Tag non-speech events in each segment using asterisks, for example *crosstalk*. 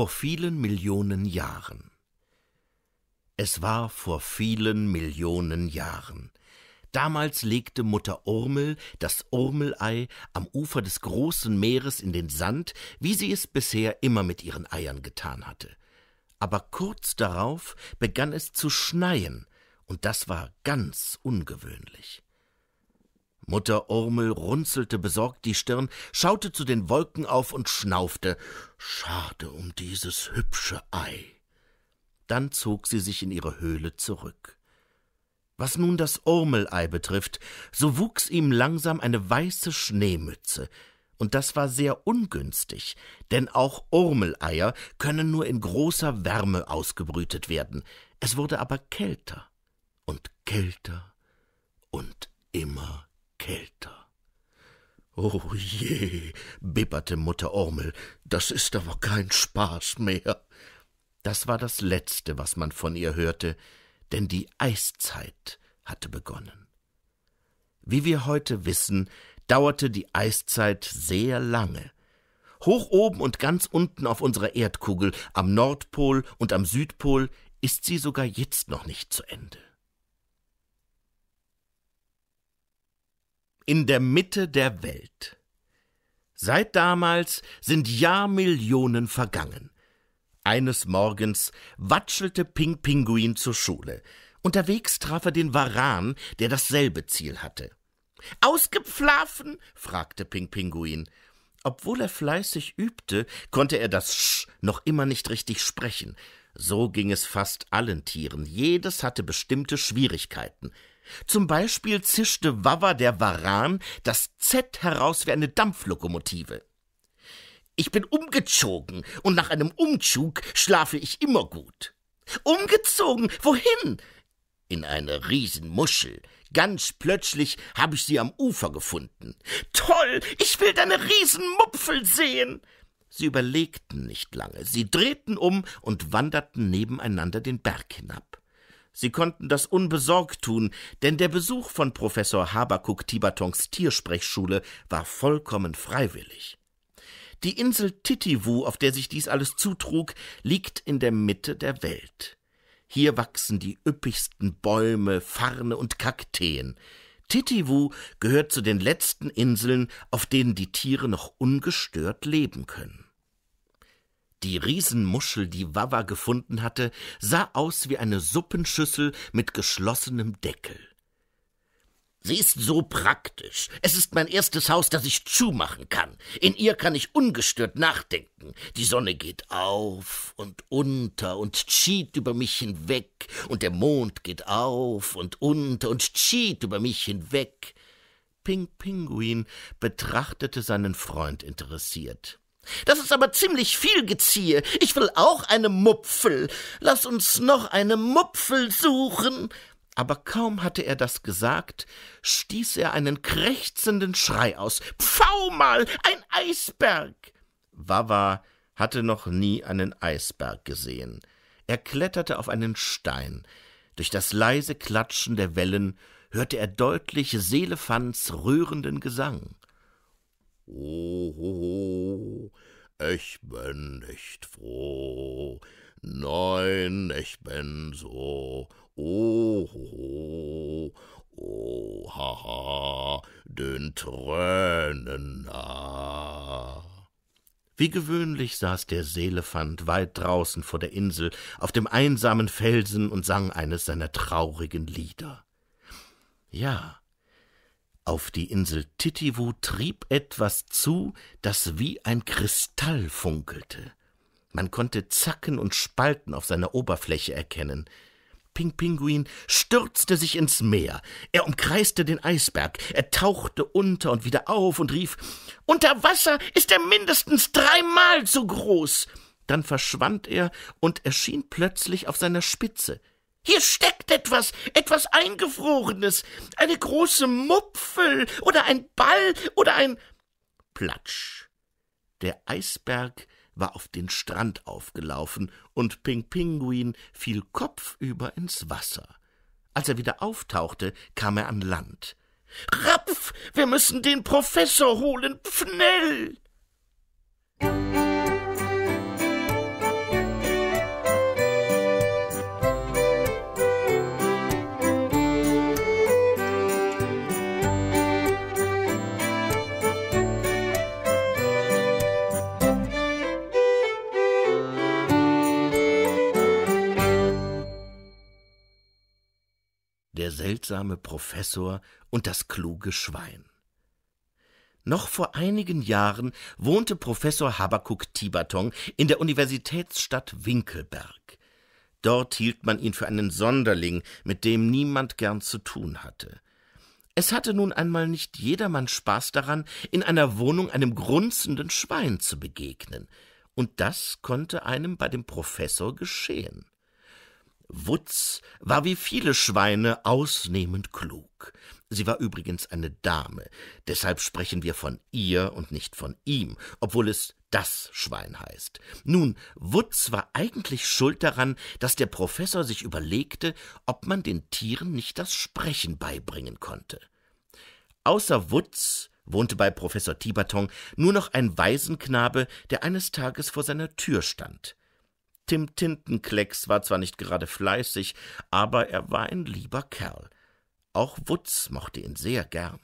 vor vielen Millionen Jahren. Es war vor vielen Millionen Jahren. Damals legte Mutter Urmel das Urmelei am Ufer des großen Meeres in den Sand, wie sie es bisher immer mit ihren Eiern getan hatte. Aber kurz darauf begann es zu schneien, und das war ganz ungewöhnlich. Mutter Urmel runzelte besorgt die Stirn, schaute zu den Wolken auf und schnaufte Schade um dieses hübsche Ei. Dann zog sie sich in ihre Höhle zurück. Was nun das Urmelei betrifft, so wuchs ihm langsam eine weiße Schneemütze, und das war sehr ungünstig, denn auch Urmeleier können nur in großer Wärme ausgebrütet werden. Es wurde aber kälter und kälter und immer kälter kälter. Oh je, bibberte Mutter Ormel, das ist aber kein Spaß mehr. Das war das Letzte, was man von ihr hörte, denn die Eiszeit hatte begonnen. Wie wir heute wissen, dauerte die Eiszeit sehr lange. Hoch oben und ganz unten auf unserer Erdkugel, am Nordpol und am Südpol, ist sie sogar jetzt noch nicht zu Ende. in der Mitte der Welt. Seit damals sind Jahrmillionen vergangen. Eines Morgens watschelte Ping Pinguin zur Schule. Unterwegs traf er den Waran, der dasselbe Ziel hatte. Ausgepflafen? fragte Ping Pinguin. Obwohl er fleißig übte, konnte er das Sch noch immer nicht richtig sprechen. So ging es fast allen Tieren. Jedes hatte bestimmte Schwierigkeiten. Zum Beispiel zischte Wawa der Waran das Z heraus wie eine Dampflokomotive. Ich bin umgezogen und nach einem Umzug schlafe ich immer gut. Umgezogen? Wohin? In eine Riesenmuschel. Ganz plötzlich habe ich sie am Ufer gefunden. Toll, ich will deine Riesenmupfel sehen. Sie überlegten nicht lange. Sie drehten um und wanderten nebeneinander den Berg hinab. Sie konnten das unbesorgt tun, denn der Besuch von Professor Habakuk Tibatongs Tiersprechschule war vollkommen freiwillig. Die Insel Titivu, auf der sich dies alles zutrug, liegt in der Mitte der Welt. Hier wachsen die üppigsten Bäume, Farne und Kakteen. Titivu gehört zu den letzten Inseln, auf denen die Tiere noch ungestört leben können. Die Riesenmuschel, die Wawa gefunden hatte, sah aus wie eine Suppenschüssel mit geschlossenem Deckel. Sie ist so praktisch. Es ist mein erstes Haus, das ich zumachen kann. In ihr kann ich ungestört nachdenken. Die Sonne geht auf und unter und schied über mich hinweg, und der Mond geht auf und unter und schied über mich hinweg. Ping Pinguin betrachtete seinen Freund interessiert. Das ist aber ziemlich viel Geziehe. Ich will auch eine Mupfel. Lass uns noch eine Mupfel suchen. Aber kaum hatte er das gesagt, stieß er einen krächzenden Schrei aus. Pfau mal, ein Eisberg! Wawa hatte noch nie einen Eisberg gesehen. Er kletterte auf einen Stein. Durch das leise Klatschen der Wellen hörte er deutlich Selefants rührenden Gesang. Ohoho, ich bin nicht froh, nein, ich bin so, ohoho, ohaha, den Tränen nah. Wie gewöhnlich saß der Seelefant weit draußen vor der Insel auf dem einsamen Felsen und sang eines seiner traurigen Lieder. Ja, auf die Insel Titivu trieb etwas zu, das wie ein Kristall funkelte. Man konnte Zacken und Spalten auf seiner Oberfläche erkennen. Ping Pinguin stürzte sich ins Meer. Er umkreiste den Eisberg. Er tauchte unter und wieder auf und rief: Unter Wasser ist er mindestens dreimal so groß! Dann verschwand er und erschien plötzlich auf seiner Spitze. Hier steckt etwas, etwas Eingefrorenes, eine große Mupfel oder ein Ball oder ein. Platsch. Der Eisberg war auf den Strand aufgelaufen, und Ping Pinguin fiel kopfüber ins Wasser. Als er wieder auftauchte, kam er an Land. Rapf, wir müssen den Professor holen, schnell! der seltsame Professor und das kluge Schwein. Noch vor einigen Jahren wohnte Professor Habakuk Tibaton in der Universitätsstadt Winkelberg. Dort hielt man ihn für einen Sonderling, mit dem niemand gern zu tun hatte. Es hatte nun einmal nicht jedermann Spaß daran, in einer Wohnung einem grunzenden Schwein zu begegnen, und das konnte einem bei dem Professor geschehen. Wutz war wie viele Schweine ausnehmend klug. Sie war übrigens eine Dame, deshalb sprechen wir von ihr und nicht von ihm, obwohl es das Schwein heißt. Nun, Wutz war eigentlich schuld daran, dass der Professor sich überlegte, ob man den Tieren nicht das Sprechen beibringen konnte. Außer Wutz wohnte bei Professor Tibaton nur noch ein Waisenknabe, der eines Tages vor seiner Tür stand. Tim Tintenklecks war zwar nicht gerade fleißig, aber er war ein lieber Kerl. Auch Wutz mochte ihn sehr gern.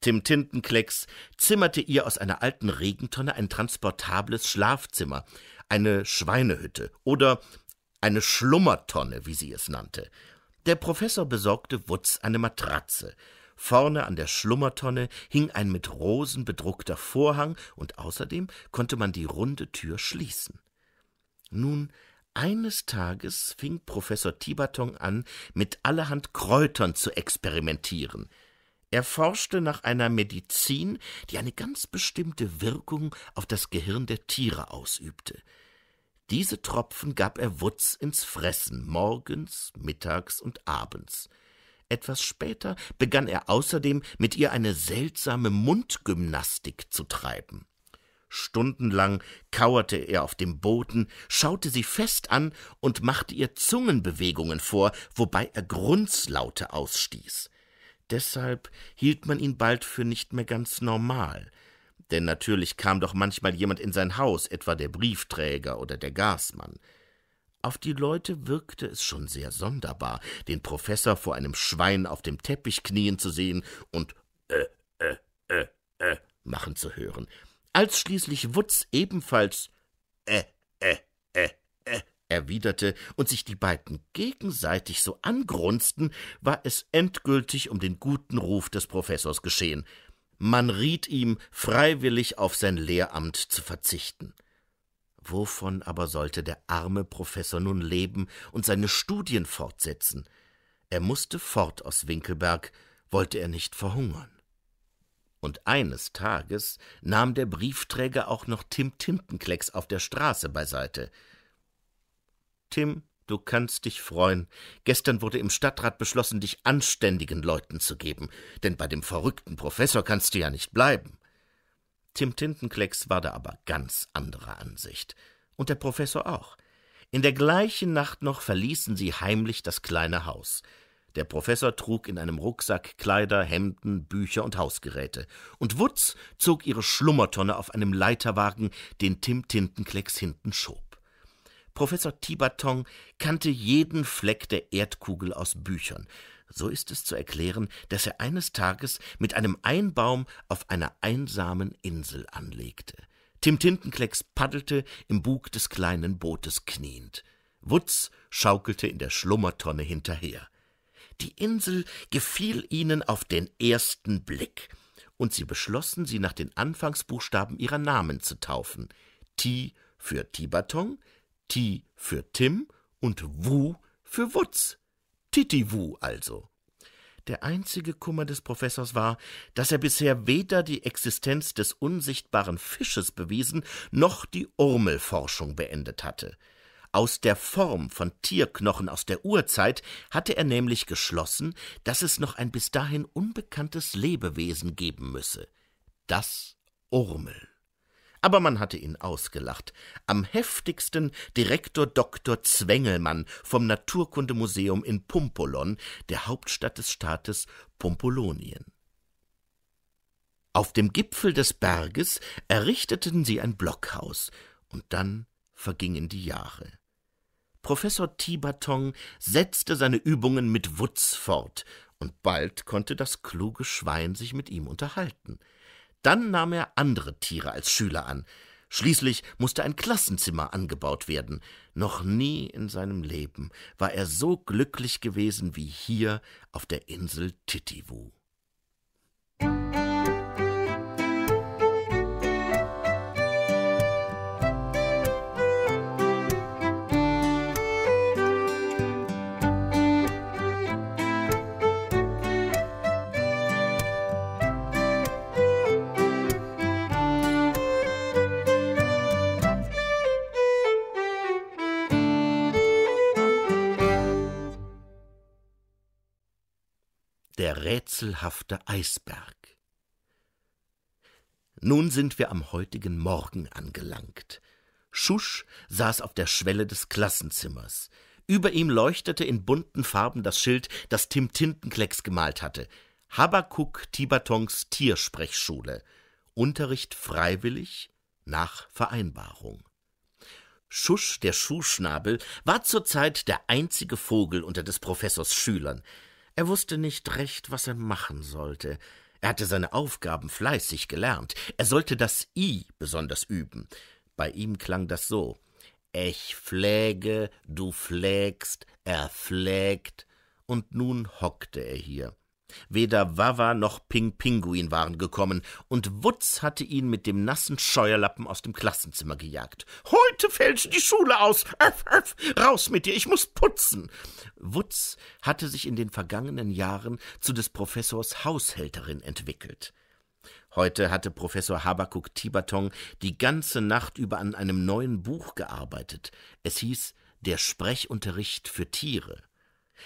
Tim Tintenklecks zimmerte ihr aus einer alten Regentonne ein transportables Schlafzimmer, eine Schweinehütte oder eine Schlummertonne, wie sie es nannte. Der Professor besorgte Wutz eine Matratze. Vorne an der Schlummertonne hing ein mit Rosen bedruckter Vorhang, und außerdem konnte man die runde Tür schließen. Nun, eines Tages fing Professor Tibaton an, mit allerhand Kräutern zu experimentieren. Er forschte nach einer Medizin, die eine ganz bestimmte Wirkung auf das Gehirn der Tiere ausübte. Diese Tropfen gab er Wutz ins Fressen, morgens, mittags und abends. Etwas später begann er außerdem, mit ihr eine seltsame Mundgymnastik zu treiben. Stundenlang kauerte er auf dem Boden, schaute sie fest an und machte ihr Zungenbewegungen vor, wobei er Grunzlaute ausstieß. Deshalb hielt man ihn bald für nicht mehr ganz normal, denn natürlich kam doch manchmal jemand in sein Haus, etwa der Briefträger oder der Gasmann. Auf die Leute wirkte es schon sehr sonderbar, den Professor vor einem Schwein auf dem Teppich knien zu sehen und äh, äh, äh, äh machen zu hören. Als schließlich Wutz ebenfalls äh, äh, äh, äh erwiderte und sich die beiden gegenseitig so angrunzten, war es endgültig um den guten Ruf des Professors geschehen. Man riet ihm, freiwillig auf sein Lehramt zu verzichten. Wovon aber sollte der arme Professor nun leben und seine Studien fortsetzen? Er musste fort aus Winkelberg, wollte er nicht verhungern. Und eines Tages nahm der Briefträger auch noch Tim Tintenklecks auf der Straße beiseite. Tim, du kannst dich freuen. Gestern wurde im Stadtrat beschlossen, dich anständigen Leuten zu geben, denn bei dem verrückten Professor kannst du ja nicht bleiben. Tim Tintenklecks war da aber ganz anderer Ansicht. Und der Professor auch. In der gleichen Nacht noch verließen sie heimlich das kleine Haus. Der Professor trug in einem Rucksack Kleider, Hemden, Bücher und Hausgeräte. Und Wutz zog ihre Schlummertonne auf einem Leiterwagen, den Tim Tintenklecks hinten schob. Professor Tibatong kannte jeden Fleck der Erdkugel aus Büchern. So ist es zu erklären, dass er eines Tages mit einem Einbaum auf einer einsamen Insel anlegte. Tim Tintenklecks paddelte im Bug des kleinen Bootes kniend. Wutz schaukelte in der Schlummertonne hinterher. Die Insel gefiel ihnen auf den ersten Blick, und sie beschlossen, sie nach den Anfangsbuchstaben ihrer Namen zu taufen. Ti für Tibatong, Ti für Tim und Wu für Wutz. Titiwu also. Der einzige Kummer des Professors war, dass er bisher weder die Existenz des unsichtbaren Fisches bewiesen noch die Urmelforschung beendet hatte. Aus der Form von Tierknochen aus der Urzeit hatte er nämlich geschlossen, dass es noch ein bis dahin unbekanntes Lebewesen geben müsse, das Urmel. Aber man hatte ihn ausgelacht. Am heftigsten Direktor Dr. Zwängelmann vom Naturkundemuseum in Pumpolon, der Hauptstadt des Staates Pumpolonien. Auf dem Gipfel des Berges errichteten sie ein Blockhaus, und dann vergingen die Jahre. Professor Tibatong setzte seine Übungen mit Wutz fort, und bald konnte das kluge Schwein sich mit ihm unterhalten. Dann nahm er andere Tiere als Schüler an. Schließlich musste ein Klassenzimmer angebaut werden. Noch nie in seinem Leben war er so glücklich gewesen wie hier auf der Insel Titivu. rätselhafter Eisberg. Nun sind wir am heutigen Morgen angelangt. Schusch saß auf der Schwelle des Klassenzimmers. Über ihm leuchtete in bunten Farben das Schild, das Tim Tintenklecks gemalt hatte. Habakuk Tibatons Tiersprechschule. Unterricht freiwillig nach Vereinbarung. Schusch, der Schuhschnabel, war zurzeit der einzige Vogel unter des Professors Schülern. Er wusste nicht recht, was er machen sollte. Er hatte seine Aufgaben fleißig gelernt. Er sollte das I besonders üben. Bei ihm klang das so: Ich pflege, du pflegst, er pflegt. Und nun hockte er hier. Weder Wawa noch Ping Pinguin waren gekommen, und Wutz hatte ihn mit dem nassen Scheuerlappen aus dem Klassenzimmer gejagt. Heute fällt die Schule aus. Öff, öff, raus mit dir, ich muß putzen. Wutz hatte sich in den vergangenen Jahren zu des Professors Haushälterin entwickelt. Heute hatte Professor Habakuk Tibatong die ganze Nacht über an einem neuen Buch gearbeitet. Es hieß Der Sprechunterricht für Tiere.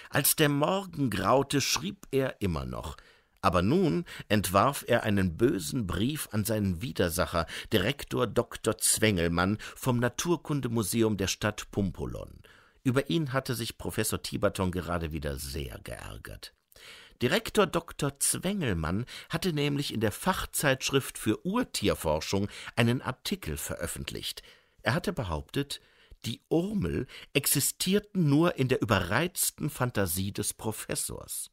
Als der Morgen graute, schrieb er immer noch, aber nun entwarf er einen bösen Brief an seinen Widersacher, Direktor Dr. Zwengelmann vom Naturkundemuseum der Stadt Pumpolon. Über ihn hatte sich Professor Tiberton gerade wieder sehr geärgert. Direktor Dr. Zwengelmann hatte nämlich in der Fachzeitschrift für Urtierforschung einen Artikel veröffentlicht. Er hatte behauptet, die Urmel existierten nur in der überreizten Fantasie des Professors.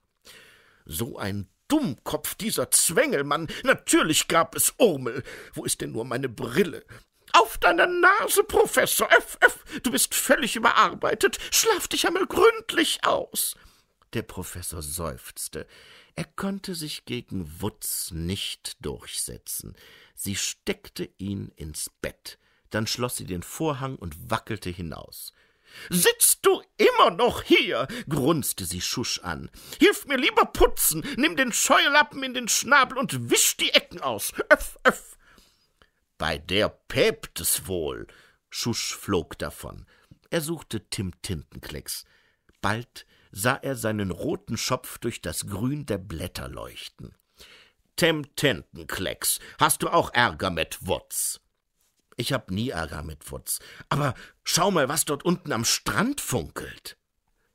So ein Dummkopf, dieser Zwängelmann! Natürlich gab es Urmel! Wo ist denn nur meine Brille? Auf deiner Nase, Professor! F, F, du bist völlig überarbeitet! Schlaf dich einmal gründlich aus! Der Professor seufzte. Er konnte sich gegen Wutz nicht durchsetzen. Sie steckte ihn ins Bett dann schloss sie den Vorhang und wackelte hinaus. Sitzt du immer noch hier? grunzte sie Schusch an. Hilf mir lieber putzen, nimm den Scheuerlappen in den Schnabel und wisch die Ecken aus. Öff, öff. Bei der päpt es wohl. Schusch flog davon. Er suchte Tim Tintenklecks. Bald sah er seinen roten Schopf durch das Grün der Blätter leuchten. Tim Tintenklecks, hast du auch Ärger mit Wutz? Ich hab nie Ärger mit Futz. Aber schau mal, was dort unten am Strand funkelt.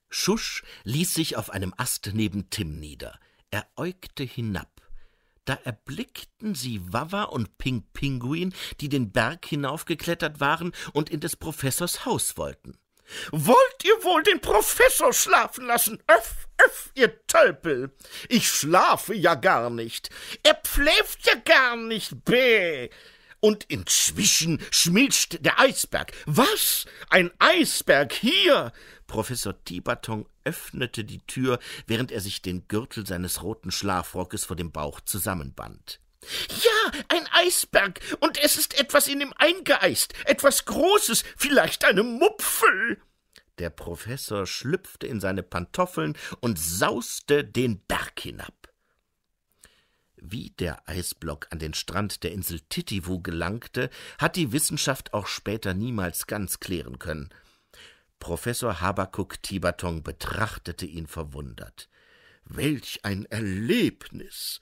Schusch ließ sich auf einem Ast neben Tim nieder. Er äugte hinab. Da erblickten sie Wawa und Ping Pinguin, die den Berg hinaufgeklettert waren und in des Professors Haus wollten. Wollt ihr wohl den Professor schlafen lassen? Öff, öff, ihr Tölpel! Ich schlafe ja gar nicht. Er pfläft ja gar nicht, Bäh! und inzwischen schmilzt der Eisberg. Was? Ein Eisberg hier? Professor Tibaton öffnete die Tür, während er sich den Gürtel seines roten Schlafrockes vor dem Bauch zusammenband. Ja, ein Eisberg, und es ist etwas in ihm eingeeist, etwas Großes, vielleicht eine Mupfel. Der Professor schlüpfte in seine Pantoffeln und sauste den Berg hinab. Wie der Eisblock an den Strand der Insel Titivu gelangte, hat die Wissenschaft auch später niemals ganz klären können. Professor Habakuk Tibatong betrachtete ihn verwundert. Welch ein Erlebnis!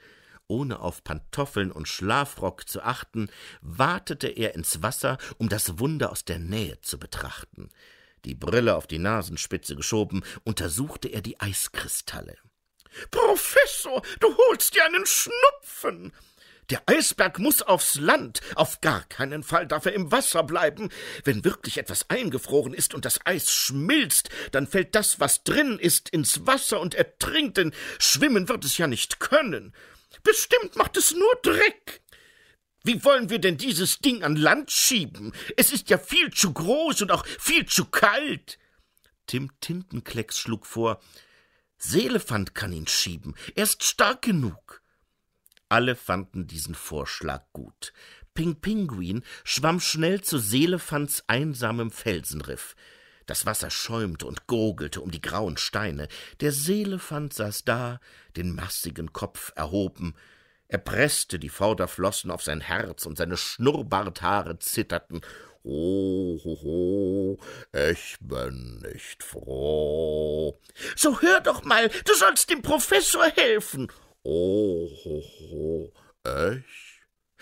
Ohne auf Pantoffeln und Schlafrock zu achten, watete er ins Wasser, um das Wunder aus der Nähe zu betrachten. Die Brille auf die Nasenspitze geschoben, untersuchte er die Eiskristalle. Professor, du holst dir einen Schnupfen. Der Eisberg muß aufs Land. Auf gar keinen Fall darf er im Wasser bleiben. Wenn wirklich etwas eingefroren ist und das Eis schmilzt, dann fällt das, was drin ist, ins Wasser und ertrinkt, denn schwimmen wird es ja nicht können. Bestimmt macht es nur Dreck. Wie wollen wir denn dieses Ding an Land schieben? Es ist ja viel zu groß und auch viel zu kalt. Tim Tintenklecks schlug vor, Seelefant kann ihn schieben, er ist stark genug. Alle fanden diesen Vorschlag gut. Ping Pinguin schwamm schnell zu Seelefants einsamem Felsenriff. Das Wasser schäumte und gurgelte um die grauen Steine. Der Seelefant saß da, den massigen Kopf erhoben. Er presste die Vorderflossen auf sein Herz und seine Schnurrbarthaare zitterten ho, ich bin nicht froh. So hör doch mal, du sollst dem Professor helfen. Oh, ich?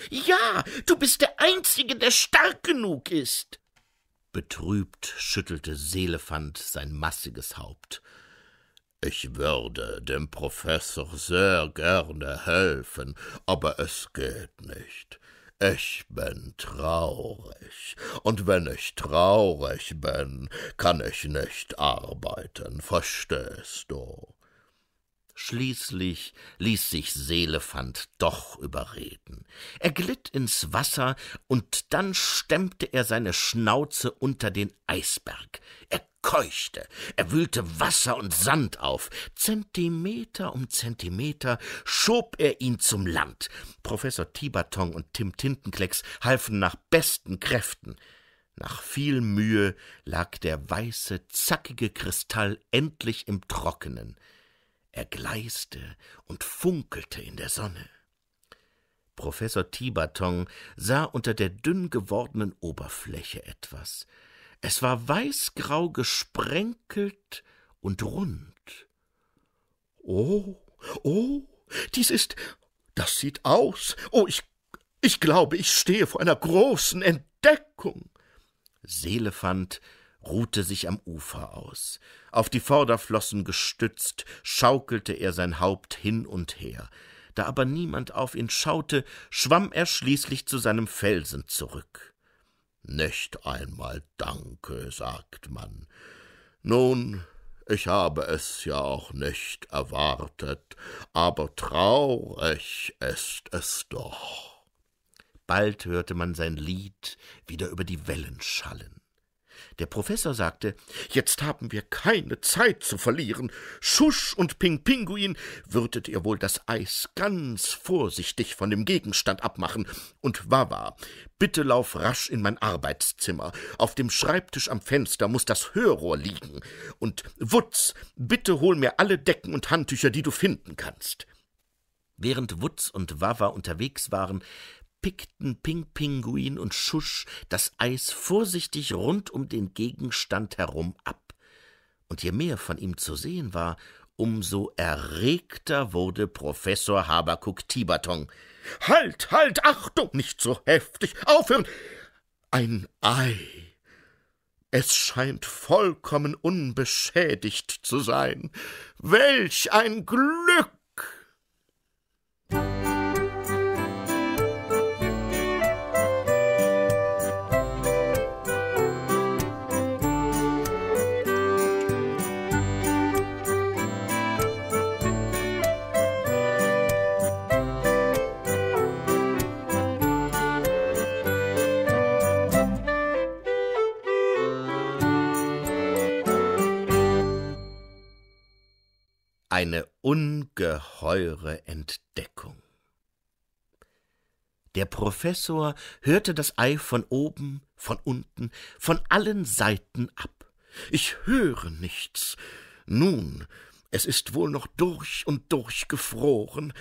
Ja, du bist der Einzige, der stark genug ist. Betrübt schüttelte Seelefant sein massiges Haupt. Ich würde dem Professor sehr gerne helfen, aber es geht nicht ich bin traurig, und wenn ich traurig bin, kann ich nicht arbeiten, verstehst du? Schließlich ließ sich Selefant doch überreden. Er glitt ins Wasser, und dann stemmte er seine Schnauze unter den Eisberg. Er keuchte. Er wühlte Wasser und Sand auf. Zentimeter um Zentimeter schob er ihn zum Land. Professor Tiberton und Tim Tintenklecks halfen nach besten Kräften. Nach viel Mühe lag der weiße, zackige Kristall endlich im Trockenen. Er gleiste und funkelte in der Sonne. Professor Tiberton sah unter der dünn gewordenen Oberfläche etwas. Es war weißgrau gesprenkelt und rund. Oh, oh, dies ist. Das sieht aus. Oh, ich, ich glaube, ich stehe vor einer großen Entdeckung. Seelefant ruhte sich am Ufer aus. Auf die Vorderflossen gestützt, schaukelte er sein Haupt hin und her. Da aber niemand auf ihn schaute, schwamm er schließlich zu seinem Felsen zurück. Nicht einmal Danke, sagt man. Nun, ich habe es ja auch nicht erwartet, aber traurig ist es doch. Bald hörte man sein Lied wieder über die Wellen schallen. Der Professor sagte, jetzt haben wir keine Zeit zu verlieren. Schusch und Ping Pinguin, würdet ihr wohl das Eis ganz vorsichtig von dem Gegenstand abmachen. Und Wawa, bitte lauf rasch in mein Arbeitszimmer. Auf dem Schreibtisch am Fenster muss das Hörrohr liegen. Und Wutz, bitte hol mir alle Decken und Handtücher, die du finden kannst. Während Wutz und Wawa unterwegs waren, pickten Ping-Pinguin und Schusch das Eis vorsichtig rund um den Gegenstand herum ab. Und je mehr von ihm zu sehen war, umso erregter wurde Professor Habakuk Tibaton. Halt, halt, Achtung, nicht so heftig, aufhören! Ein Ei. Es scheint vollkommen unbeschädigt zu sein. Welch ein Glück! eine ungeheure Entdeckung. Der Professor hörte das Ei von oben, von unten, von allen Seiten ab. Ich höre nichts. Nun, es ist wohl noch durch und durch gefroren.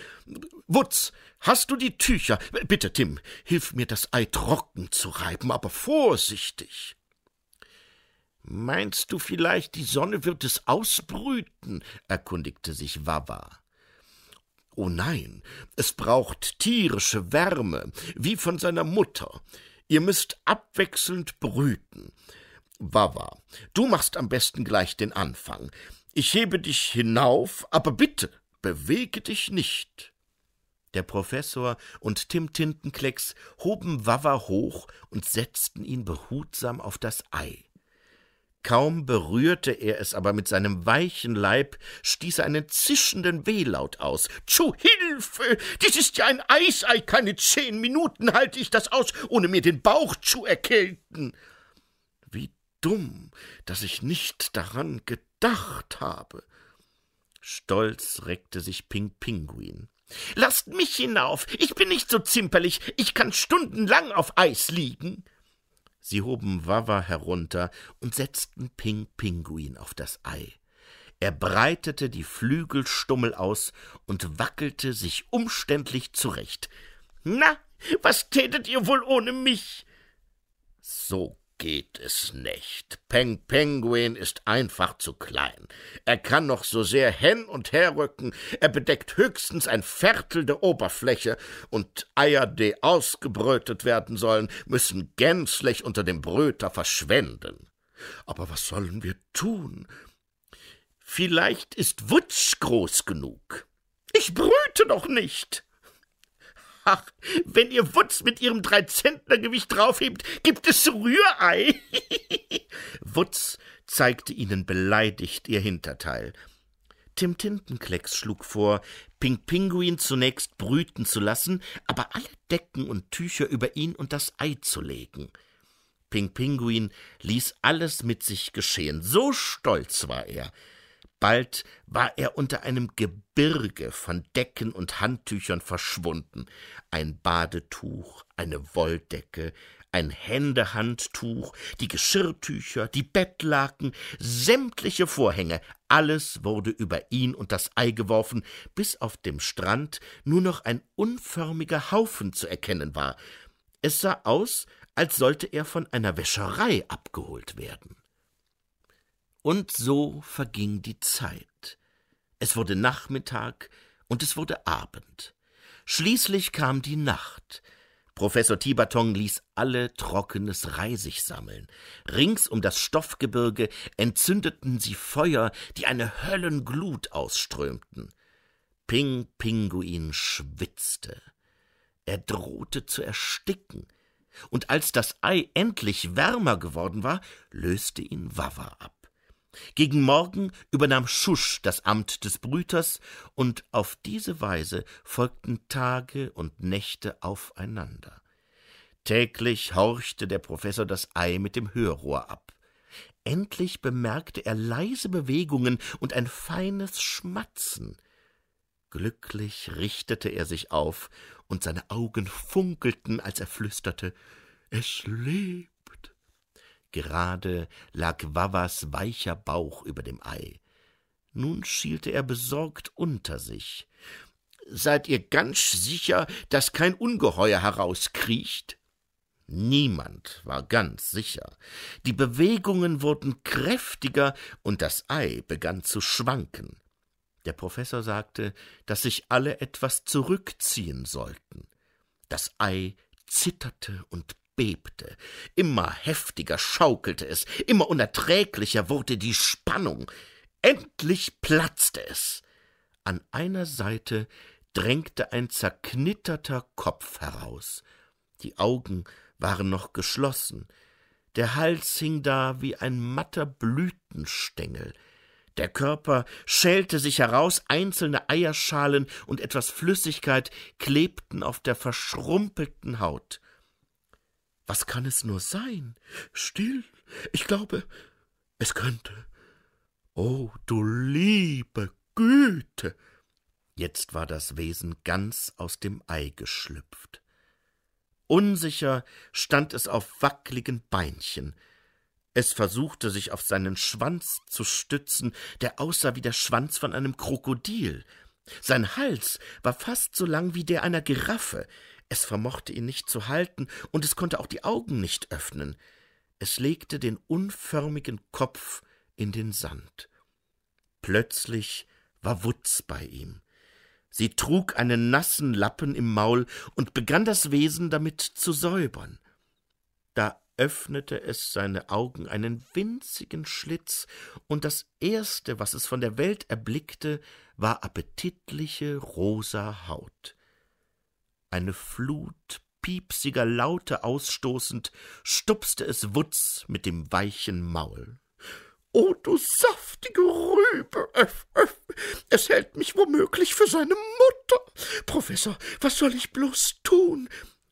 Wutz, hast du die Tücher? Bitte, Tim, hilf mir, das Ei trocken zu reiben, aber vorsichtig. Meinst du vielleicht, die Sonne wird es ausbrüten? erkundigte sich Wawa. Oh nein, es braucht tierische Wärme, wie von seiner Mutter. Ihr müsst abwechselnd brüten. Wawa, du machst am besten gleich den Anfang. Ich hebe dich hinauf, aber bitte bewege dich nicht. Der Professor und Tim Tintenklecks hoben Wawa hoch und setzten ihn behutsam auf das Ei. Kaum berührte er es aber mit seinem weichen Leib, stieß er einen zischenden Wehlaut aus. Zu Hilfe! Dies ist ja ein Eisei! Keine zehn Minuten halte ich das aus, ohne mir den Bauch zu erkälten! Wie dumm, dass ich nicht daran gedacht habe! Stolz reckte sich Ping Pinguin. Lasst mich hinauf! Ich bin nicht so zimperlich! Ich kann stundenlang auf Eis liegen! Sie hoben Wawa herunter und setzten Ping Pinguin auf das Ei. Er breitete die Flügelstummel aus und wackelte sich umständlich zurecht. Na, was tätet ihr wohl ohne mich? So geht es nicht. Peng Penguin ist einfach zu klein. Er kann noch so sehr hin und her rücken, er bedeckt höchstens ein Viertel der Oberfläche, und Eier, die ausgebrötet werden sollen, müssen gänzlich unter dem Bröter verschwenden. Aber was sollen wir tun? Vielleicht ist Wutsch groß genug. Ich brüte doch nicht. Ach, wenn ihr Wutz mit ihrem Dreizentnergewicht draufhebt, gibt es Rührei. *laughs* Wutz zeigte ihnen beleidigt ihr Hinterteil. Tim Tintenklecks schlug vor, Pink Pinguin zunächst brüten zu lassen, aber alle Decken und Tücher über ihn und das Ei zu legen. Pink Pinguin ließ alles mit sich geschehen, so stolz war er. Bald war er unter einem Gebirge von Decken und Handtüchern verschwunden. Ein Badetuch, eine Wolldecke, ein Händehandtuch, die Geschirrtücher, die Bettlaken, sämtliche Vorhänge, alles wurde über ihn und das Ei geworfen, bis auf dem Strand nur noch ein unförmiger Haufen zu erkennen war. Es sah aus, als sollte er von einer Wäscherei abgeholt werden. Und so verging die Zeit. Es wurde Nachmittag und es wurde Abend. Schließlich kam die Nacht. Professor Tibaton ließ alle trockenes Reisig sammeln. Rings um das Stoffgebirge entzündeten sie Feuer, die eine Höllenglut ausströmten. Ping Pinguin schwitzte. Er drohte zu ersticken. Und als das Ei endlich wärmer geworden war, löste ihn Wawa ab. Gegen Morgen übernahm Schusch das Amt des Brüters, und auf diese Weise folgten Tage und Nächte aufeinander. Täglich horchte der Professor das Ei mit dem Hörrohr ab. Endlich bemerkte er leise Bewegungen und ein feines Schmatzen. Glücklich richtete er sich auf, und seine Augen funkelten, als er flüsterte Es lebt. Gerade lag Wawas weicher Bauch über dem Ei. Nun schielte er besorgt unter sich. Seid ihr ganz sicher, dass kein Ungeheuer herauskriecht? Niemand war ganz sicher. Die Bewegungen wurden kräftiger und das Ei begann zu schwanken. Der Professor sagte, dass sich alle etwas zurückziehen sollten. Das Ei zitterte und bebte, immer heftiger schaukelte es, immer unerträglicher wurde die Spannung, endlich platzte es. An einer Seite drängte ein zerknitterter Kopf heraus, die Augen waren noch geschlossen, der Hals hing da wie ein matter Blütenstengel. der Körper schälte sich heraus, einzelne Eierschalen und etwas Flüssigkeit klebten auf der verschrumpelten Haut. Was kann es nur sein? Still, ich glaube, es könnte. Oh, du liebe Güte! Jetzt war das Wesen ganz aus dem Ei geschlüpft. Unsicher stand es auf wackligen Beinchen. Es versuchte sich auf seinen Schwanz zu stützen, der aussah wie der Schwanz von einem Krokodil. Sein Hals war fast so lang wie der einer Giraffe es vermochte ihn nicht zu halten, und es konnte auch die Augen nicht öffnen. Es legte den unförmigen Kopf in den Sand. Plötzlich war Wutz bei ihm. Sie trug einen nassen Lappen im Maul und begann das Wesen damit zu säubern. Da öffnete es seine Augen einen winzigen Schlitz, und das Erste, was es von der Welt erblickte, war appetitliche rosa Haut. Eine Flut piepsiger Laute ausstoßend, stupste es Wutz mit dem weichen Maul. O oh, du saftige Rübe! Öff, öff. Es hält mich womöglich für seine Mutter! Professor, was soll ich bloß tun?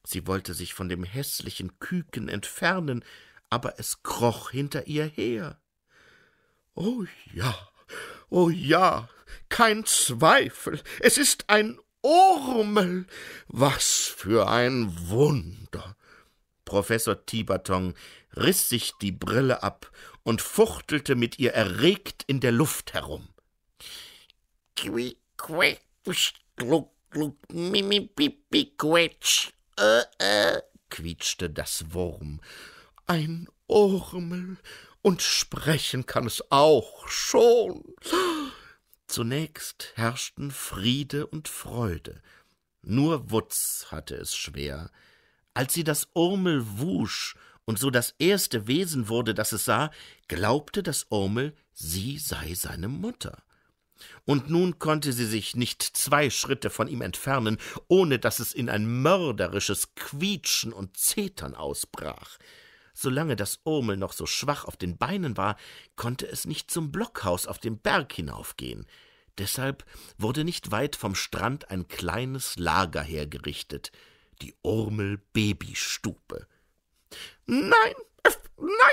Sie wollte sich von dem hässlichen Küken entfernen, aber es kroch hinter ihr her. Oh ja, oh ja, kein Zweifel, es ist ein Urmel! Was für ein Wunder! Professor Tiberton riss sich die Brille ab und fuchtelte mit ihr erregt in der Luft herum. Quiek, äh, äh. quietschte das Wurm. Ein Urmel, und sprechen kann es auch schon. Zunächst herrschten Friede und Freude, nur Wutz hatte es schwer. Als sie das Urmel wusch und so das erste Wesen wurde, das es sah, glaubte das Urmel, sie sei seine Mutter. Und nun konnte sie sich nicht zwei Schritte von ihm entfernen, ohne dass es in ein mörderisches Quietschen und Zetern ausbrach. Solange das Urmel noch so schwach auf den Beinen war, konnte es nicht zum Blockhaus auf dem Berg hinaufgehen. Deshalb wurde nicht weit vom Strand ein kleines Lager hergerichtet, die Urmel-Babystube. Nein,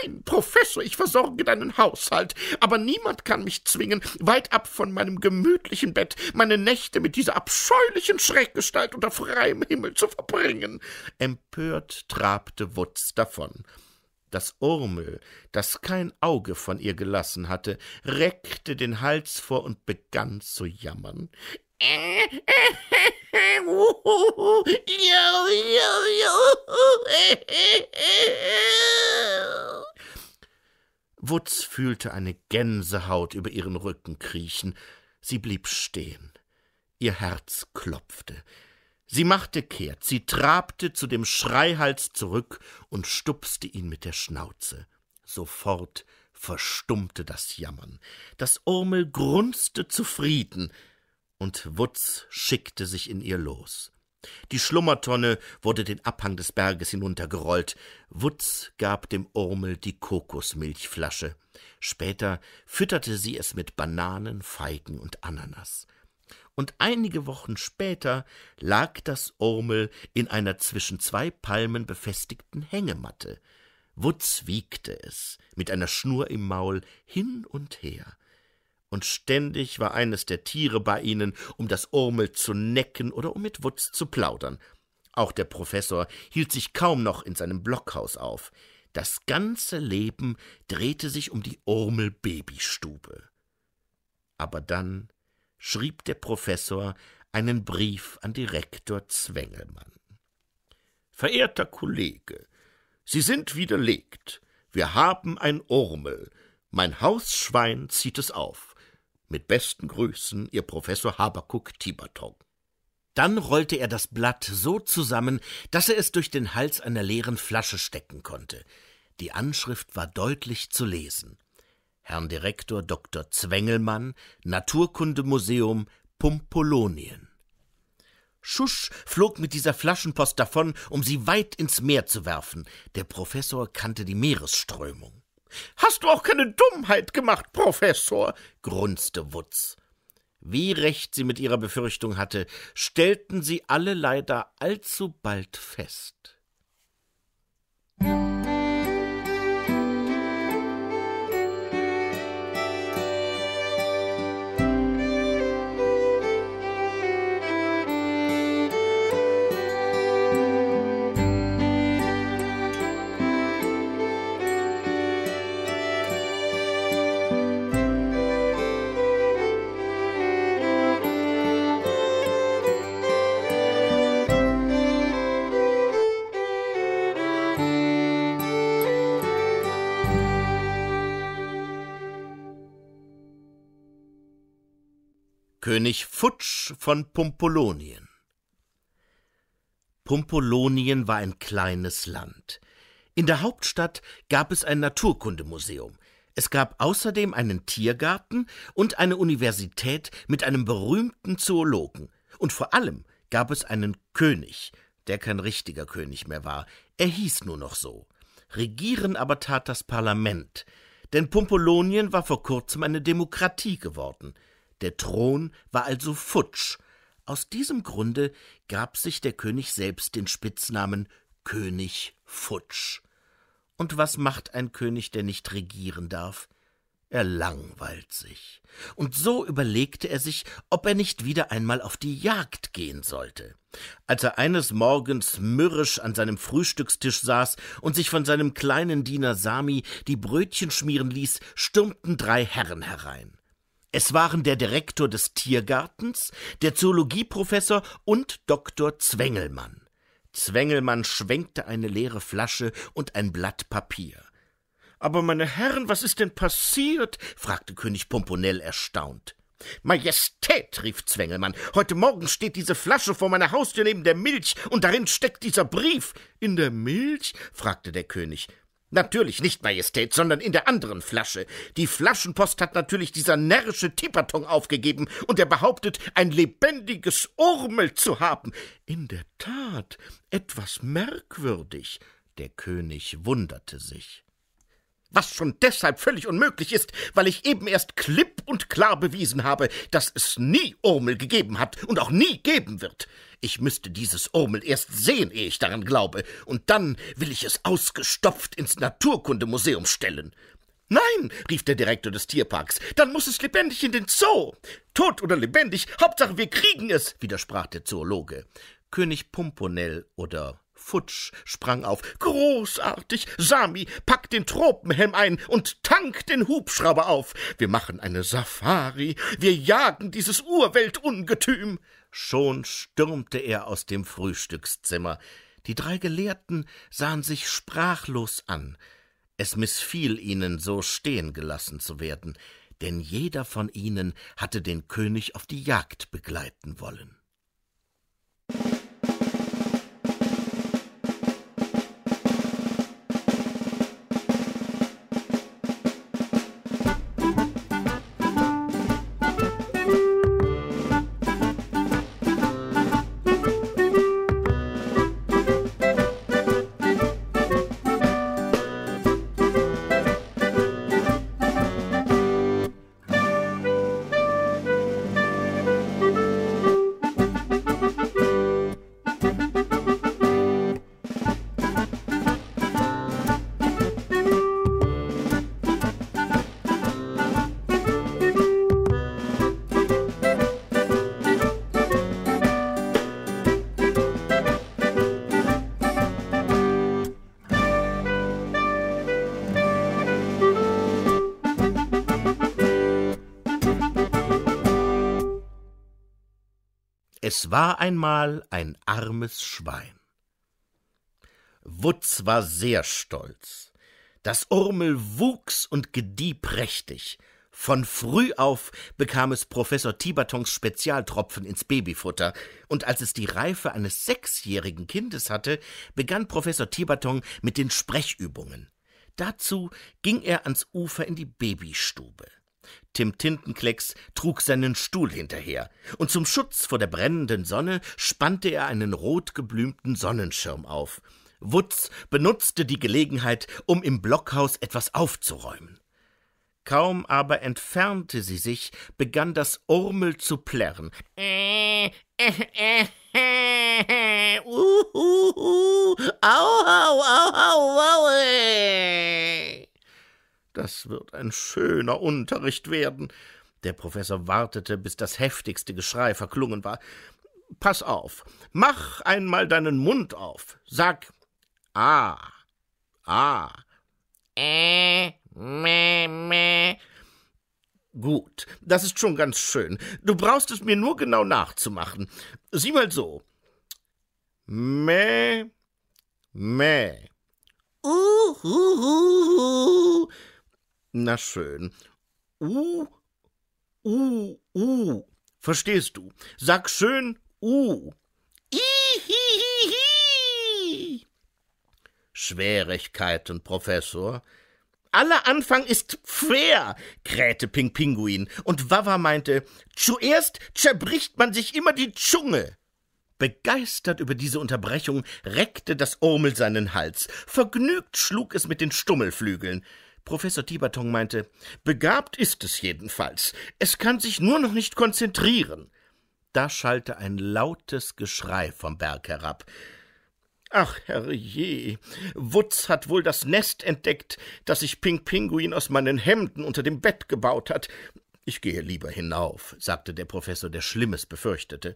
Nein, Professor, ich versorge deinen Haushalt, aber niemand kann mich zwingen, weit ab von meinem gemütlichen Bett meine Nächte mit dieser abscheulichen Schreckgestalt unter freiem Himmel zu verbringen. Empört trabte Wutz davon. Das Urmel, das kein Auge von ihr gelassen hatte, reckte den Hals vor und begann zu jammern. Wutz fühlte eine Gänsehaut über ihren Rücken kriechen. Sie blieb stehen. Ihr Herz klopfte. Sie machte kehrt, sie trabte zu dem Schreihals zurück und stupste ihn mit der Schnauze. Sofort verstummte das Jammern. Das Urmel grunzte zufrieden, und Wutz schickte sich in ihr los. Die Schlummertonne wurde den Abhang des Berges hinuntergerollt. Wutz gab dem Urmel die Kokosmilchflasche. Später fütterte sie es mit Bananen, Feigen und Ananas und einige Wochen später lag das Urmel in einer zwischen zwei Palmen befestigten Hängematte. Wutz wiegte es, mit einer Schnur im Maul, hin und her. Und ständig war eines der Tiere bei ihnen, um das Urmel zu necken oder um mit Wutz zu plaudern. Auch der Professor hielt sich kaum noch in seinem Blockhaus auf. Das ganze Leben drehte sich um die Urmel-Babystube. Aber dann schrieb der Professor einen Brief an Direktor Zwengelmann. Verehrter Kollege, Sie sind widerlegt. Wir haben ein Urmel. Mein Hausschwein zieht es auf. Mit besten Grüßen, Ihr Professor Habakuk Tiberton. Dann rollte er das Blatt so zusammen, dass er es durch den Hals einer leeren Flasche stecken konnte. Die Anschrift war deutlich zu lesen. Herrn Direktor Dr. Zwengelmann, Naturkundemuseum Pumpolonien. Schusch flog mit dieser Flaschenpost davon, um sie weit ins Meer zu werfen. Der Professor kannte die Meeresströmung. Hast du auch keine Dummheit gemacht, Professor? grunzte Wutz. Wie recht sie mit ihrer Befürchtung hatte, stellten sie alle leider allzu bald fest. König Futsch von Pumpolonien. Pumpolonien war ein kleines Land. In der Hauptstadt gab es ein Naturkundemuseum. Es gab außerdem einen Tiergarten und eine Universität mit einem berühmten Zoologen. Und vor allem gab es einen König, der kein richtiger König mehr war. Er hieß nur noch so. Regieren aber tat das Parlament. Denn Pumpolonien war vor kurzem eine Demokratie geworden – der Thron war also futsch. Aus diesem Grunde gab sich der König selbst den Spitznamen König Futsch. Und was macht ein König, der nicht regieren darf? Er langweilt sich. Und so überlegte er sich, ob er nicht wieder einmal auf die Jagd gehen sollte. Als er eines Morgens mürrisch an seinem Frühstückstisch saß und sich von seinem kleinen Diener Sami die Brötchen schmieren ließ, stürmten drei Herren herein. Es waren der Direktor des Tiergartens, der Zoologieprofessor und Dr. Zwengelmann. Zwengelmann schwenkte eine leere Flasche und ein Blatt Papier. Aber meine Herren, was ist denn passiert? fragte König Pomponell erstaunt. Majestät, rief Zwengelmann, heute Morgen steht diese Flasche vor meiner Haustür neben der Milch, und darin steckt dieser Brief. In der Milch? fragte der König. Natürlich nicht, Majestät, sondern in der anderen Flasche. Die Flaschenpost hat natürlich dieser närrische Tipperton aufgegeben, und er behauptet, ein lebendiges Urmel zu haben. In der Tat, etwas merkwürdig. Der König wunderte sich was schon deshalb völlig unmöglich ist, weil ich eben erst klipp und klar bewiesen habe, dass es nie Urmel gegeben hat und auch nie geben wird. Ich müsste dieses Urmel erst sehen, ehe ich daran glaube, und dann will ich es ausgestopft ins Naturkundemuseum stellen. Nein, rief der Direktor des Tierparks, dann muss es lebendig in den Zoo. Tot oder lebendig, Hauptsache wir kriegen es, widersprach der Zoologe. König Pumponell oder Futsch sprang auf. Großartig! Sami, pack den Tropenhelm ein und tank den Hubschrauber auf! Wir machen eine Safari! Wir jagen dieses Urweltungetüm! Schon stürmte er aus dem Frühstückszimmer. Die drei Gelehrten sahen sich sprachlos an. Es mißfiel ihnen, so stehen gelassen zu werden, denn jeder von ihnen hatte den König auf die Jagd begleiten wollen. Es war einmal ein armes Schwein. Wutz war sehr stolz. Das Urmel wuchs und gedieh prächtig. Von früh auf bekam es Professor Tibertons Spezialtropfen ins Babyfutter, und als es die Reife eines sechsjährigen Kindes hatte, begann Professor Tiberton mit den Sprechübungen. Dazu ging er ans Ufer in die Babystube. Tim Tintenklecks trug seinen Stuhl hinterher, und zum Schutz vor der brennenden Sonne spannte er einen rotgeblümten Sonnenschirm auf. Wutz benutzte die Gelegenheit, um im Blockhaus etwas aufzuräumen. Kaum aber entfernte sie sich, begann das Urmel zu plärren. Äh, äh, äh, äh, äh, uhuhu, au, au, au, au, au, äh. Das wird ein schöner Unterricht werden. Der Professor wartete, bis das heftigste Geschrei verklungen war. Pass auf, mach einmal deinen Mund auf. Sag Ah, Ah, Äh, meh, meh. Gut, das ist schon ganz schön. Du brauchst es mir nur genau nachzumachen. Sieh mal so. Meh, meh. Uhuhuhu. Uh, uh, uh. Na schön. Uh, uh, uh. Verstehst du? Sag schön uh. Ihihihi. Schwierigkeiten, Professor. Aller Anfang ist fair, krähte Ping Pinguin, und Wawa meinte, zuerst zerbricht man sich immer die Zunge. Begeistert über diese Unterbrechung reckte das Urmel seinen Hals, vergnügt schlug es mit den Stummelflügeln. Professor Tibatong meinte, begabt ist es jedenfalls. Es kann sich nur noch nicht konzentrieren. Da schallte ein lautes Geschrei vom Berg herab. Ach, herrje, Wutz hat wohl das Nest entdeckt, das sich Pink Pinguin aus meinen Hemden unter dem Bett gebaut hat. Ich gehe lieber hinauf, sagte der Professor, der Schlimmes befürchtete.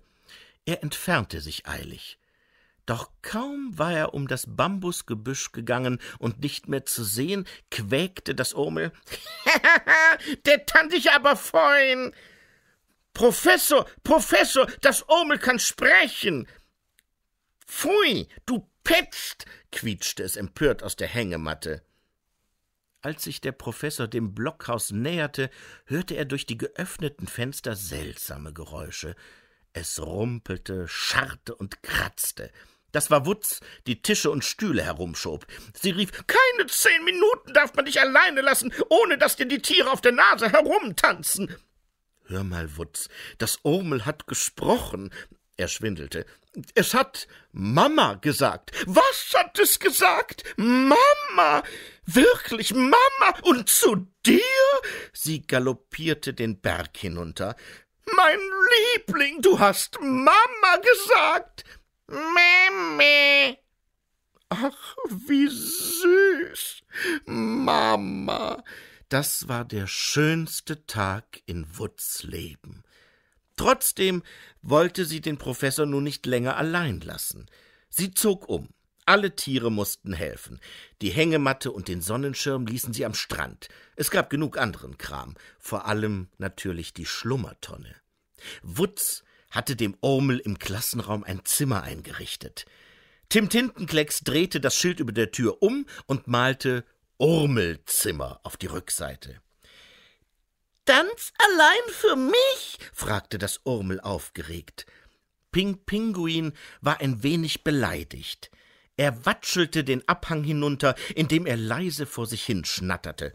Er entfernte sich eilig. Doch kaum war er um das Bambusgebüsch gegangen und nicht mehr zu sehen, quäkte das Urmel. *laughs* der kann dich aber freuen! Professor, Professor, das Urmel kann sprechen! Pfui, du petzt! quietschte es empört aus der Hängematte. Als sich der Professor dem Blockhaus näherte, hörte er durch die geöffneten Fenster seltsame Geräusche. Es rumpelte, scharrte und kratzte. Das war Wutz, die Tische und Stühle herumschob. Sie rief, keine zehn Minuten darf man dich alleine lassen, ohne dass dir die Tiere auf der Nase herumtanzen. Hör mal, Wutz, das Urmel hat gesprochen. Er schwindelte. Es hat Mama gesagt. Was hat es gesagt? Mama! Wirklich, Mama! Und zu dir? Sie galoppierte den Berg hinunter. Mein Liebling, du hast Mama gesagt! Mami. Ach, wie süß. Mama. Das war der schönste Tag in Wutz Leben. Trotzdem wollte sie den Professor nun nicht länger allein lassen. Sie zog um. Alle Tiere mussten helfen. Die Hängematte und den Sonnenschirm ließen sie am Strand. Es gab genug anderen Kram, vor allem natürlich die Schlummertonne. Wutz hatte dem Urmel im Klassenraum ein Zimmer eingerichtet. Tim Tintenklecks drehte das Schild über der Tür um und malte Urmelzimmer auf die Rückseite. Ganz allein für mich? fragte das Urmel aufgeregt. Ping Pinguin war ein wenig beleidigt. Er watschelte den Abhang hinunter, indem er leise vor sich hin schnatterte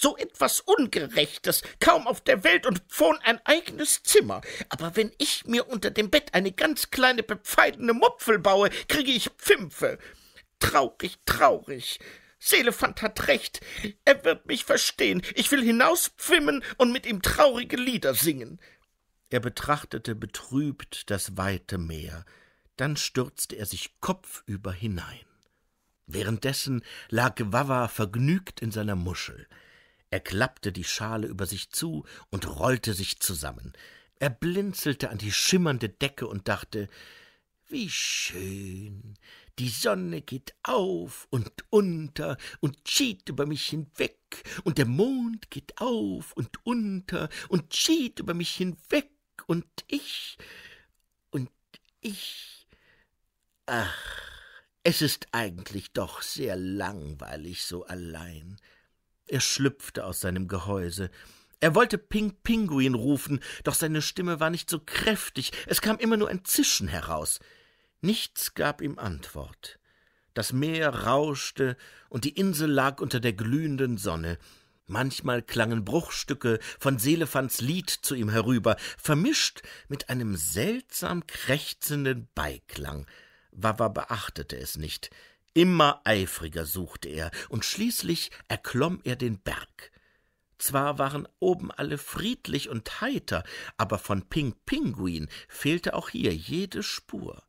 so etwas Ungerechtes, kaum auf der Welt und schon ein eigenes Zimmer. Aber wenn ich mir unter dem Bett eine ganz kleine bepfeidene Mupfel baue, kriege ich Pfimpfe. Traurig, traurig. Selefant hat recht. Er wird mich verstehen. Ich will hinauspfimmen und mit ihm traurige Lieder singen. Er betrachtete betrübt das weite Meer. Dann stürzte er sich kopfüber hinein. Währenddessen lag Wawa vergnügt in seiner Muschel. Er klappte die Schale über sich zu und rollte sich zusammen. Er blinzelte an die schimmernde Decke und dachte, wie schön. Die Sonne geht auf und unter und schiebt über mich hinweg, und der Mond geht auf und unter und schiebt über mich hinweg, und ich und ich. Ach, es ist eigentlich doch sehr langweilig so allein. Er schlüpfte aus seinem Gehäuse. Er wollte Ping Pinguin rufen, doch seine Stimme war nicht so kräftig, es kam immer nur ein Zischen heraus. Nichts gab ihm Antwort. Das Meer rauschte, und die Insel lag unter der glühenden Sonne. Manchmal klangen Bruchstücke von Selefants Lied zu ihm herüber, vermischt mit einem seltsam krächzenden Beiklang. Wawa beachtete es nicht. Immer eifriger suchte er, und schließlich erklomm er den Berg. Zwar waren oben alle friedlich und heiter, aber von Ping Pinguin fehlte auch hier jede Spur.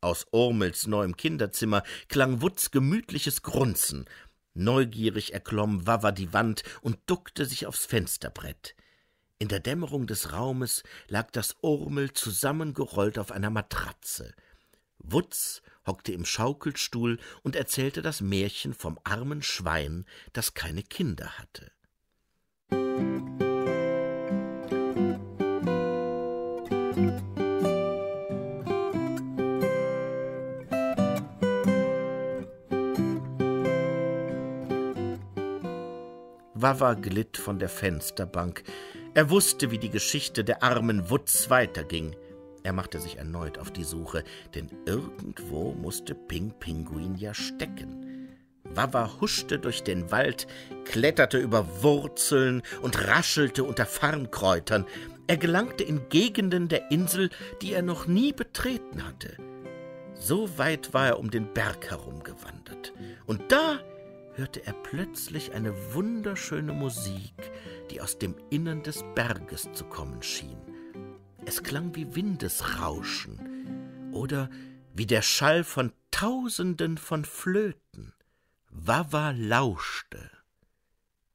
Aus Urmels neuem Kinderzimmer klang Wutz gemütliches Grunzen. Neugierig erklomm Wawa die Wand und duckte sich aufs Fensterbrett. In der Dämmerung des Raumes lag das Urmel zusammengerollt auf einer Matratze. Wutz hockte im Schaukelstuhl und erzählte das Märchen vom armen Schwein, das keine Kinder hatte. Wawa glitt von der Fensterbank. Er wusste, wie die Geschichte der armen Wutz weiterging. Er machte sich erneut auf die Suche, denn irgendwo musste Ping Pinguin ja stecken. Wawa huschte durch den Wald, kletterte über Wurzeln und raschelte unter Farnkräutern. Er gelangte in Gegenden der Insel, die er noch nie betreten hatte. So weit war er um den Berg herumgewandert. Und da hörte er plötzlich eine wunderschöne Musik, die aus dem Innern des Berges zu kommen schien. Es klang wie Windesrauschen oder wie der Schall von Tausenden von Flöten. Wawa lauschte.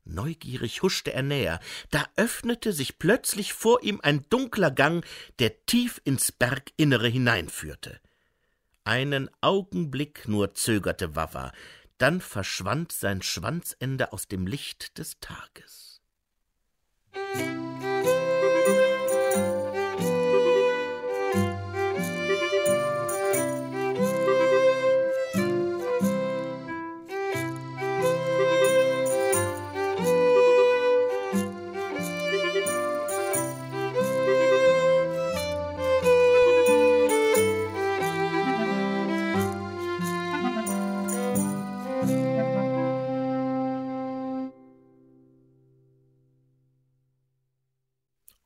Neugierig huschte er näher. Da öffnete sich plötzlich vor ihm ein dunkler Gang, der tief ins Berginnere hineinführte. Einen Augenblick nur zögerte Wawa, dann verschwand sein Schwanzende aus dem Licht des Tages. Musik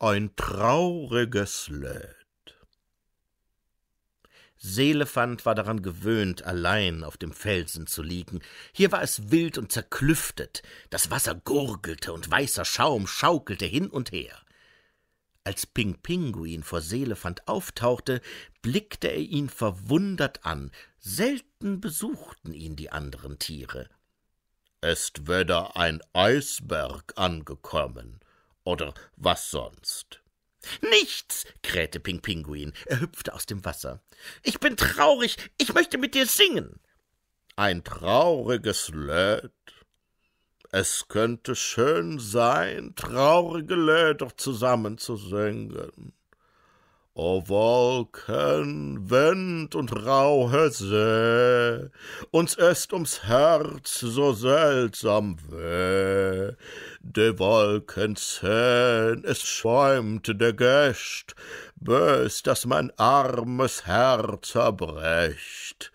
ein trauriges Lied. Seelefant war daran gewöhnt, allein auf dem Felsen zu liegen. Hier war es wild und zerklüftet, das Wasser gurgelte und weißer Schaum schaukelte hin und her. Als Ping Pinguin vor Seelefant auftauchte, blickte er ihn verwundert an. Selten besuchten ihn die anderen Tiere. Ist weder ein Eisberg angekommen, oder was sonst? Nichts, krähte Ping Pinguin. Er hüpfte aus dem Wasser. Ich bin traurig, ich möchte mit dir singen. Ein trauriges Lied. Es könnte schön sein, traurige Lieder zusammen zu singen. O Wolken, Wind und raue See, uns ist ums Herz so seltsam weh. De Wolken zehn, es schäumt der Gäst, bös, dass mein armes Herz erbrecht.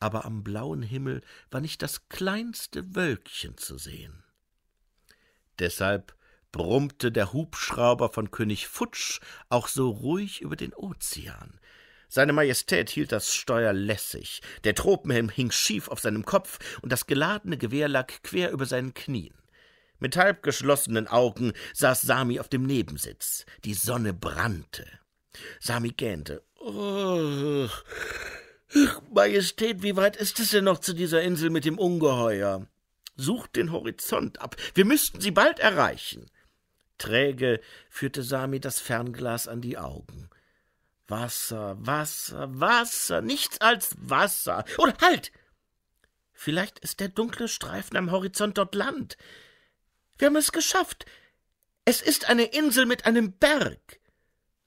Aber am blauen Himmel war nicht das kleinste Wölkchen zu sehen. Deshalb brummte der Hubschrauber von König Futsch auch so ruhig über den Ozean. Seine Majestät hielt das Steuer lässig, der Tropenhelm hing schief auf seinem Kopf und das geladene Gewehr lag quer über seinen Knien. Mit halb geschlossenen Augen saß Sami auf dem Nebensitz. Die Sonne brannte. Sami gähnte. Oh, Majestät, wie weit ist es denn noch zu dieser Insel mit dem Ungeheuer? Sucht den Horizont ab. Wir müssten sie bald erreichen. Träge führte Sami das Fernglas an die Augen. Wasser, Wasser, Wasser, nichts als Wasser. Oder halt! Vielleicht ist der dunkle Streifen am Horizont dort Land. Wir haben es geschafft. Es ist eine Insel mit einem Berg.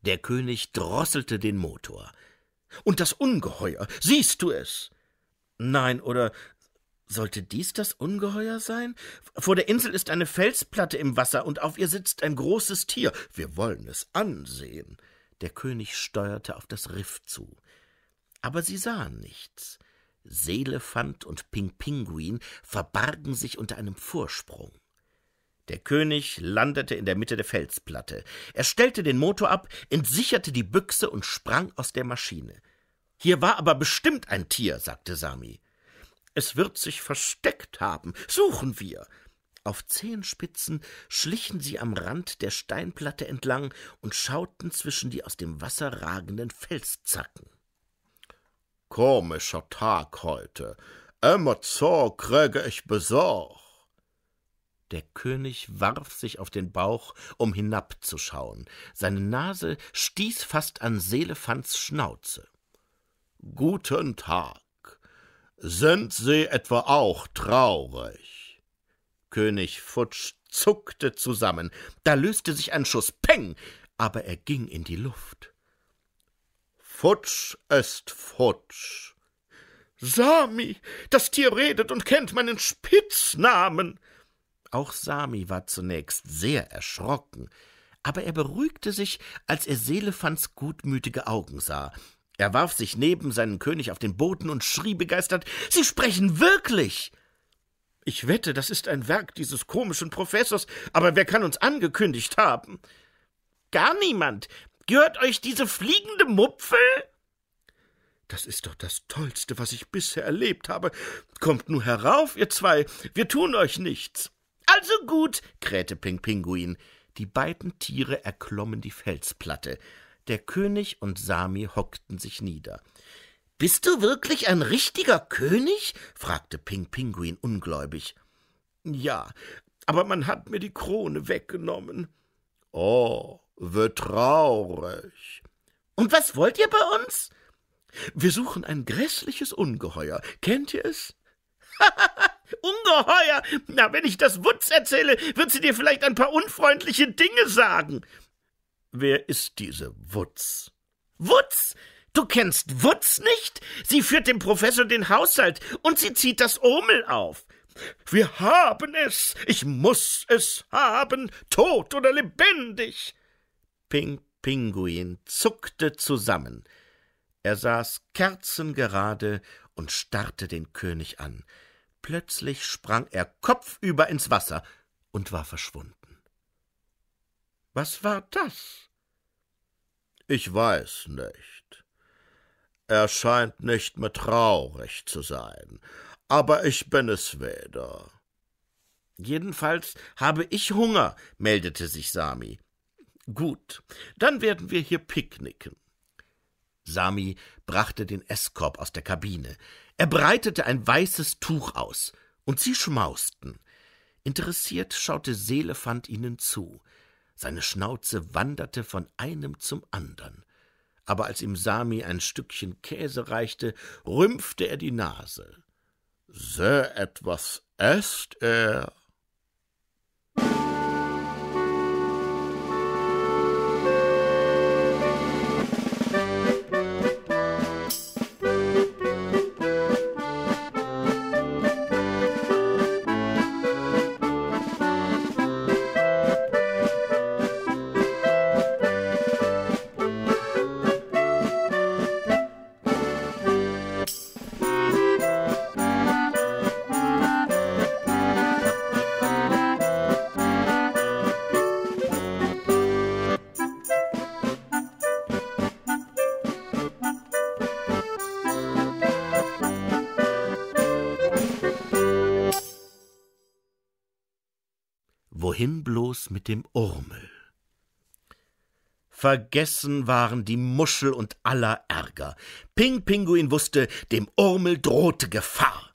Der König drosselte den Motor. Und das Ungeheuer, siehst du es? Nein, oder sollte dies das Ungeheuer sein? Vor der Insel ist eine Felsplatte im Wasser, und auf ihr sitzt ein großes Tier. Wir wollen es ansehen. Der König steuerte auf das Riff zu. Aber sie sahen nichts. Seelefant und Ping Pinguin verbargen sich unter einem Vorsprung. Der König landete in der Mitte der Felsplatte. Er stellte den Motor ab, entsicherte die Büchse und sprang aus der Maschine. Hier war aber bestimmt ein Tier, sagte Sami. Es wird sich versteckt haben. Suchen wir. Auf Zehenspitzen schlichen sie am Rand der Steinplatte entlang und schauten zwischen die aus dem Wasser ragenden Felszacken. Komischer Tag heute. Immer so kriege ich Besuch. Der König warf sich auf den Bauch, um hinabzuschauen. Seine Nase stieß fast an Selefants Schnauze. Guten Tag. Sind Sie etwa auch traurig? König Futsch zuckte zusammen, da löste sich ein Schuss Peng, aber er ging in die Luft. Futsch ist Futsch. Sami, das Tier redet und kennt meinen Spitznamen. Auch Sami war zunächst sehr erschrocken, aber er beruhigte sich, als er Selefants gutmütige Augen sah, er warf sich neben seinen König auf den Boden und schrie begeistert Sie sprechen wirklich. Ich wette, das ist ein Werk dieses komischen Professors, aber wer kann uns angekündigt haben? Gar niemand. Gehört euch diese fliegende Mupfel? Das ist doch das Tollste, was ich bisher erlebt habe. Kommt nur herauf, ihr zwei, wir tun euch nichts. Also gut, krähte Ping Pinguin. Die beiden Tiere erklommen die Felsplatte. Der König und Sami hockten sich nieder. Bist du wirklich ein richtiger König? fragte Ping Pinguin ungläubig. Ja, aber man hat mir die Krone weggenommen. Oh, wird traurig. Und was wollt ihr bei uns? Wir suchen ein grässliches Ungeheuer. Kennt ihr es? *laughs* Ungeheuer! Na, wenn ich das Wutz erzähle, wird sie dir vielleicht ein paar unfreundliche Dinge sagen. Wer ist diese Wutz? Wutz? Du kennst Wutz nicht? Sie führt dem Professor den Haushalt und sie zieht das Omel auf. Wir haben es. Ich muss es haben, tot oder lebendig. Ping Pinguin zuckte zusammen. Er saß kerzengerade und starrte den König an. Plötzlich sprang er kopfüber ins Wasser und war verschwunden. Was war das? Ich weiß nicht. Er scheint nicht mehr traurig zu sein, aber ich bin es weder. Jedenfalls habe ich Hunger, meldete sich Sami. Gut, dann werden wir hier picknicken. Sami brachte den Esskorb aus der Kabine. Er breitete ein weißes Tuch aus, und sie schmausten. Interessiert schaute Seelefant ihnen zu. Seine Schnauze wanderte von einem zum andern. Aber als ihm Sami ein Stückchen Käse reichte, rümpfte er die Nase. Se etwas esst er, dem Urmel. Vergessen waren die Muschel und aller Ärger. Ping Pinguin wusste, dem Urmel drohte Gefahr.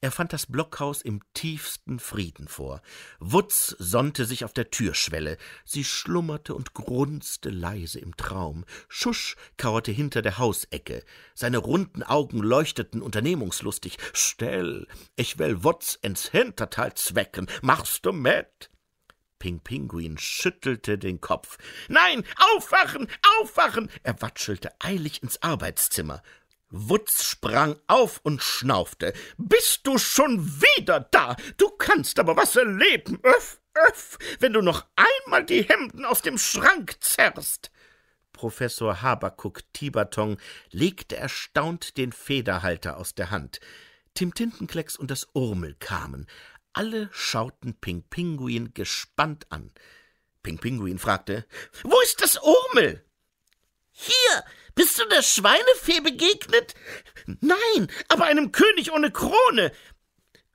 Er fand das Blockhaus im tiefsten Frieden vor. Wutz sonnte sich auf der Türschwelle. Sie schlummerte und grunzte leise im Traum. Schusch kauerte hinter der Hausecke. Seine runden Augen leuchteten unternehmungslustig. Stell, ich will Wutz ins Hinterteil zwecken. Machst du mit? Pinguin schüttelte den Kopf. Nein, aufwachen, aufwachen! Er watschelte eilig ins Arbeitszimmer. Wutz sprang auf und schnaufte. Bist du schon wieder da? Du kannst aber was erleben. Öff, öff, wenn du noch einmal die Hemden aus dem Schrank zerrst. Professor Habakuk Tibatong legte erstaunt den Federhalter aus der Hand. Tim Tintenklecks und das Urmel kamen. Alle schauten Pink Pinguin gespannt an. Pink Pinguin fragte: Wo ist das Urmel? Hier! Bist du der Schweinefee begegnet? Nein, aber einem König ohne Krone.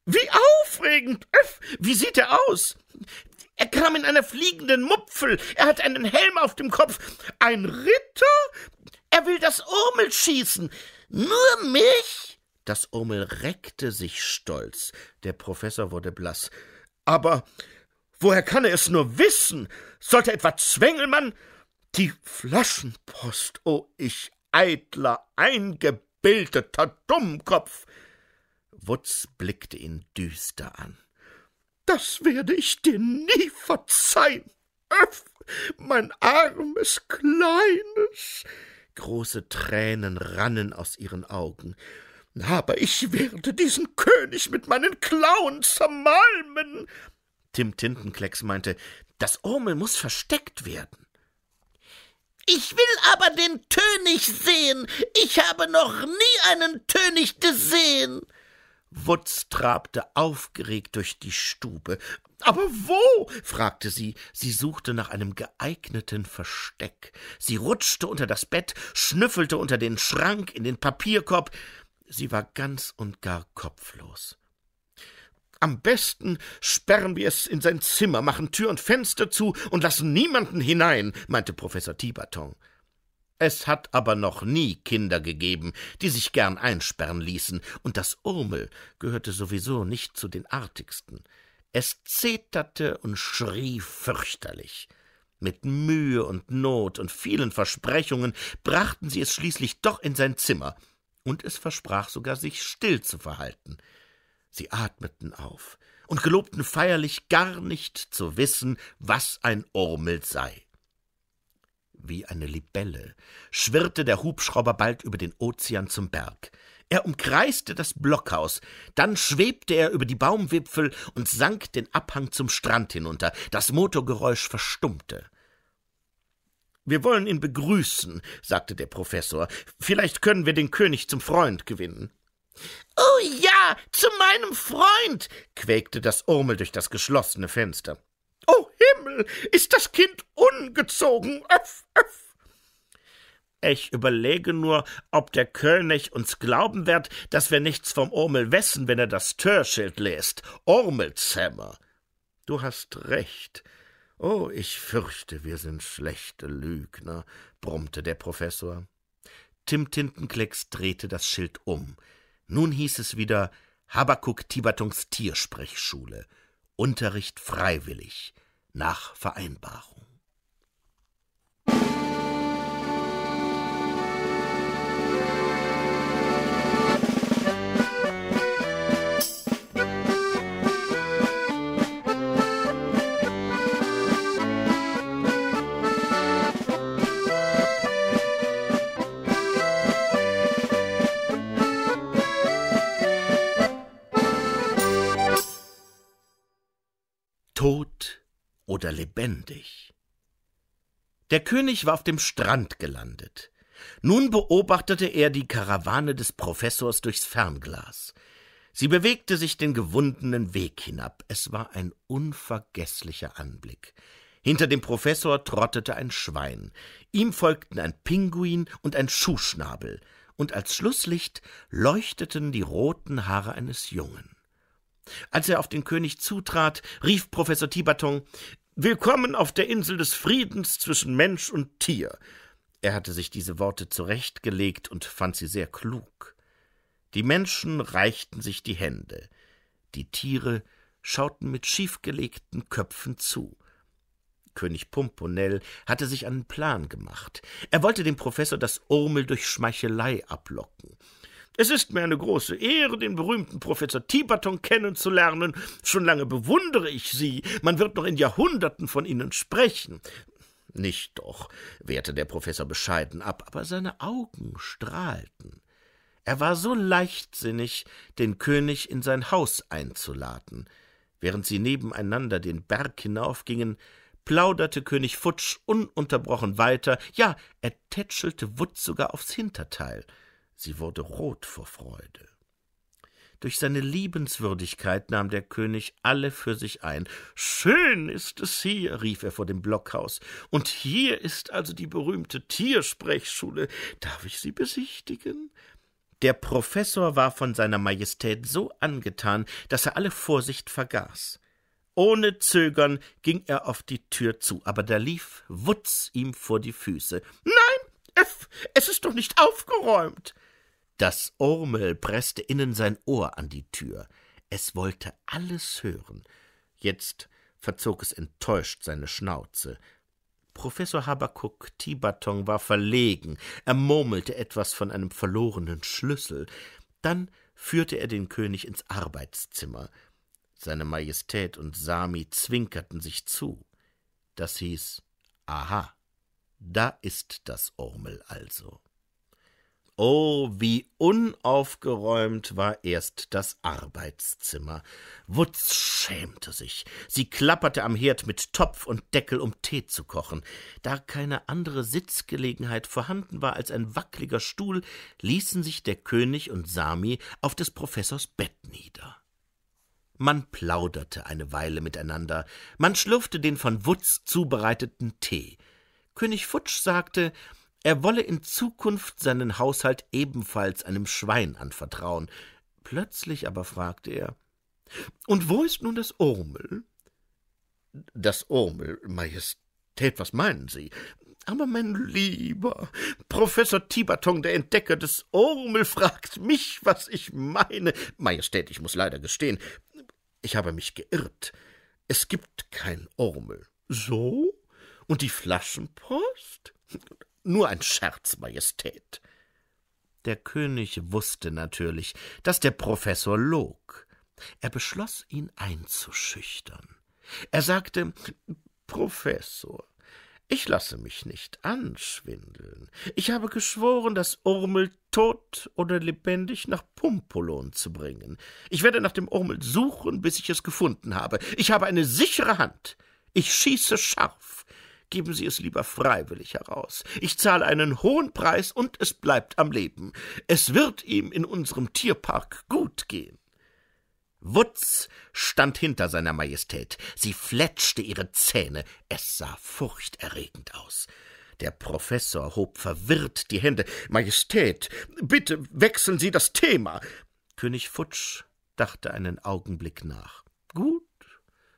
Wie aufregend! Öff, wie sieht er aus? Er kam in einer fliegenden Mupfel, er hat einen Helm auf dem Kopf. Ein Ritter? Er will das Urmel schießen. Nur mich? Das Urmel reckte sich stolz. Der Professor wurde blass. Aber woher kann er es nur wissen? Sollte etwa Zwängelmann? Die Flaschenpost, o oh, ich eitler, eingebildeter Dummkopf! Wutz blickte ihn düster an. Das werde ich dir nie verzeihen. Öff, mein armes Kleines! Große Tränen rannen aus ihren Augen aber ich werde diesen König mit meinen Klauen zermalmen. Tim Tintenklecks meinte, das Urmel muß versteckt werden. Ich will aber den König sehen. Ich habe noch nie einen König gesehen. Wutz trabte aufgeregt durch die Stube. Aber wo? fragte sie. Sie suchte nach einem geeigneten Versteck. Sie rutschte unter das Bett, schnüffelte unter den Schrank, in den Papierkorb. Sie war ganz und gar kopflos. Am besten sperren wir es in sein Zimmer, machen Tür und Fenster zu und lassen niemanden hinein, meinte Professor Tiberton. Es hat aber noch nie Kinder gegeben, die sich gern einsperren ließen, und das Urmel gehörte sowieso nicht zu den artigsten. Es zeterte und schrie fürchterlich. Mit Mühe und Not und vielen Versprechungen brachten sie es schließlich doch in sein Zimmer, und es versprach sogar, sich still zu verhalten. Sie atmeten auf und gelobten feierlich gar nicht zu wissen, was ein Urmel sei. Wie eine Libelle schwirrte der Hubschrauber bald über den Ozean zum Berg. Er umkreiste das Blockhaus, dann schwebte er über die Baumwipfel und sank den Abhang zum Strand hinunter. Das Motorgeräusch verstummte. Wir wollen ihn begrüßen, sagte der Professor. Vielleicht können wir den König zum Freund gewinnen. Oh ja, zu meinem Freund, quäkte das Urmel durch das geschlossene Fenster. Oh Himmel, ist das Kind ungezogen. Öff, öff. Ich überlege nur, ob der König uns glauben wird, dass wir nichts vom Urmel wissen, wenn er das Türschild lest. Urmelzämmer. Du hast recht, Oh, ich fürchte, wir sind schlechte Lügner, brummte der Professor. Tim Tintenklecks drehte das Schild um. Nun hieß es wieder Habakuk Tibatungs Tiersprechschule. Unterricht freiwillig. Nach Vereinbarung. oder lebendig. Der König war auf dem Strand gelandet. Nun beobachtete er die Karawane des Professors durchs Fernglas. Sie bewegte sich den gewundenen Weg hinab. Es war ein unvergesslicher Anblick. Hinter dem Professor trottete ein Schwein, ihm folgten ein Pinguin und ein Schuhschnabel, und als Schlusslicht leuchteten die roten Haare eines Jungen. Als er auf den König zutrat, rief Professor Tibaton Willkommen auf der Insel des Friedens zwischen Mensch und Tier. Er hatte sich diese Worte zurechtgelegt und fand sie sehr klug. Die Menschen reichten sich die Hände, die Tiere schauten mit schiefgelegten Köpfen zu. König Pomponell hatte sich einen Plan gemacht. Er wollte dem Professor das Urmel durch Schmeichelei ablocken. Es ist mir eine große Ehre, den berühmten Professor Tiberton kennenzulernen. Schon lange bewundere ich Sie. Man wird noch in Jahrhunderten von Ihnen sprechen. Nicht doch, wehrte der Professor bescheiden ab, aber seine Augen strahlten. Er war so leichtsinnig, den König in sein Haus einzuladen. Während sie nebeneinander den Berg hinaufgingen, plauderte König Futsch ununterbrochen weiter, ja, er tätschelte Wutz sogar aufs Hinterteil sie wurde rot vor Freude. Durch seine Liebenswürdigkeit nahm der König alle für sich ein. Schön ist es hier, rief er vor dem Blockhaus. Und hier ist also die berühmte Tiersprechschule. Darf ich sie besichtigen? Der Professor war von seiner Majestät so angetan, dass er alle Vorsicht vergaß. Ohne Zögern ging er auf die Tür zu, aber da lief Wutz ihm vor die Füße. Nein, es ist doch nicht aufgeräumt. Das Urmel presste innen sein Ohr an die Tür. Es wollte alles hören. Jetzt verzog es enttäuscht seine Schnauze. Professor Habakuk Tibatong war verlegen. Er murmelte etwas von einem verlorenen Schlüssel. Dann führte er den König ins Arbeitszimmer. Seine Majestät und Sami zwinkerten sich zu. Das hieß: Aha, da ist das Urmel also. Oh, wie unaufgeräumt war erst das Arbeitszimmer. Wutz schämte sich. Sie klapperte am Herd mit Topf und Deckel, um Tee zu kochen. Da keine andere Sitzgelegenheit vorhanden war als ein wackliger Stuhl, ließen sich der König und Sami auf des Professors Bett nieder. Man plauderte eine Weile miteinander, man schlürfte den von Wutz zubereiteten Tee. König Futsch sagte, er wolle in Zukunft seinen Haushalt ebenfalls einem Schwein anvertrauen. Plötzlich aber fragte er Und wo ist nun das Urmel? Das Urmel, Majestät, was meinen Sie? Aber mein Lieber, Professor Tibaton, der Entdecker des Urmel, fragt mich, was ich meine. Majestät, ich muss leider gestehen, ich habe mich geirrt. Es gibt kein Urmel. So? Und die Flaschenpost? Nur ein Scherz, Majestät. Der König wußte natürlich, daß der Professor log. Er beschloss, ihn einzuschüchtern. Er sagte Professor, ich lasse mich nicht anschwindeln. Ich habe geschworen, das Urmel tot oder lebendig nach Pumpolon zu bringen. Ich werde nach dem Urmel suchen, bis ich es gefunden habe. Ich habe eine sichere Hand. Ich schieße scharf. Geben Sie es lieber freiwillig heraus. Ich zahle einen hohen Preis und es bleibt am Leben. Es wird ihm in unserem Tierpark gut gehen. Wutz stand hinter seiner Majestät. Sie fletschte ihre Zähne. Es sah furchterregend aus. Der Professor hob verwirrt die Hände. Majestät, bitte wechseln Sie das Thema. König Futsch dachte einen Augenblick nach. Gut,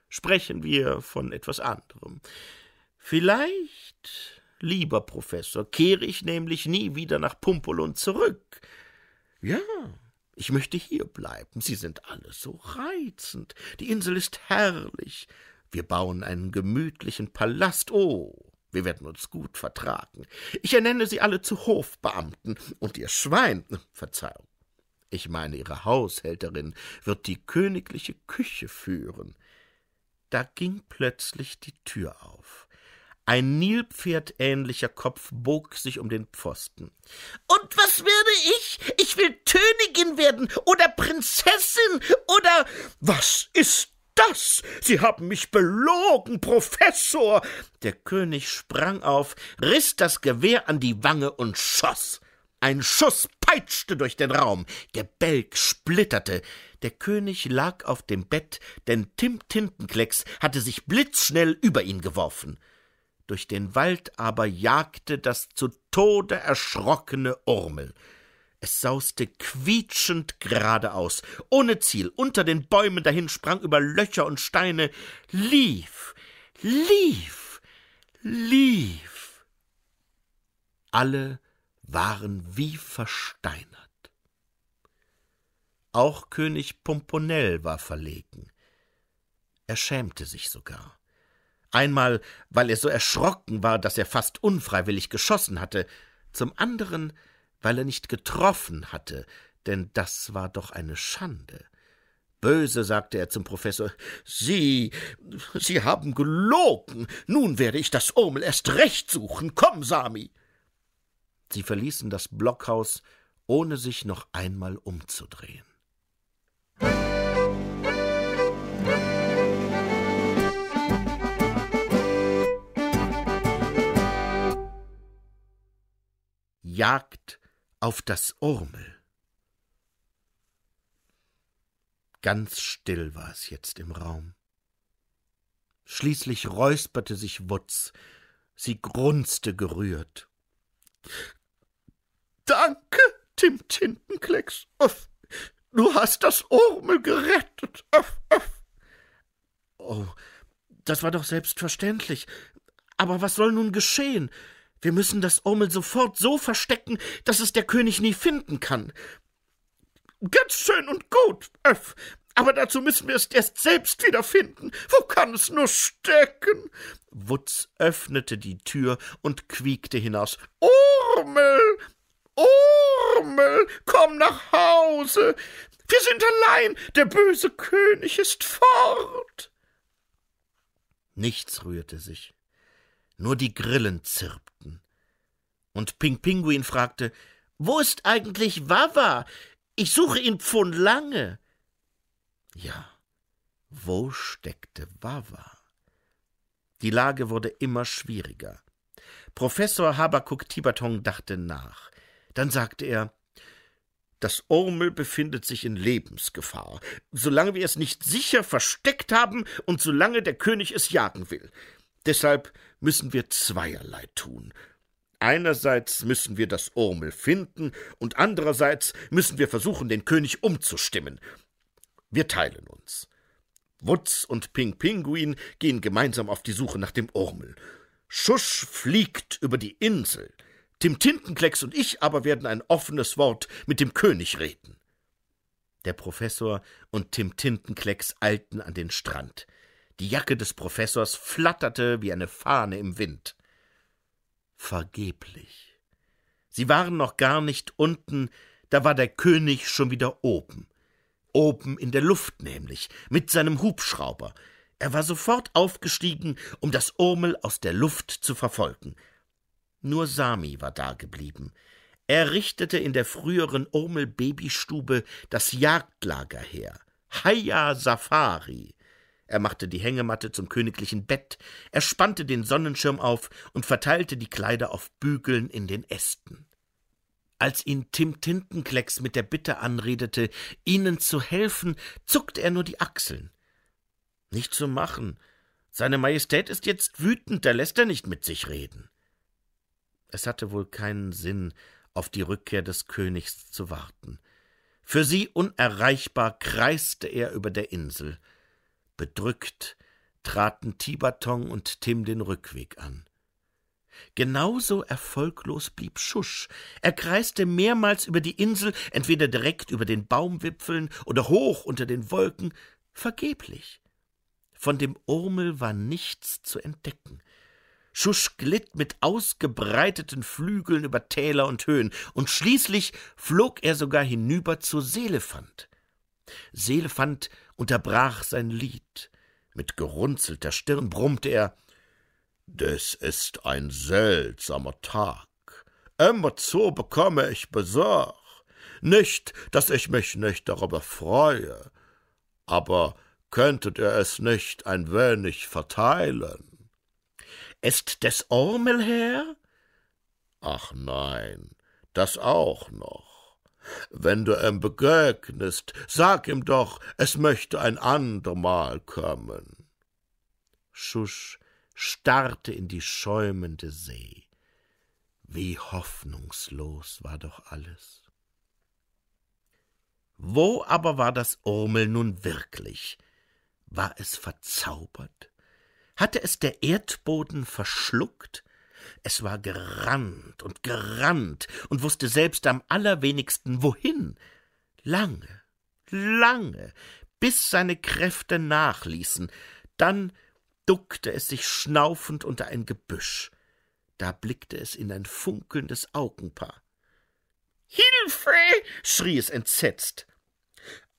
sprechen wir von etwas anderem. Vielleicht, lieber Professor, kehre ich nämlich nie wieder nach Pumpolon zurück. Ja, ich möchte hier bleiben. Sie sind alle so reizend. Die Insel ist herrlich. Wir bauen einen gemütlichen Palast. Oh, wir werden uns gut vertragen. Ich ernenne Sie alle zu Hofbeamten und Ihr Schwein, *laughs* Verzeihung, ich meine Ihre Haushälterin, wird die königliche Küche führen. Da ging plötzlich die Tür auf. Ein Nilpferdähnlicher Kopf bog sich um den Pfosten. Und was werde ich? Ich will Königin werden oder Prinzessin oder. Was ist das? Sie haben mich belogen, Professor! Der König sprang auf, riß das Gewehr an die Wange und schoss. Ein Schuss peitschte durch den Raum, Gebälk splitterte. Der König lag auf dem Bett, denn Tim Tintenklecks hatte sich blitzschnell über ihn geworfen durch den Wald aber jagte das zu Tode erschrockene Urmel. Es sauste quietschend geradeaus, ohne Ziel, unter den Bäumen dahin, sprang über Löcher und Steine, lief, lief, lief. Alle waren wie versteinert. Auch König Pomponell war verlegen. Er schämte sich sogar einmal, weil er so erschrocken war, dass er fast unfreiwillig geschossen hatte, zum anderen, weil er nicht getroffen hatte, denn das war doch eine Schande. Böse sagte er zum Professor, Sie, Sie haben gelogen. Nun werde ich das Omel erst recht suchen. Komm, Sami. Sie verließen das Blockhaus, ohne sich noch einmal umzudrehen. Jagd auf das Urmel. Ganz still war es jetzt im Raum. Schließlich räusperte sich Wutz. Sie grunzte gerührt. Danke, Tim Tintenklecks. Öff. Du hast das Urmel gerettet. Öff, öff. Oh, das war doch selbstverständlich. Aber was soll nun geschehen? Wir müssen das Urmel sofort so verstecken, dass es der König nie finden kann. Ganz schön und gut, Öff, aber dazu müssen wir es erst selbst wiederfinden. Wo kann es nur stecken? Wutz öffnete die Tür und quiekte hinaus. Urmel! Urmel! Komm nach Hause! Wir sind allein! Der böse König ist fort! Nichts rührte sich nur die Grillen zirpten. Und Ping Pinguin fragte, wo ist eigentlich Wawa? Ich suche ihn von lange. Ja, wo steckte Wawa? Die Lage wurde immer schwieriger. Professor Habakuk Tibatong dachte nach. Dann sagte er, das Urmel befindet sich in Lebensgefahr, solange wir es nicht sicher versteckt haben und solange der König es jagen will. Deshalb müssen wir zweierlei tun. Einerseits müssen wir das Urmel finden und andererseits müssen wir versuchen, den König umzustimmen. Wir teilen uns. Wutz und Ping Pinguin gehen gemeinsam auf die Suche nach dem Urmel. Schusch fliegt über die Insel. Tim Tintenklecks und ich aber werden ein offenes Wort mit dem König reden. Der Professor und Tim Tintenklecks eilten an den Strand. Die Jacke des Professors flatterte wie eine Fahne im Wind. Vergeblich. Sie waren noch gar nicht unten, da war der König schon wieder oben. Oben in der Luft nämlich, mit seinem Hubschrauber. Er war sofort aufgestiegen, um das Urmel aus der Luft zu verfolgen. Nur Sami war dageblieben. Er richtete in der früheren Urmel-Babystube das Jagdlager her. Haya Safari! Er machte die Hängematte zum königlichen Bett, er spannte den Sonnenschirm auf und verteilte die Kleider auf Bügeln in den Ästen. Als ihn Tim Tintenklecks mit der Bitte anredete, ihnen zu helfen, zuckte er nur die Achseln. Nicht zu machen. Seine Majestät ist jetzt wütend, da lässt er nicht mit sich reden. Es hatte wohl keinen Sinn, auf die Rückkehr des Königs zu warten. Für sie unerreichbar kreiste er über der Insel. Bedrückt traten Tibatong und Tim den Rückweg an. Genauso erfolglos blieb Schusch. Er kreiste mehrmals über die Insel, entweder direkt über den Baumwipfeln oder hoch unter den Wolken, vergeblich. Von dem Urmel war nichts zu entdecken. Schusch glitt mit ausgebreiteten Flügeln über Täler und Höhen, und schließlich flog er sogar hinüber zu Seelefant. Seelefant unterbrach sein Lied. Mit gerunzelter Stirn brummte er Das ist ein seltsamer Tag. Immerzu bekomme ich Besuch. Nicht, dass ich mich nicht darüber freue, aber könntet ihr es nicht ein wenig verteilen? Ist des Ormel her? Ach nein, das auch noch. Wenn du ihm begegnest, sag ihm doch, es möchte ein andermal kommen. Schusch starrte in die schäumende See. Wie hoffnungslos war doch alles. Wo aber war das Urmel nun wirklich? War es verzaubert? Hatte es der Erdboden verschluckt? Es war gerannt und gerannt und wusste selbst am allerwenigsten wohin. Lange, lange, bis seine Kräfte nachließen, dann duckte es sich schnaufend unter ein Gebüsch. Da blickte es in ein funkelndes Augenpaar. Hilfe! schrie es entsetzt.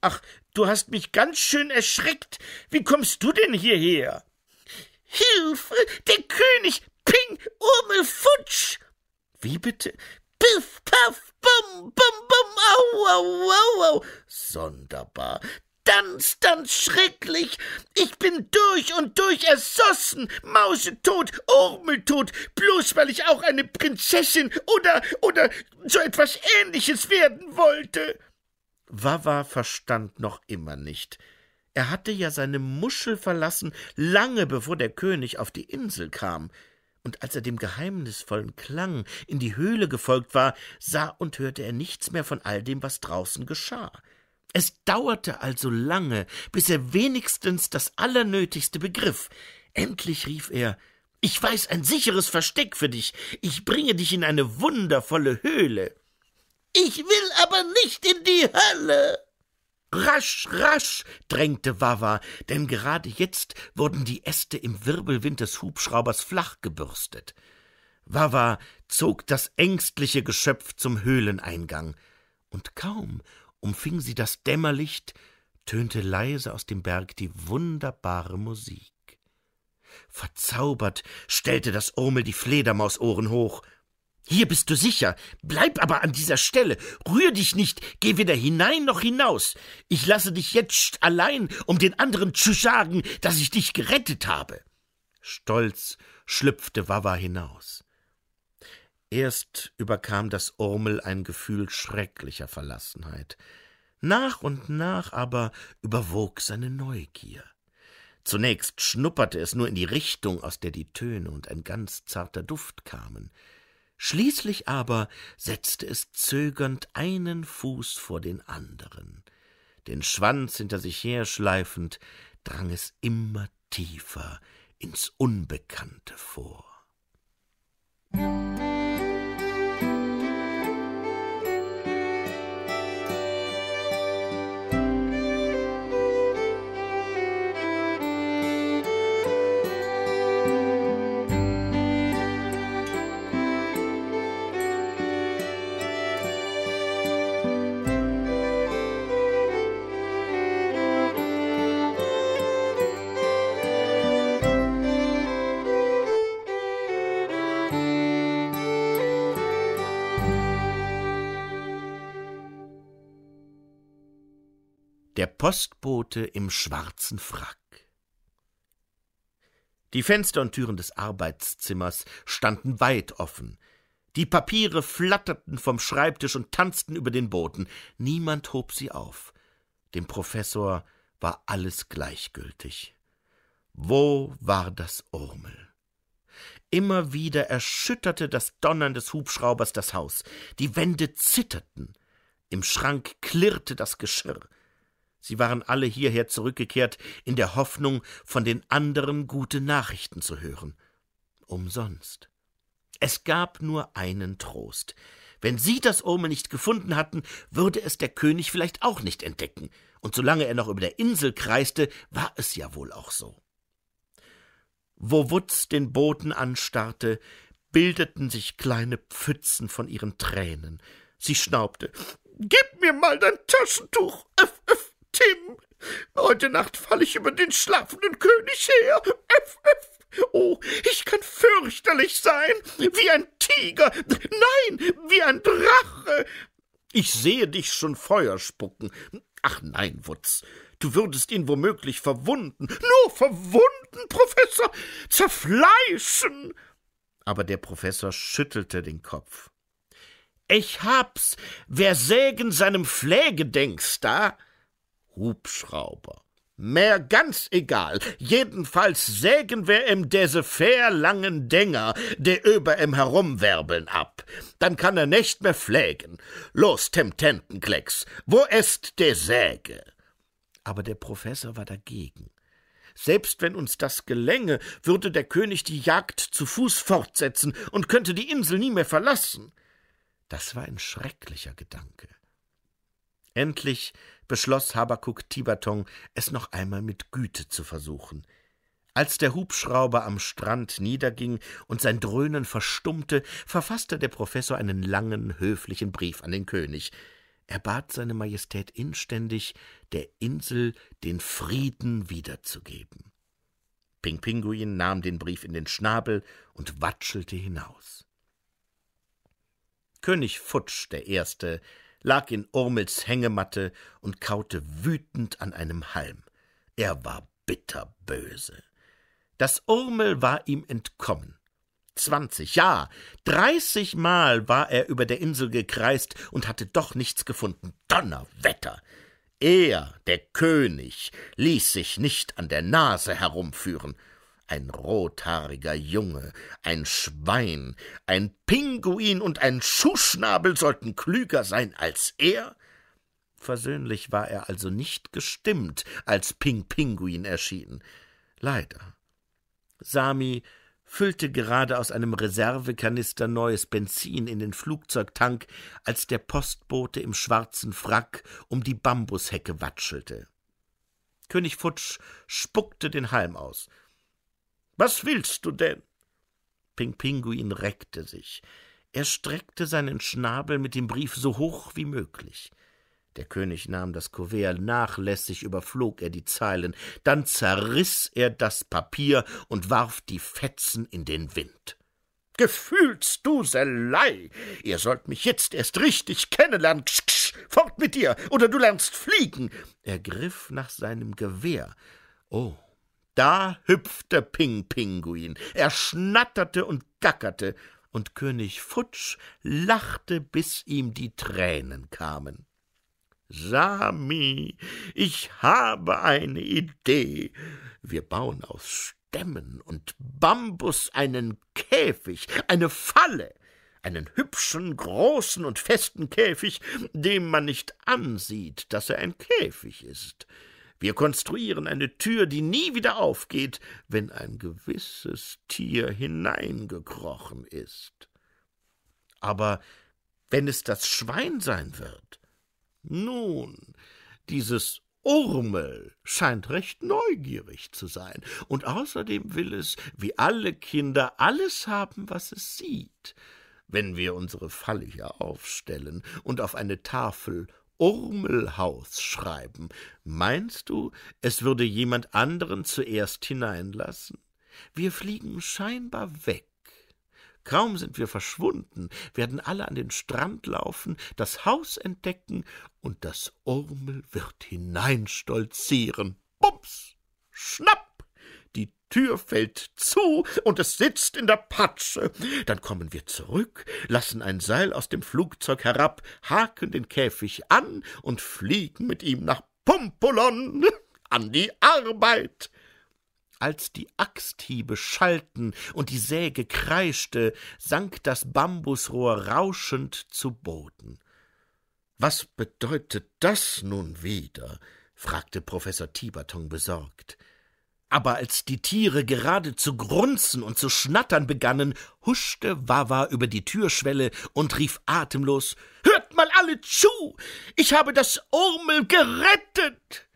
Ach, du hast mich ganz schön erschreckt. Wie kommst du denn hierher? Hilfe! Der König! Ping, Urmel, Futsch! Wie bitte? Piff, Paff, Bum, Bum, Bum, Au, Au, Au, Au! Sonderbar! Tanz, ganz schrecklich! Ich bin durch und durch ersossen, mausetot, urmeltot, bloß weil ich auch eine Prinzessin oder, oder so etwas Ähnliches werden wollte! Wawa verstand noch immer nicht. Er hatte ja seine Muschel verlassen, lange bevor der König auf die Insel kam und als er dem geheimnisvollen Klang in die Höhle gefolgt war, sah und hörte er nichts mehr von all dem, was draußen geschah. Es dauerte also lange, bis er wenigstens das Allernötigste begriff. Endlich rief er Ich weiß ein sicheres Versteck für dich. Ich bringe dich in eine wundervolle Höhle. Ich will aber nicht in die Hölle. Rasch, rasch, drängte Wawa, denn gerade jetzt wurden die Äste im Wirbelwind des Hubschraubers flach gebürstet. Wawa zog das ängstliche Geschöpf zum Höhleneingang, und kaum umfing sie das Dämmerlicht, tönte leise aus dem Berg die wunderbare Musik. Verzaubert stellte das Urmel die Fledermausohren hoch. Hier bist du sicher. Bleib aber an dieser Stelle. Rühr dich nicht. Geh weder hinein noch hinaus. Ich lasse dich jetzt allein, um den anderen zu sagen, dass ich dich gerettet habe. Stolz schlüpfte Wawa hinaus. Erst überkam das Urmel ein Gefühl schrecklicher Verlassenheit. Nach und nach aber überwog seine Neugier. Zunächst schnupperte es nur in die Richtung, aus der die Töne und ein ganz zarter Duft kamen. Schließlich aber setzte es zögernd einen Fuß vor den anderen. Den Schwanz hinter sich herschleifend, drang es immer tiefer ins Unbekannte vor. Musik Der Postbote im schwarzen Frack. Die Fenster und Türen des Arbeitszimmers standen weit offen. Die Papiere flatterten vom Schreibtisch und tanzten über den Boden. Niemand hob sie auf. Dem Professor war alles gleichgültig. Wo war das Urmel? Immer wieder erschütterte das Donnern des Hubschraubers das Haus. Die Wände zitterten. Im Schrank klirrte das Geschirr. Sie waren alle hierher zurückgekehrt, in der Hoffnung, von den anderen gute Nachrichten zu hören. Umsonst. Es gab nur einen Trost. Wenn sie das Ome nicht gefunden hatten, würde es der König vielleicht auch nicht entdecken, und solange er noch über der Insel kreiste, war es ja wohl auch so. Wo Wutz den Boten anstarrte, bildeten sich kleine Pfützen von ihren Tränen. Sie schnaubte. Gib mir mal dein Taschentuch. Öff, öff. Tim, heute Nacht falle ich über den schlafenden König her. Öff, öff. Oh, ich kann fürchterlich sein, wie ein Tiger, nein, wie ein Drache. Ich sehe dich schon Feuer spucken. Ach nein, Wutz, du würdest ihn womöglich verwunden, nur verwunden, Professor, zerfleischen. Aber der Professor schüttelte den Kopf. Ich hab's. Wer sägen seinem Pflege denkst, da? Hubschrauber. Mehr ganz egal. Jedenfalls sägen wir ihm im fair langen Dinger, der über ihm Herumwerbeln ab. Dann kann er nicht mehr pflegen. Los, Temptentenklecks, wo ist die Säge? Aber der Professor war dagegen. Selbst wenn uns das gelänge, würde der König die Jagd zu Fuß fortsetzen und könnte die Insel nie mehr verlassen. Das war ein schrecklicher Gedanke. Endlich beschloss Habakuk Tibatong, es noch einmal mit Güte zu versuchen. Als der Hubschrauber am Strand niederging und sein Dröhnen verstummte, verfasste der Professor einen langen, höflichen Brief an den König. Er bat seine Majestät inständig, der Insel den Frieden wiederzugeben. Ping Pinguin nahm den Brief in den Schnabel und watschelte hinaus. König Futsch der Erste lag in Urmels Hängematte und kaute wütend an einem Halm. Er war bitterböse. Das Urmel war ihm entkommen. Zwanzig, ja, dreißigmal war er über der Insel gekreist und hatte doch nichts gefunden. Donnerwetter! Er, der König, ließ sich nicht an der Nase herumführen ein rothaariger Junge, ein Schwein, ein Pinguin und ein Schuhschnabel sollten klüger sein als er? Versöhnlich war er also nicht gestimmt, als Ping Pinguin erschien. Leider. Sami füllte gerade aus einem Reservekanister neues Benzin in den Flugzeugtank, als der Postbote im schwarzen Frack um die Bambushecke watschelte. König Futsch spuckte den Halm aus. Was willst du denn? Ping Pinguin reckte sich. Er streckte seinen Schnabel mit dem Brief so hoch wie möglich. Der König nahm das Kuvert, nachlässig überflog er die Zeilen, dann zerriß er das Papier und warf die Fetzen in den Wind. Gefühlsduselei! Ihr sollt mich jetzt erst richtig kennenlernen! Ksch, ksch, fort mit dir, oder du lernst fliegen! Er griff nach seinem Gewehr. Oh, da hüpfte Ping-Pinguin, er schnatterte und gackerte, und König Futsch lachte, bis ihm die Tränen kamen. Sami, ich habe eine Idee. Wir bauen aus Stämmen und Bambus einen Käfig, eine Falle, einen hübschen, großen und festen Käfig, dem man nicht ansieht, dass er ein Käfig ist. Wir konstruieren eine Tür, die nie wieder aufgeht, wenn ein gewisses Tier hineingekrochen ist. Aber wenn es das Schwein sein wird, nun, dieses Urmel scheint recht neugierig zu sein, und außerdem will es, wie alle Kinder, alles haben, was es sieht. Wenn wir unsere Falle hier aufstellen und auf eine Tafel Urmelhaus schreiben. Meinst du, es würde jemand anderen zuerst hineinlassen? Wir fliegen scheinbar weg. Kaum sind wir verschwunden, werden alle an den Strand laufen, das Haus entdecken und das Urmel wird hineinstolzieren. Bums! Schnapp! Tür fällt zu und es sitzt in der Patsche. Dann kommen wir zurück, lassen ein Seil aus dem Flugzeug herab, haken den Käfig an und fliegen mit ihm nach Pompolon *laughs* an die Arbeit. Als die Axthiebe schallten und die Säge kreischte, sank das Bambusrohr rauschend zu Boden. Was bedeutet das nun wieder? fragte Professor Tiberton besorgt aber als die Tiere gerade zu grunzen und zu schnattern begannen, huschte Wawa über die Türschwelle und rief atemlos Hört mal alle zu. Ich habe das Urmel gerettet.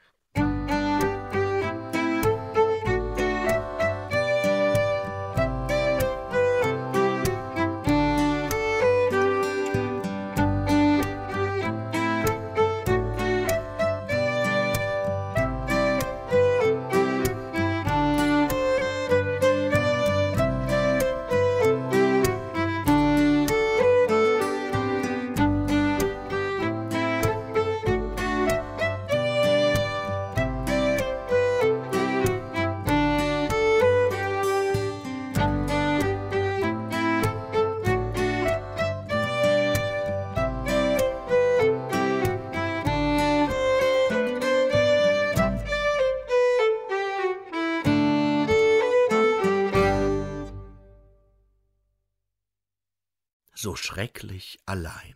allein.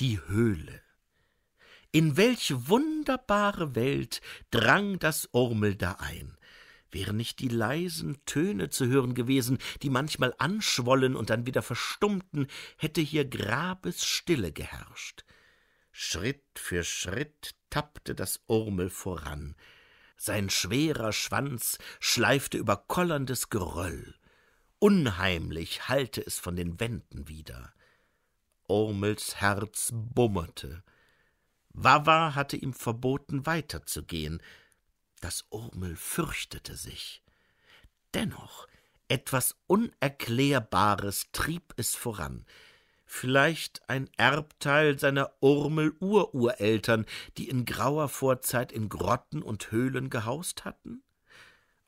Die Höhle. In welche wunderbare Welt drang das Urmel da ein? Wären nicht die leisen Töne zu hören gewesen, die manchmal anschwollen und dann wieder verstummten, hätte hier Grabesstille geherrscht. Schritt für Schritt tappte das Urmel voran. Sein schwerer Schwanz schleifte über kollerndes Geröll unheimlich hallte es von den Wänden wieder. Urmels Herz bummerte. Wawa hatte ihm verboten, weiterzugehen. Das Urmel fürchtete sich. Dennoch, etwas Unerklärbares trieb es voran. Vielleicht ein Erbteil seiner Urmel-Urureltern, die in grauer Vorzeit in Grotten und Höhlen gehaust hatten?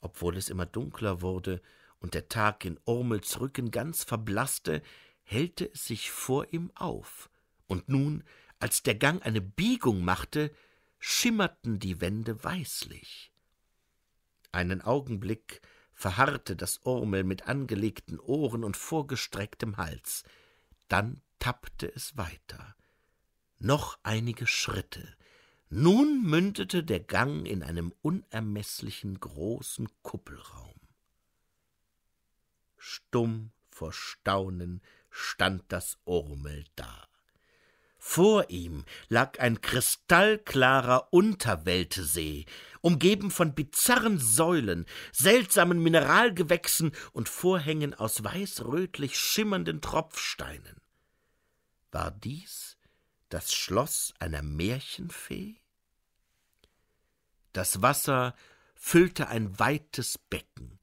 Obwohl es immer dunkler wurde, und der Tag in Urmels Rücken ganz verblaßte, hellte es sich vor ihm auf, und nun, als der Gang eine Biegung machte, schimmerten die Wände weißlich. Einen Augenblick verharrte das Urmel mit angelegten Ohren und vorgestrecktem Hals, dann tappte es weiter. Noch einige Schritte. Nun mündete der Gang in einem unermeßlichen großen Kuppelraum. Stumm vor Staunen stand das Urmel da. Vor ihm lag ein kristallklarer Unterweltsee, umgeben von bizarren Säulen, seltsamen Mineralgewächsen und Vorhängen aus weißrötlich schimmernden Tropfsteinen. War dies das Schloss einer Märchenfee? Das Wasser füllte ein weites Becken.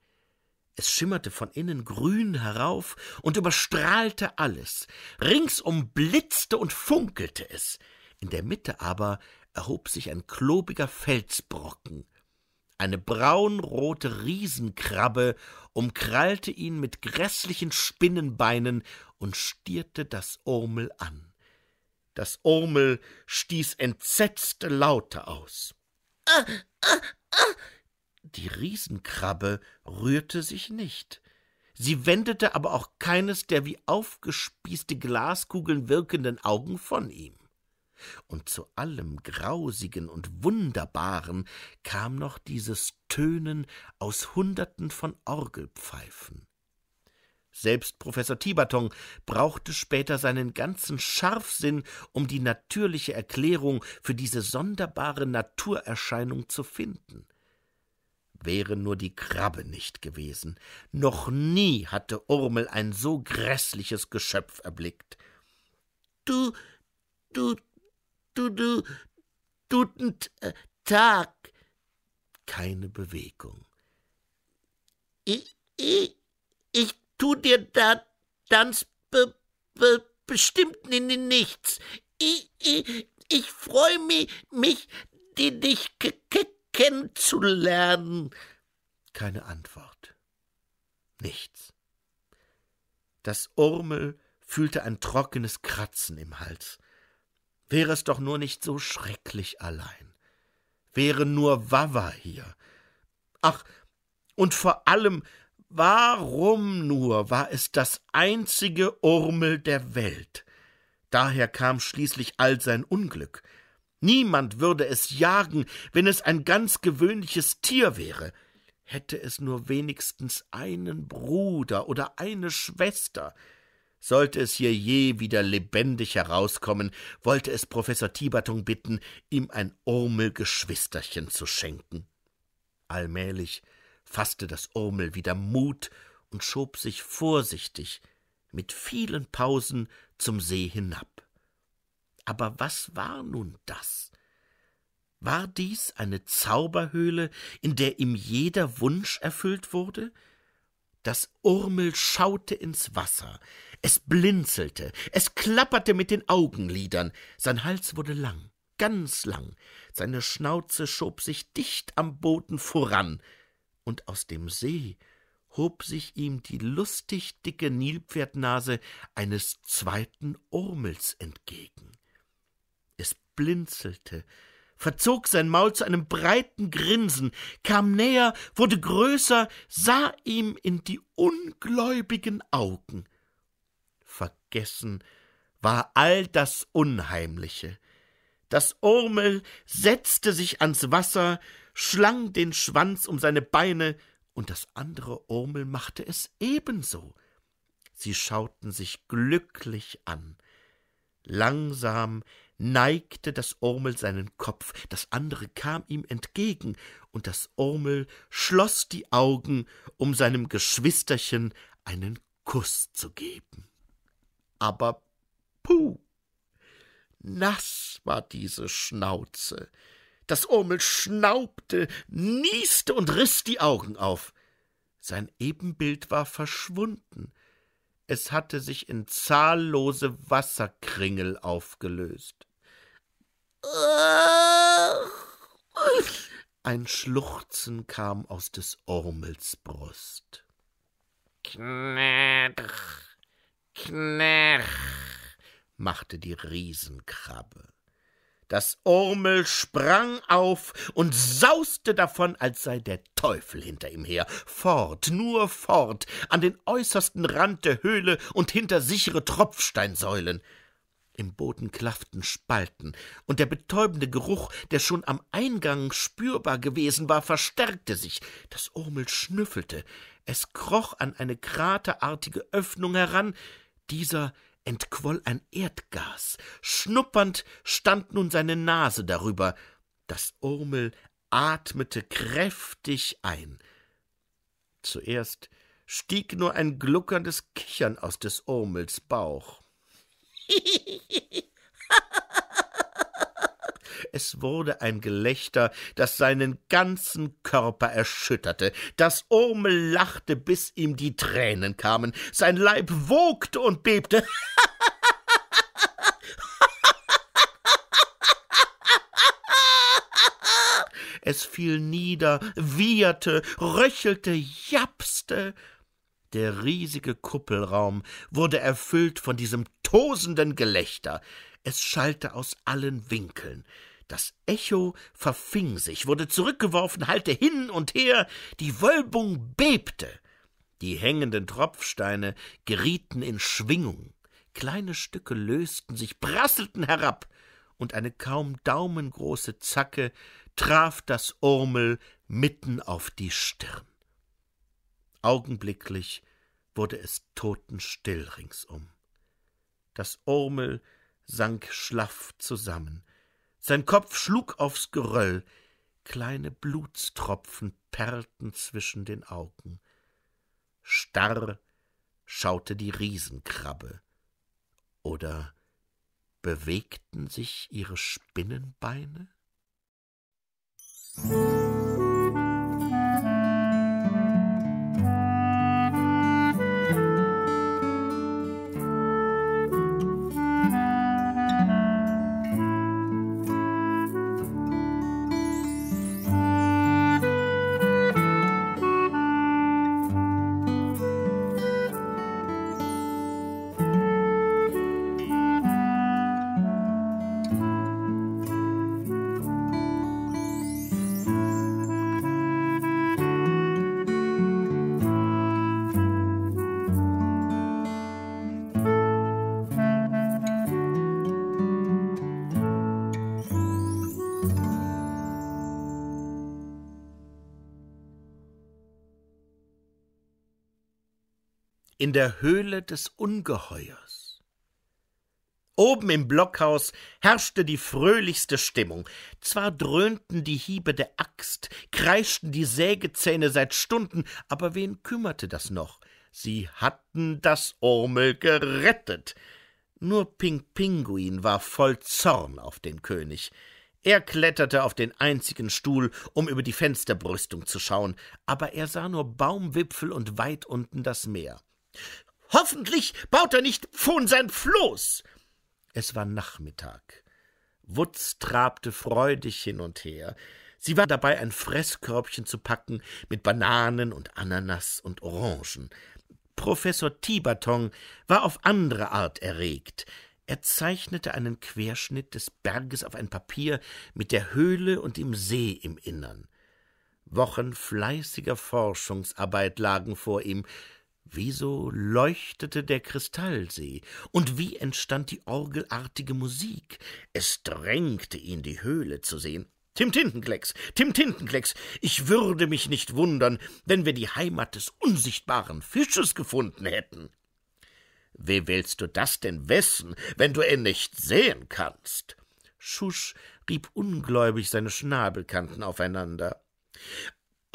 Es schimmerte von innen grün herauf und überstrahlte alles. Ringsum blitzte und funkelte es. In der Mitte aber erhob sich ein klobiger Felsbrocken. Eine braunrote Riesenkrabbe umkrallte ihn mit grässlichen Spinnenbeinen und stierte das Urmel an. Das Urmel stieß entsetzte Laute aus. Ah, ah, ah! Die Riesenkrabbe rührte sich nicht. Sie wendete aber auch keines der wie aufgespießte Glaskugeln wirkenden Augen von ihm. Und zu allem Grausigen und Wunderbaren kam noch dieses Tönen aus Hunderten von Orgelpfeifen. Selbst Professor Tibaton brauchte später seinen ganzen Scharfsinn, um die natürliche Erklärung für diese sonderbare Naturerscheinung zu finden wäre nur die Krabbe nicht gewesen. Noch nie hatte Urmel ein so grässliches Geschöpf erblickt. Du, du, du, du, dudend äh, Tag. Keine Bewegung. Ich, ich, ich tu dir da ganz be, be, bestimmt nichts. Ich, ich, ich freue mich, mich, die dich kennenzulernen. Keine Antwort. Nichts. Das Urmel fühlte ein trockenes Kratzen im Hals. Wäre es doch nur nicht so schrecklich allein. Wäre nur Wawa hier. Ach, und vor allem, warum nur war es das einzige Urmel der Welt? Daher kam schließlich all sein Unglück. Niemand würde es jagen, wenn es ein ganz gewöhnliches Tier wäre. Hätte es nur wenigstens einen Bruder oder eine Schwester. Sollte es hier je wieder lebendig herauskommen, wollte es Professor Tibatung bitten, ihm ein Urmelgeschwisterchen zu schenken. Allmählich fasste das Urmel wieder Mut und schob sich vorsichtig mit vielen Pausen zum See hinab. Aber was war nun das? War dies eine Zauberhöhle, in der ihm jeder Wunsch erfüllt wurde? Das Urmel schaute ins Wasser, es blinzelte, es klapperte mit den Augenlidern, sein Hals wurde lang, ganz lang, seine Schnauze schob sich dicht am Boden voran, und aus dem See hob sich ihm die lustig dicke Nilpferdnase eines zweiten Urmels entgegen blinzelte, verzog sein Maul zu einem breiten Grinsen, kam näher, wurde größer, sah ihm in die ungläubigen Augen. Vergessen war all das Unheimliche. Das Urmel setzte sich ans Wasser, schlang den Schwanz um seine Beine, und das andere Urmel machte es ebenso. Sie schauten sich glücklich an. Langsam neigte das Urmel seinen Kopf, das andere kam ihm entgegen, und das Urmel schloss die Augen, um seinem Geschwisterchen einen Kuss zu geben. Aber puh, nass war diese Schnauze. Das Urmel schnaubte, nieste und riß die Augen auf. Sein Ebenbild war verschwunden. Es hatte sich in zahllose Wasserkringel aufgelöst. Ein Schluchzen kam aus des Ormels Brust. Knarch, knarch, machte die Riesenkrabbe. Das Urmel sprang auf und sauste davon, als sei der Teufel hinter ihm her. Fort, nur fort, an den äußersten Rand der Höhle und hinter sichere Tropfsteinsäulen. Im Boden klafften Spalten, und der betäubende Geruch, der schon am Eingang spürbar gewesen war, verstärkte sich. Das Urmel schnüffelte, es kroch an eine kraterartige Öffnung heran, dieser entquoll ein Erdgas. Schnuppernd stand nun seine Nase darüber. Das Urmel atmete kräftig ein. Zuerst stieg nur ein gluckerndes Kichern aus des Urmels Bauch. *laughs* Es wurde ein Gelächter, das seinen ganzen Körper erschütterte. Das Urmel lachte, bis ihm die Tränen kamen. Sein Leib wogte und bebte. *laughs* Es fiel nieder, wieherte, röchelte, japste. Der riesige Kuppelraum wurde erfüllt von diesem tosenden Gelächter. Es schallte aus allen Winkeln. Das Echo verfing sich, wurde zurückgeworfen, hallte hin und her, die Wölbung bebte. Die hängenden Tropfsteine gerieten in Schwingung, kleine Stücke lösten sich, prasselten herab, und eine kaum daumengroße Zacke traf das Urmel mitten auf die Stirn. Augenblicklich wurde es totenstill ringsum. Das Urmel sank schlaff zusammen. Sein Kopf schlug aufs Geröll. Kleine Blutstropfen perlten zwischen den Augen. Starr schaute die Riesenkrabbe. Oder bewegten sich ihre Spinnenbeine? in der Höhle des Ungeheuers. Oben im Blockhaus herrschte die fröhlichste Stimmung. Zwar dröhnten die Hiebe der Axt, kreischten die Sägezähne seit Stunden, aber wen kümmerte das noch? Sie hatten das Urmel gerettet. Nur Ping Pinguin war voll Zorn auf den König. Er kletterte auf den einzigen Stuhl, um über die Fensterbrüstung zu schauen, aber er sah nur Baumwipfel und weit unten das Meer. Hoffentlich baut er nicht von sein Floß. Es war Nachmittag. Wutz trabte freudig hin und her. Sie war dabei, ein Fresskörbchen zu packen mit Bananen und Ananas und Orangen. Professor Tiberton war auf andere Art erregt. Er zeichnete einen Querschnitt des Berges auf ein Papier mit der Höhle und dem See im Innern. Wochen fleißiger Forschungsarbeit lagen vor ihm, Wieso leuchtete der Kristallsee? Und wie entstand die orgelartige Musik? Es drängte ihn, die Höhle zu sehen. Tim Tintenklecks, Tim Tintenklecks, ich würde mich nicht wundern, wenn wir die Heimat des unsichtbaren Fisches gefunden hätten. Wie willst du das denn wissen, wenn du ihn nicht sehen kannst? Schusch rieb ungläubig seine Schnabelkanten aufeinander.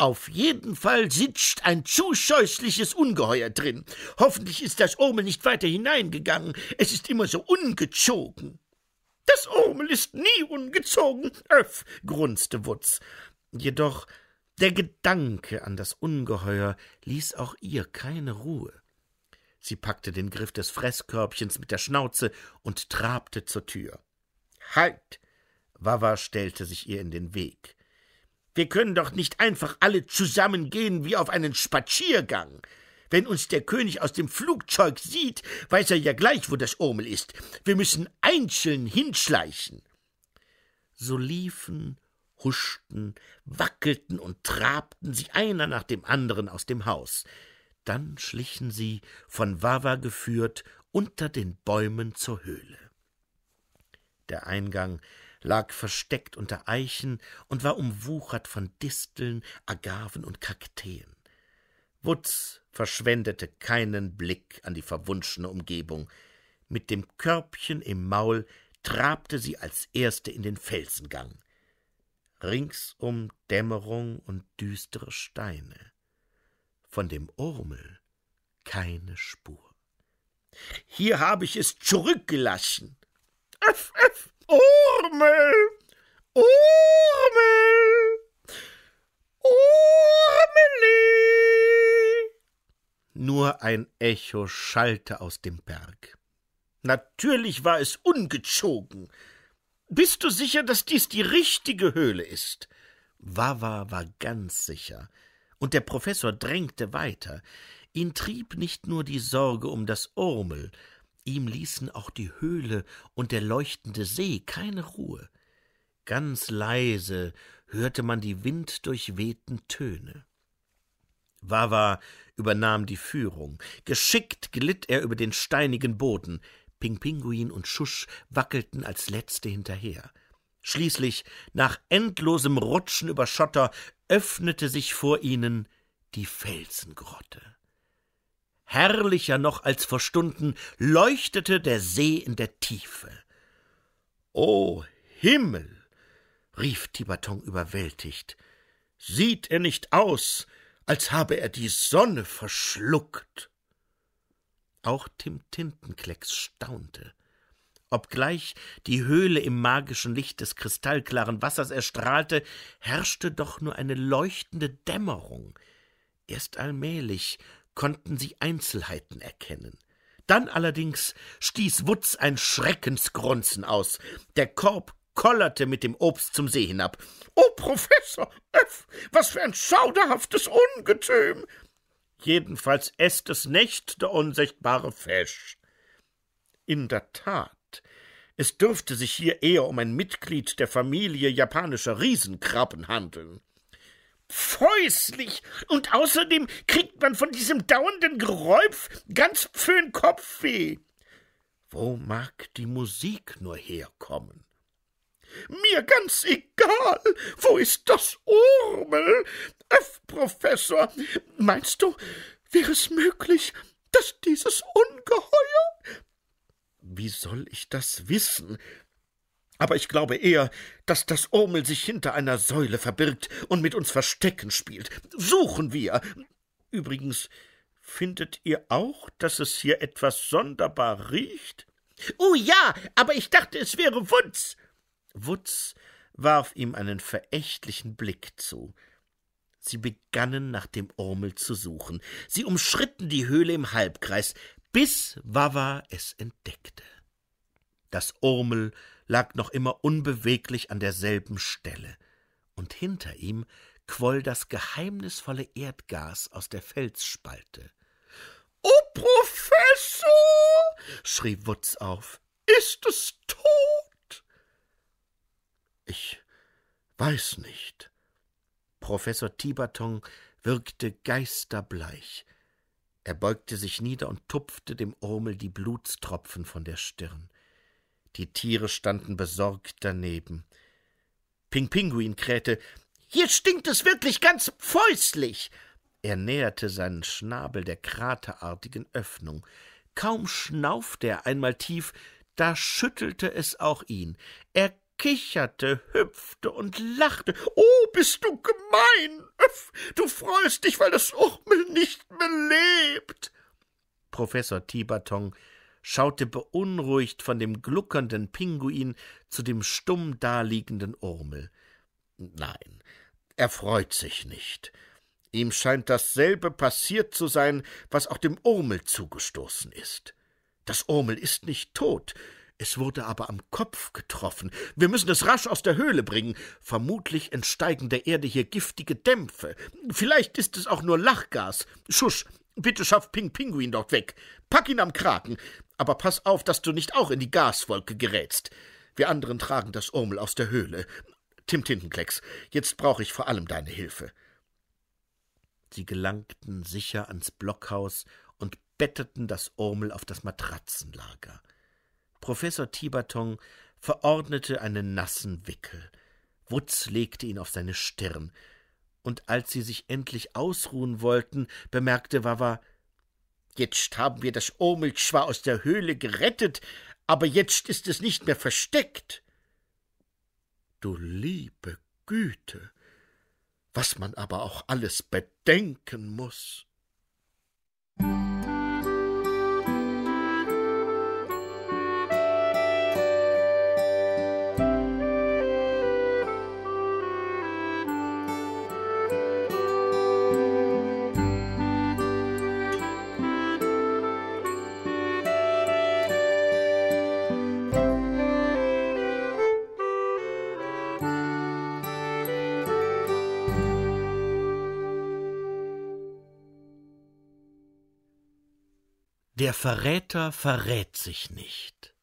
Auf jeden Fall sitzt ein zu scheußliches Ungeheuer drin. Hoffentlich ist das Omel nicht weiter hineingegangen. Es ist immer so ungezogen. Das Omel ist nie ungezogen, öff, grunzte Wutz. Jedoch der Gedanke an das Ungeheuer ließ auch ihr keine Ruhe. Sie packte den Griff des Fresskörbchens mit der Schnauze und trabte zur Tür. Halt! Wawa stellte sich ihr in den Weg. Wir können doch nicht einfach alle zusammengehen wie auf einen Spaziergang. Wenn uns der König aus dem Flugzeug sieht, weiß er ja gleich, wo das Urmel ist. Wir müssen einzeln hinschleichen. So liefen, huschten, wackelten und trabten sie einer nach dem anderen aus dem Haus. Dann schlichen sie, von Wawa geführt, unter den Bäumen zur Höhle. Der Eingang lag versteckt unter Eichen und war umwuchert von Disteln, Agaven und Kakteen. Wutz verschwendete keinen Blick an die verwunschene Umgebung. Mit dem Körbchen im Maul trabte sie als Erste in den Felsengang. Ringsum Dämmerung und düstere Steine. Von dem Urmel keine Spur. Hier habe ich es zurückgelassen. Öff, öff! Urmel! Urmel! Urmeli! Nur ein Echo schallte aus dem Berg. Natürlich war es ungezogen. Bist du sicher, dass dies die richtige Höhle ist? Wawa war ganz sicher. Und der Professor drängte weiter. Ihn trieb nicht nur die Sorge um das Urmel, Ihm ließen auch die Höhle und der leuchtende See keine Ruhe. Ganz leise hörte man die winddurchwehten Töne. Wawa übernahm die Führung. Geschickt glitt er über den steinigen Boden. Pingpinguin und Schusch wackelten als Letzte hinterher. Schließlich, nach endlosem Rutschen über Schotter, öffnete sich vor ihnen die Felsengrotte herrlicher noch als vor Stunden, leuchtete der See in der Tiefe. O Himmel! rief Tibaton überwältigt. Sieht er nicht aus, als habe er die Sonne verschluckt? Auch Tim Tintenklecks staunte. Obgleich die Höhle im magischen Licht des kristallklaren Wassers erstrahlte, herrschte doch nur eine leuchtende Dämmerung. Erst allmählich konnten sie Einzelheiten erkennen. Dann allerdings stieß Wutz ein Schreckensgrunzen aus. Der Korb kollerte mit dem Obst zum See hinab. oh, Professor öff, was für ein schauderhaftes Ungetüm! Jedenfalls esst es nicht der unsichtbare Fisch. In der Tat, es dürfte sich hier eher um ein Mitglied der Familie japanischer Riesenkrabben handeln fäuslich. Und außerdem kriegt man von diesem dauernden Geräupf ganz pfön Kopfweh. Wo mag die Musik nur herkommen? Mir ganz egal. Wo ist das Urmel? Öff, Professor, meinst du, wäre es möglich, dass dieses Ungeheuer? Wie soll ich das wissen? aber ich glaube eher, dass das Urmel sich hinter einer Säule verbirgt und mit uns Verstecken spielt. Suchen wir! Übrigens, findet ihr auch, dass es hier etwas sonderbar riecht? Oh ja, aber ich dachte, es wäre Wutz! Wutz warf ihm einen verächtlichen Blick zu. Sie begannen nach dem Urmel zu suchen. Sie umschritten die Höhle im Halbkreis, bis Wawa es entdeckte. Das Urmel lag noch immer unbeweglich an derselben Stelle, und hinter ihm quoll das geheimnisvolle Erdgas aus der Felsspalte. O oh, Professor! schrie Wutz auf. Ist es tot? Ich weiß nicht. Professor Tibaton wirkte geisterbleich. Er beugte sich nieder und tupfte dem Urmel die Blutstropfen von der Stirn. Die Tiere standen besorgt daneben. Ping Pinguin krähte Hier stinkt es wirklich ganz fäustlich. Er näherte seinen Schnabel der kraterartigen Öffnung. Kaum schnaufte er einmal tief, da schüttelte es auch ihn. Er kicherte, hüpfte und lachte. Oh, bist du gemein! du freust dich, weil das Urmel nicht mehr lebt! Professor Tibatong schaute beunruhigt von dem gluckernden Pinguin zu dem stumm daliegenden Urmel. Nein, er freut sich nicht. Ihm scheint dasselbe passiert zu sein, was auch dem Urmel zugestoßen ist. Das Urmel ist nicht tot, es wurde aber am Kopf getroffen. Wir müssen es rasch aus der Höhle bringen. Vermutlich entsteigen der Erde hier giftige Dämpfe. Vielleicht ist es auch nur Lachgas. Schusch, Bitte schaff Ping Pinguin dort weg. Pack ihn am Kraken. Aber pass auf, dass du nicht auch in die Gaswolke gerätst. Wir anderen tragen das Urmel aus der Höhle. Tim Tintenklecks, jetzt brauche ich vor allem deine Hilfe. Sie gelangten sicher ans Blockhaus und betteten das Urmel auf das Matratzenlager. Professor Tiberton verordnete einen nassen Wickel. Wutz legte ihn auf seine Stirn und als sie sich endlich ausruhen wollten, bemerkte Wawa Jetzt haben wir das zwar aus der Höhle gerettet, aber jetzt ist es nicht mehr versteckt. Du liebe Güte, was man aber auch alles bedenken muß. Der Verräter verrät sich nicht.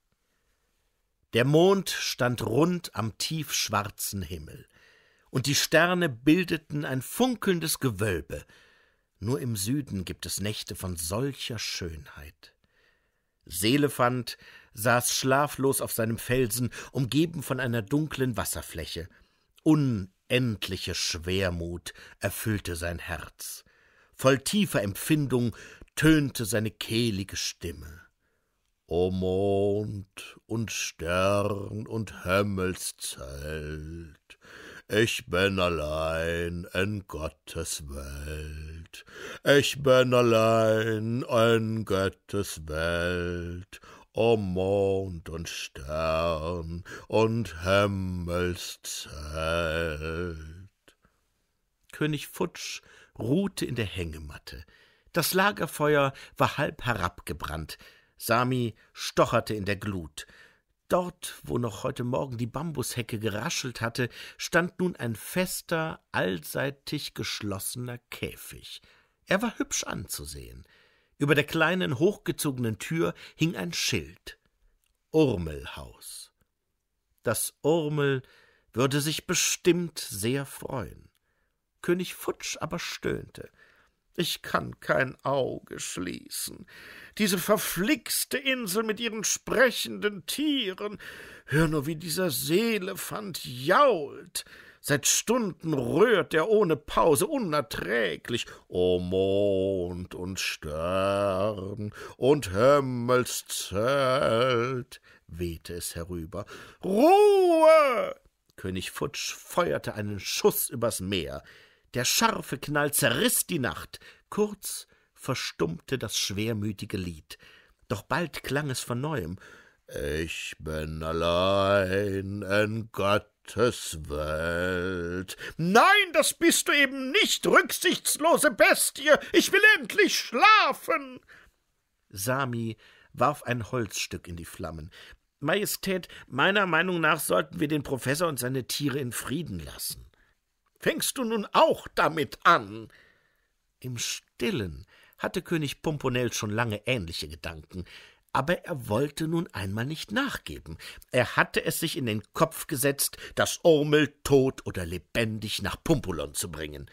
Der Mond stand rund am tiefschwarzen Himmel, und die Sterne bildeten ein funkelndes Gewölbe. Nur im Süden gibt es Nächte von solcher Schönheit. Seelefant saß schlaflos auf seinem Felsen, umgeben von einer dunklen Wasserfläche. Unendliche Schwermut erfüllte sein Herz. Voll tiefer Empfindung tönte seine kehlige Stimme. O Mond und Stern und Himmelszelt, ich bin allein in Gottes Welt, ich bin allein in Gottes Welt, O Mond und Stern und Himmelszelt. König Futsch ruhte in der Hängematte, das Lagerfeuer war halb herabgebrannt. Sami stocherte in der Glut. Dort, wo noch heute Morgen die Bambushecke geraschelt hatte, stand nun ein fester, allseitig geschlossener Käfig. Er war hübsch anzusehen. Über der kleinen, hochgezogenen Tür hing ein Schild. Urmelhaus. Das Urmel würde sich bestimmt sehr freuen. König Futsch aber stöhnte. Ich kann kein Auge schließen. Diese verflixte Insel mit ihren sprechenden Tieren. Hör nur, wie dieser Seelefant jault. Seit Stunden rührt er ohne Pause, unerträglich. O Mond und Stern und Himmelszelt, wehte es herüber. Ruhe! König Futsch feuerte einen Schuss übers Meer. Der scharfe Knall zerriß die Nacht, kurz verstummte das schwermütige Lied, doch bald klang es von neuem Ich bin allein in Gottes Welt. Nein, das bist du eben nicht, rücksichtslose Bestie. Ich will endlich schlafen. Sami warf ein Holzstück in die Flammen. Majestät, meiner Meinung nach sollten wir den Professor und seine Tiere in Frieden lassen. Fängst du nun auch damit an? Im Stillen hatte König Pomponell schon lange ähnliche Gedanken, aber er wollte nun einmal nicht nachgeben. Er hatte es sich in den Kopf gesetzt, das Urmel tot oder lebendig nach Pumpolon zu bringen.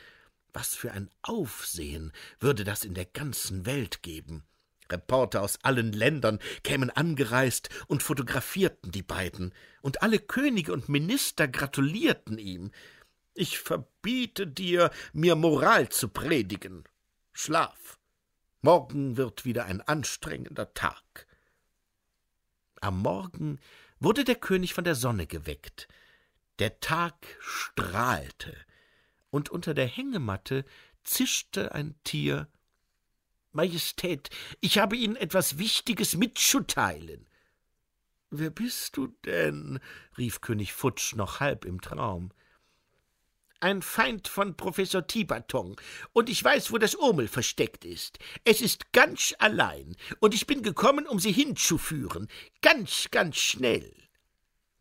Was für ein Aufsehen würde das in der ganzen Welt geben! Reporter aus allen Ländern kämen angereist und fotografierten die beiden, und alle Könige und Minister gratulierten ihm. Ich verbiete dir, mir Moral zu predigen. Schlaf. Morgen wird wieder ein anstrengender Tag. Am Morgen wurde der König von der Sonne geweckt. Der Tag strahlte, und unter der Hängematte zischte ein Tier Majestät, ich habe Ihnen etwas Wichtiges mitzuteilen. Wer bist du denn? rief König Futsch noch halb im Traum ein Feind von Professor Tibatong, und ich weiß, wo das Urmel versteckt ist. Es ist ganz allein, und ich bin gekommen, um sie hinzuführen, ganz, ganz schnell.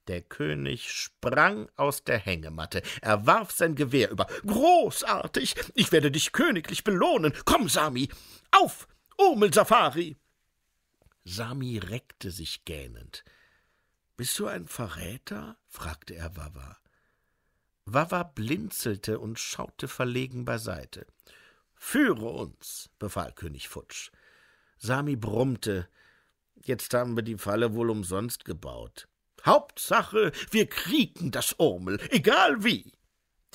Der König sprang aus der Hängematte. Er warf sein Gewehr über. Großartig! Ich werde dich königlich belohnen. Komm, Sami! Auf! Omel-Safari! Sami reckte sich gähnend. Bist du ein Verräter? fragte er Wawa. Wawa blinzelte und schaute verlegen beiseite. Führe uns, befahl König Futsch. Sami brummte. Jetzt haben wir die Falle wohl umsonst gebaut. Hauptsache, wir kriegen das Urmel, egal wie.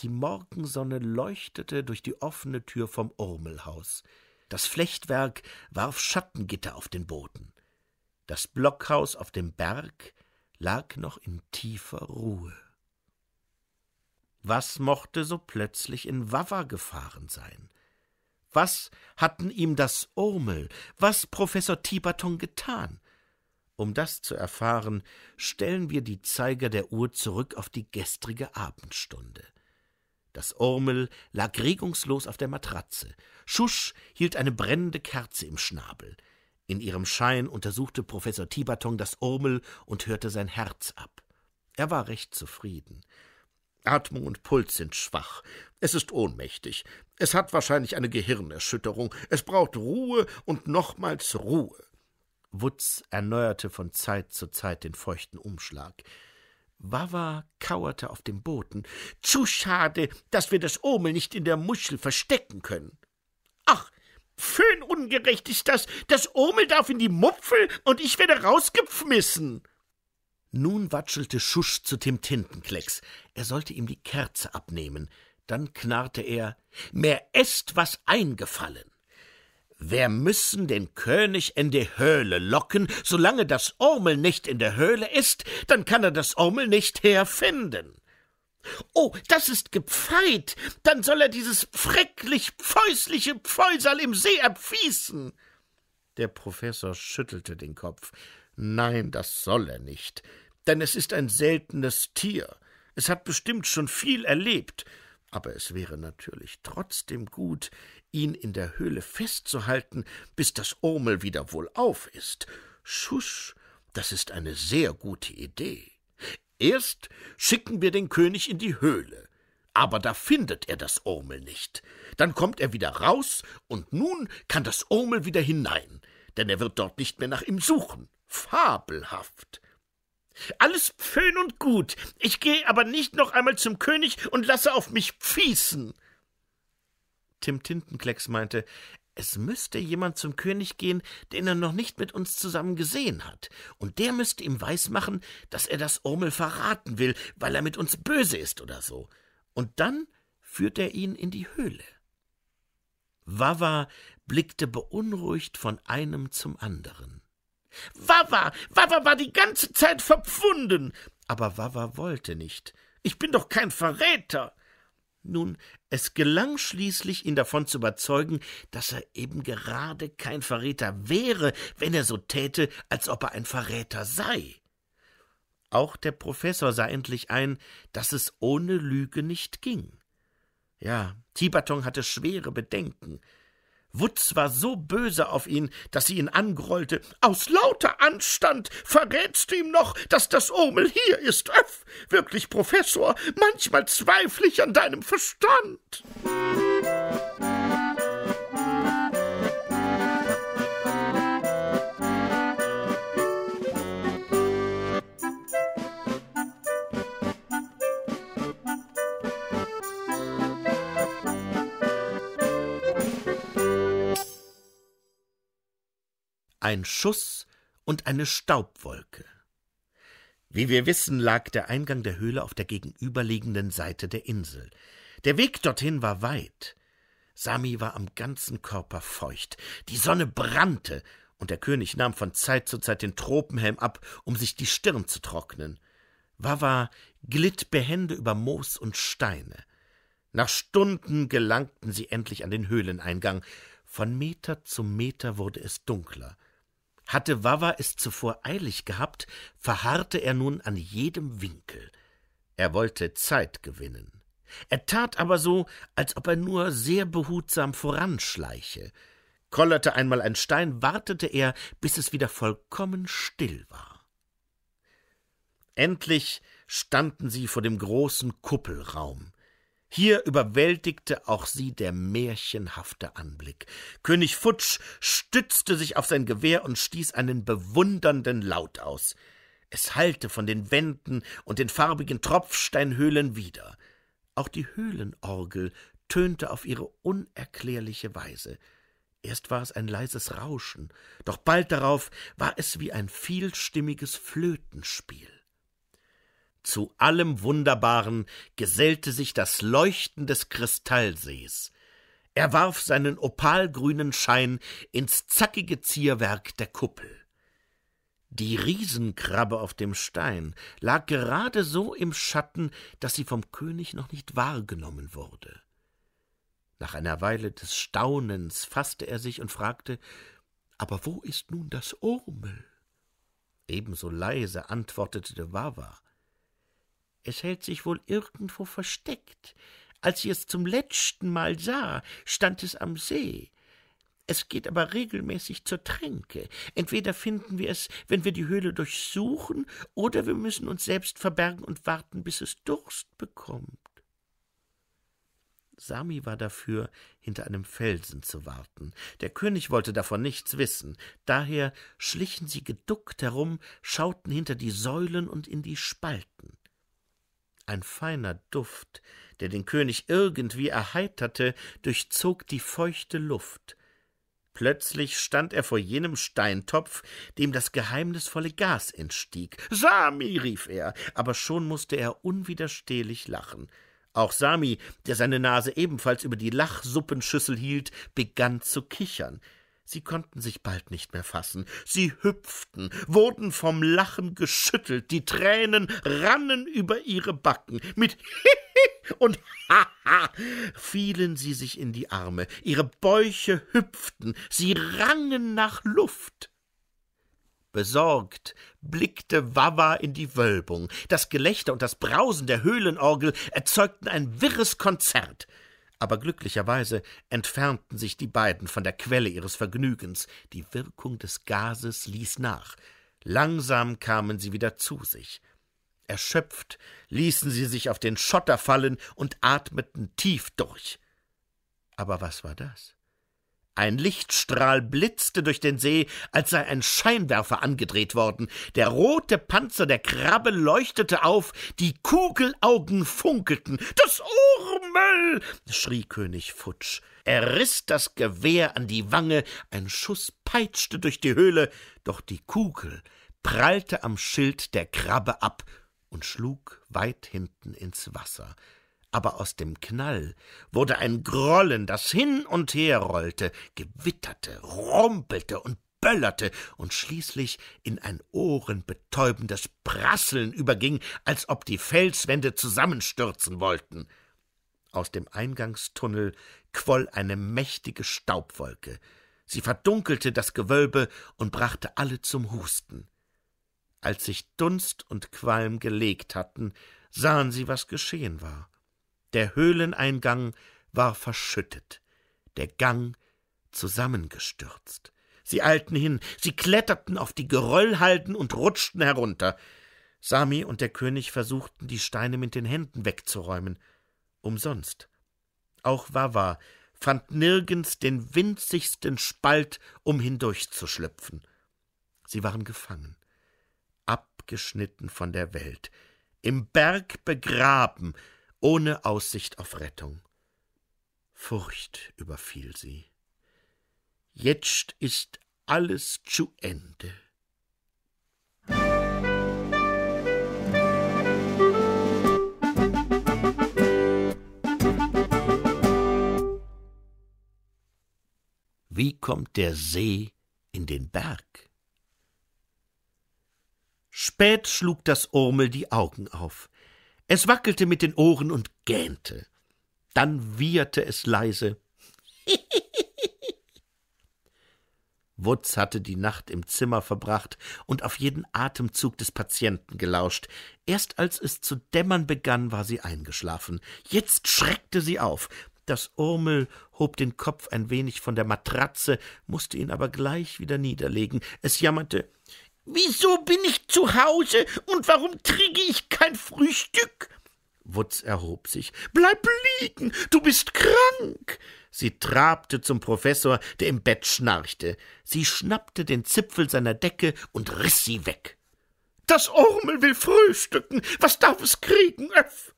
Die Morgensonne leuchtete durch die offene Tür vom Urmelhaus. Das Flechtwerk warf Schattengitter auf den Boden. Das Blockhaus auf dem Berg lag noch in tiefer Ruhe. Was mochte so plötzlich in Wawa gefahren sein? Was hatten ihm das Urmel, was Professor Tibaton getan? Um das zu erfahren, stellen wir die Zeiger der Uhr zurück auf die gestrige Abendstunde. Das Urmel lag regungslos auf der Matratze. Schusch hielt eine brennende Kerze im Schnabel. In ihrem Schein untersuchte Professor Tibaton das Urmel und hörte sein Herz ab. Er war recht zufrieden. Atmung und Puls sind schwach. Es ist ohnmächtig. Es hat wahrscheinlich eine Gehirnerschütterung. Es braucht Ruhe und nochmals Ruhe. Wutz erneuerte von Zeit zu Zeit den feuchten Umschlag. Wawa kauerte auf dem Boden. Zu schade, dass wir das Omel nicht in der Muschel verstecken können. Ach, föhnungerecht ist das. Das Omel darf in die Mupfel und ich werde rausgepfmissen. Nun watschelte Schusch zu Tim Tintenklecks. Er sollte ihm die Kerze abnehmen. Dann knarrte er: Mir ist was eingefallen. Wir müssen den König in die Höhle locken, solange das Ormel nicht in der Höhle ist, dann kann er das Ormel nicht herfinden. Oh, das ist gepfeit, dann soll er dieses frecklich pfäusliche Pfäusal im See erpfießen. Der Professor schüttelte den Kopf. Nein, das soll er nicht, denn es ist ein seltenes Tier. Es hat bestimmt schon viel erlebt, aber es wäre natürlich trotzdem gut, ihn in der Höhle festzuhalten, bis das Urmel wieder wohlauf ist. Schusch, das ist eine sehr gute Idee. Erst schicken wir den König in die Höhle, aber da findet er das Urmel nicht. Dann kommt er wieder raus, und nun kann das Urmel wieder hinein, denn er wird dort nicht mehr nach ihm suchen fabelhaft. Alles schön und gut, ich gehe aber nicht noch einmal zum König und lasse auf mich pfießen. Tim Tintenklecks meinte, es müsste jemand zum König gehen, den er noch nicht mit uns zusammen gesehen hat, und der müsste ihm weismachen, dass er das Urmel verraten will, weil er mit uns böse ist oder so. Und dann führt er ihn in die Höhle. Wawa blickte beunruhigt von einem zum anderen. Wawa, Wawa war die ganze Zeit verpfunden. Aber Wawa wollte nicht. Ich bin doch kein Verräter. Nun, es gelang schließlich, ihn davon zu überzeugen, dass er eben gerade kein Verräter wäre, wenn er so täte, als ob er ein Verräter sei. Auch der Professor sah endlich ein, dass es ohne Lüge nicht ging. Ja, Tibaton hatte schwere Bedenken. Wutz war so böse auf ihn, dass sie ihn angrollte. Aus lauter Anstand verrätst du ihm noch, dass das Omel hier ist. Öff, wirklich, Professor, manchmal zweifle ich an deinem Verstand. ein Schuss und eine Staubwolke. Wie wir wissen, lag der Eingang der Höhle auf der gegenüberliegenden Seite der Insel. Der Weg dorthin war weit. Sami war am ganzen Körper feucht. Die Sonne brannte, und der König nahm von Zeit zu Zeit den Tropenhelm ab, um sich die Stirn zu trocknen. Wawa glitt behende über Moos und Steine. Nach Stunden gelangten sie endlich an den Höhleneingang. Von Meter zu Meter wurde es dunkler. Hatte Wawa es zuvor eilig gehabt, verharrte er nun an jedem Winkel. Er wollte Zeit gewinnen. Er tat aber so, als ob er nur sehr behutsam voranschleiche. Kollerte einmal ein Stein, wartete er, bis es wieder vollkommen still war. Endlich standen sie vor dem großen Kuppelraum. Hier überwältigte auch sie der märchenhafte Anblick. König Futsch stützte sich auf sein Gewehr und stieß einen bewundernden Laut aus. Es hallte von den Wänden und den farbigen Tropfsteinhöhlen wieder. Auch die Höhlenorgel tönte auf ihre unerklärliche Weise. Erst war es ein leises Rauschen, doch bald darauf war es wie ein vielstimmiges Flötenspiel. Zu allem Wunderbaren gesellte sich das Leuchten des Kristallsees. Er warf seinen opalgrünen Schein ins zackige Zierwerk der Kuppel. Die Riesenkrabbe auf dem Stein lag gerade so im Schatten, dass sie vom König noch nicht wahrgenommen wurde. Nach einer Weile des Staunens faßte er sich und fragte Aber wo ist nun das Urmel? Ebenso leise antwortete Wawa es hält sich wohl irgendwo versteckt. Als ich es zum letzten Mal sah, stand es am See. Es geht aber regelmäßig zur Tränke. Entweder finden wir es, wenn wir die Höhle durchsuchen, oder wir müssen uns selbst verbergen und warten, bis es Durst bekommt. Sami war dafür, hinter einem Felsen zu warten. Der König wollte davon nichts wissen. Daher schlichen sie geduckt herum, schauten hinter die Säulen und in die Spalten. Ein feiner Duft, der den König irgendwie erheiterte, durchzog die feuchte Luft. Plötzlich stand er vor jenem Steintopf, dem das geheimnisvolle Gas entstieg. Sami, rief er, aber schon mußte er unwiderstehlich lachen. Auch Sami, der seine Nase ebenfalls über die Lachsuppenschüssel hielt, begann zu kichern. Sie konnten sich bald nicht mehr fassen. Sie hüpften, wurden vom Lachen geschüttelt, die Tränen rannen über ihre Backen. Mit Hihi und Haha fielen sie sich in die Arme, ihre Bäuche hüpften, sie rangen nach Luft. Besorgt blickte Wawa in die Wölbung. Das Gelächter und das Brausen der Höhlenorgel erzeugten ein wirres Konzert aber glücklicherweise entfernten sich die beiden von der Quelle ihres Vergnügens, die Wirkung des Gases ließ nach, langsam kamen sie wieder zu sich. Erschöpft ließen sie sich auf den Schotter fallen und atmeten tief durch. Aber was war das? Ein Lichtstrahl blitzte durch den See, als sei ein Scheinwerfer angedreht worden. Der rote Panzer der Krabbe leuchtete auf, die Kugelaugen funkelten. Das Ohr! Müll! schrie König Futsch. Er riß das Gewehr an die Wange, ein Schuss peitschte durch die Höhle, doch die Kugel prallte am Schild der Krabbe ab und schlug weit hinten ins Wasser. Aber aus dem Knall wurde ein Grollen, das hin und her rollte, gewitterte, rumpelte und böllerte und schließlich in ein ohrenbetäubendes Prasseln überging, als ob die Felswände zusammenstürzen wollten. Aus dem Eingangstunnel quoll eine mächtige Staubwolke. Sie verdunkelte das Gewölbe und brachte alle zum Husten. Als sich Dunst und Qualm gelegt hatten, sahen sie, was geschehen war. Der Höhleneingang war verschüttet, der Gang zusammengestürzt. Sie eilten hin, sie kletterten auf die Geröllhalden und rutschten herunter. Sami und der König versuchten, die Steine mit den Händen wegzuräumen umsonst. Auch Wawa fand nirgends den winzigsten Spalt, um hindurchzuschlüpfen. Sie waren gefangen, abgeschnitten von der Welt, im Berg begraben, ohne Aussicht auf Rettung. Furcht überfiel sie. Jetzt ist alles zu Ende. Wie kommt der See in den Berg? Spät schlug das Urmel die Augen auf. Es wackelte mit den Ohren und gähnte. Dann wieherte es leise. *laughs* Wutz hatte die Nacht im Zimmer verbracht und auf jeden Atemzug des Patienten gelauscht. Erst als es zu dämmern begann, war sie eingeschlafen. Jetzt schreckte sie auf. Das Urmel hob den Kopf ein wenig von der Matratze, mußte ihn aber gleich wieder niederlegen. Es jammerte Wieso bin ich zu Hause und warum kriege ich kein Frühstück? Wutz erhob sich. Bleib liegen, du bist krank. Sie trabte zum Professor, der im Bett schnarchte. Sie schnappte den Zipfel seiner Decke und riss sie weg. Das Urmel will frühstücken. Was darf es kriegen, Öff?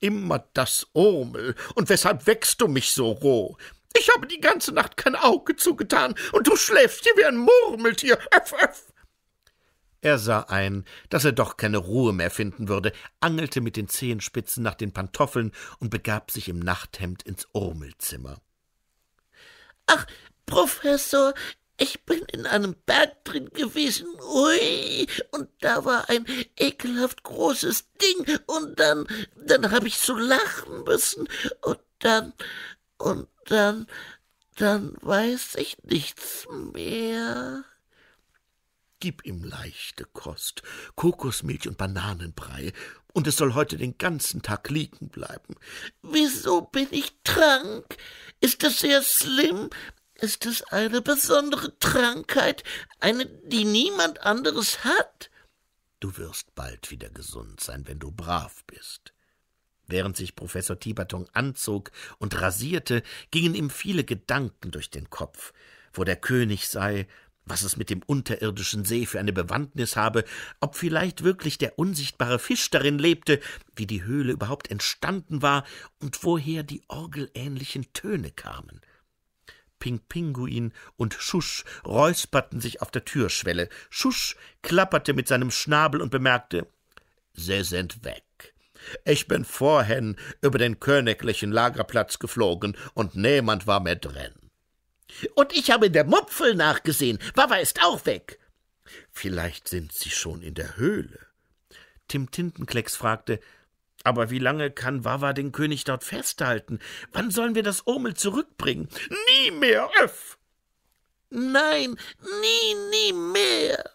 immer das Urmel. Und weshalb wächst du mich so roh? Ich habe die ganze Nacht kein Auge zugetan, und du schläfst hier wie ein Murmeltier. Öff, öff. Er sah ein, dass er doch keine Ruhe mehr finden würde, angelte mit den Zehenspitzen nach den Pantoffeln und begab sich im Nachthemd ins Urmelzimmer. Ach, Professor, ich bin in einem Berg drin gewesen, ui, und da war ein ekelhaft großes Ding, und dann, dann hab ich so lachen müssen, und dann, und dann, dann weiß ich nichts mehr. Gib ihm leichte Kost, Kokosmilch und Bananenbrei, und es soll heute den ganzen Tag liegen bleiben. Wieso bin ich krank? Ist das sehr schlimm? ist es eine besondere Krankheit, eine, die niemand anderes hat. Du wirst bald wieder gesund sein, wenn du brav bist. Während sich Professor Tiberton anzog und rasierte, gingen ihm viele Gedanken durch den Kopf, wo der König sei, was es mit dem unterirdischen See für eine Bewandtnis habe, ob vielleicht wirklich der unsichtbare Fisch darin lebte, wie die Höhle überhaupt entstanden war und woher die orgelähnlichen Töne kamen. Ping-Pinguin und Schusch räusperten sich auf der Türschwelle. Schusch klapperte mit seinem Schnabel und bemerkte, »Sie sind weg. Ich bin vorhin über den königlichen Lagerplatz geflogen, und niemand war mehr drin.« »Und ich habe in der Mupfel nachgesehen. Baba ist auch weg.« »Vielleicht sind sie schon in der Höhle.« Tim Tintenklecks fragte, aber wie lange kann Wawa den König dort festhalten? Wann sollen wir das Omel zurückbringen? Nie mehr, öff! Nein, nie, nie mehr!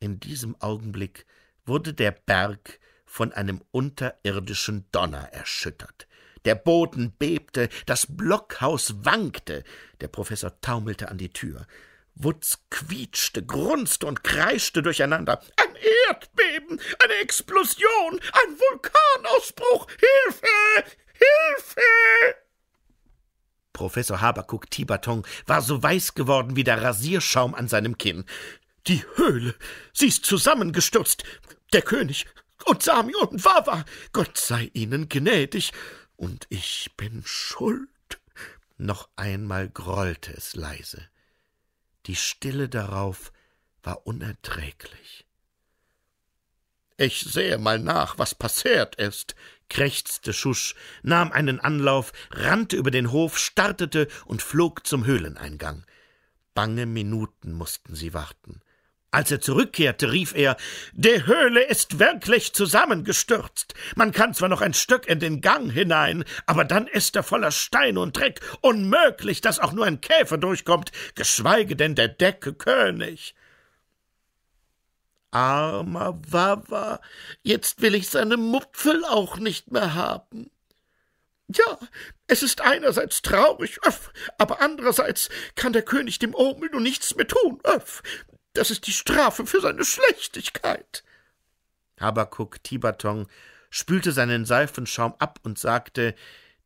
In diesem Augenblick wurde der Berg von einem unterirdischen Donner erschüttert. Der Boden bebte, das Blockhaus wankte, der Professor taumelte an die Tür. Wutz quietschte, grunzte und kreischte durcheinander. Ein Erdbeben, eine Explosion, ein Vulkanausbruch, Hilfe, Hilfe! Professor Habakuk Tibaton war so weiß geworden wie der Rasierschaum an seinem Kinn. Die Höhle, sie ist zusammengestürzt. Der König und Sami und Wawa, Gott sei ihnen gnädig. Und ich bin schuld. Noch einmal grollte es leise. Die Stille darauf war unerträglich. Ich sehe mal nach, was passiert ist, krächzte Schusch, nahm einen Anlauf, rannte über den Hof, startete und flog zum Höhleneingang. Bange Minuten mussten sie warten. Als er zurückkehrte, rief er Die Höhle ist wirklich zusammengestürzt. Man kann zwar noch ein Stück in den Gang hinein, aber dann ist er voller Stein und Dreck, unmöglich, dass auch nur ein Käfer durchkommt, geschweige denn der Decke König. Armer Wawa, jetzt will ich seine Mupfel auch nicht mehr haben. Ja, es ist einerseits traurig, öff, aber andererseits kann der König dem Omel nun nichts mehr tun, öff. Das ist die Strafe für seine Schlechtigkeit. Habakuk Tibatong spülte seinen Seifenschaum ab und sagte,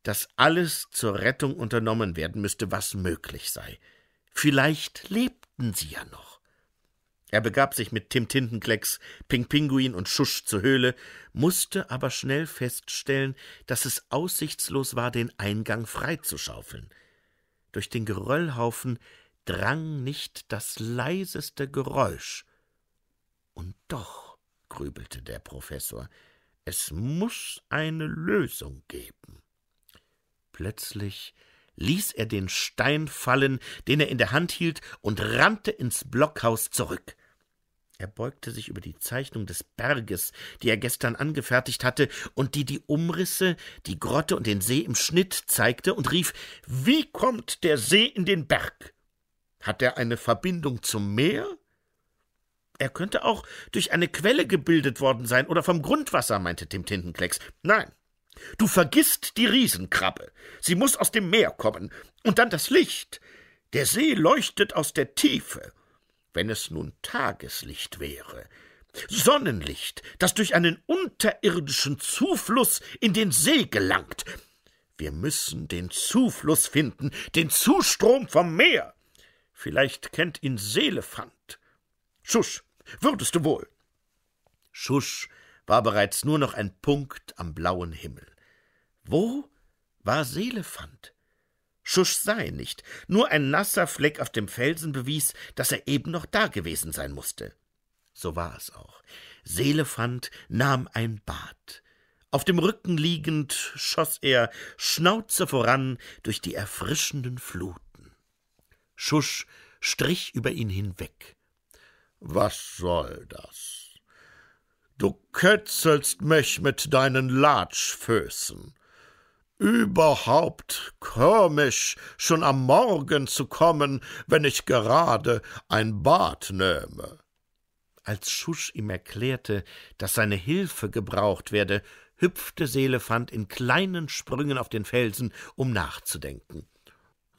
dass alles zur Rettung unternommen werden müsste, was möglich sei. Vielleicht lebten sie ja noch. Er begab sich mit Tim Tintenklecks, Ping Pinguin und Schusch zur Höhle, musste aber schnell feststellen, dass es aussichtslos war, den Eingang freizuschaufeln. Durch den Geröllhaufen drang nicht das leiseste Geräusch. Und doch, grübelte der Professor, es muß eine Lösung geben. Plötzlich ließ er den Stein fallen, den er in der Hand hielt, und rannte ins Blockhaus zurück. Er beugte sich über die Zeichnung des Berges, die er gestern angefertigt hatte und die die Umrisse, die Grotte und den See im Schnitt zeigte, und rief Wie kommt der See in den Berg? Hat er eine Verbindung zum Meer? Er könnte auch durch eine Quelle gebildet worden sein oder vom Grundwasser, meinte Tim Tintenklecks. Nein, du vergisst die Riesenkrabbe. Sie muss aus dem Meer kommen. Und dann das Licht. Der See leuchtet aus der Tiefe. Wenn es nun Tageslicht wäre. Sonnenlicht, das durch einen unterirdischen Zufluss in den See gelangt. Wir müssen den Zufluss finden, den Zustrom vom Meer. Vielleicht kennt ihn Seelefant. Schusch, würdest du wohl. Schusch war bereits nur noch ein Punkt am blauen Himmel. Wo war Seelefant? Schusch sah ihn nicht, nur ein nasser Fleck auf dem Felsen bewies, dass er eben noch da gewesen sein musste. So war es auch. Seelefant nahm ein Bad. Auf dem Rücken liegend schoss er, Schnauze voran, durch die erfrischenden Flut. Schusch strich über ihn hinweg. Was soll das? Du kötzelst mich mit deinen Latschfüßen. Überhaupt komisch, schon am Morgen zu kommen, wenn ich gerade ein Bad nähme. Als Schusch ihm erklärte, daß seine Hilfe gebraucht werde, hüpfte Seelefant in kleinen Sprüngen auf den Felsen, um nachzudenken.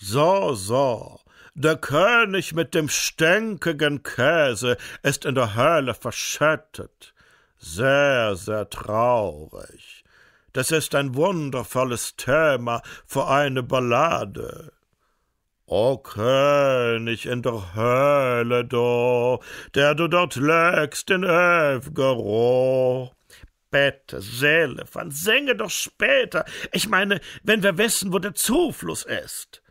So, so, der König mit dem stänkigen Käse ist in der Höhle verschüttet. Sehr, sehr traurig. Das ist ein wundervolles Thema für eine Ballade. O König in der Höhle, do, der du dort lägst in Evgero. Bitte, Seele, wann singe doch später. Ich meine, wenn wir wissen, wo der Zufluss ist.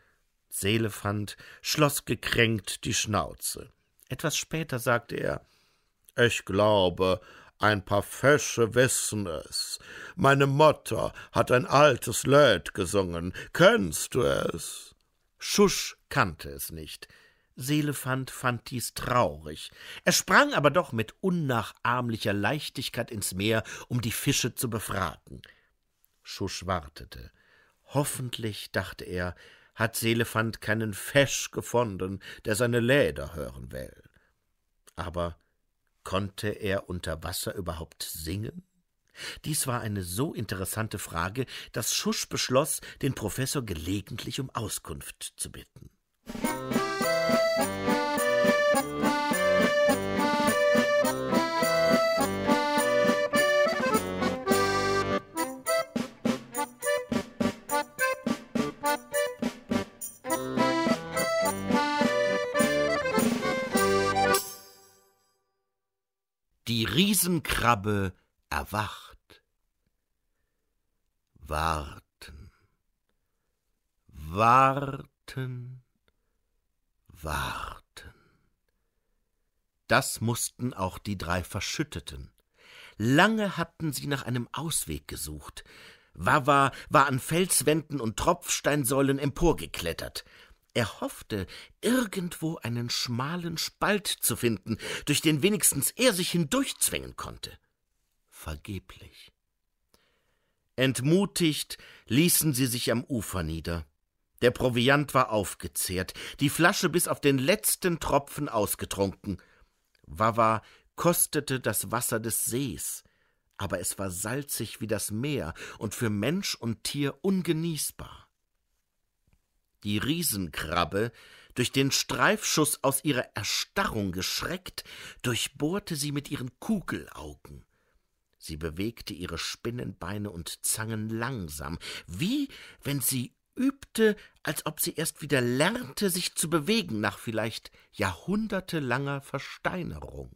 Seelefant schloss gekränkt die Schnauze. Etwas später sagte er Ich glaube, ein paar Fösche wissen es. Meine Mutter hat ein altes Lied gesungen. Kennst du es? Schusch kannte es nicht. Selefant fand dies traurig. Er sprang aber doch mit unnachahmlicher Leichtigkeit ins Meer, um die Fische zu befragen. Schusch wartete. Hoffentlich, dachte er, hat Selefant keinen Fesch gefunden, der seine Läder hören will. Aber konnte er unter Wasser überhaupt singen? Dies war eine so interessante Frage, dass Schusch beschloss, den Professor gelegentlich um Auskunft zu bitten. Musik die Riesenkrabbe erwacht. Warten, warten, warten. Das mussten auch die drei Verschütteten. Lange hatten sie nach einem Ausweg gesucht. Wawa war an Felswänden und Tropfsteinsäulen emporgeklettert. Er hoffte, irgendwo einen schmalen Spalt zu finden, durch den wenigstens er sich hindurchzwängen konnte. Vergeblich. Entmutigt ließen sie sich am Ufer nieder. Der Proviant war aufgezehrt, die Flasche bis auf den letzten Tropfen ausgetrunken. Wawa kostete das Wasser des Sees, aber es war salzig wie das Meer und für Mensch und Tier ungenießbar die Riesenkrabbe, durch den Streifschuss aus ihrer Erstarrung geschreckt, durchbohrte sie mit ihren Kugelaugen. Sie bewegte ihre Spinnenbeine und Zangen langsam, wie wenn sie übte, als ob sie erst wieder lernte, sich zu bewegen nach vielleicht jahrhundertelanger Versteinerung.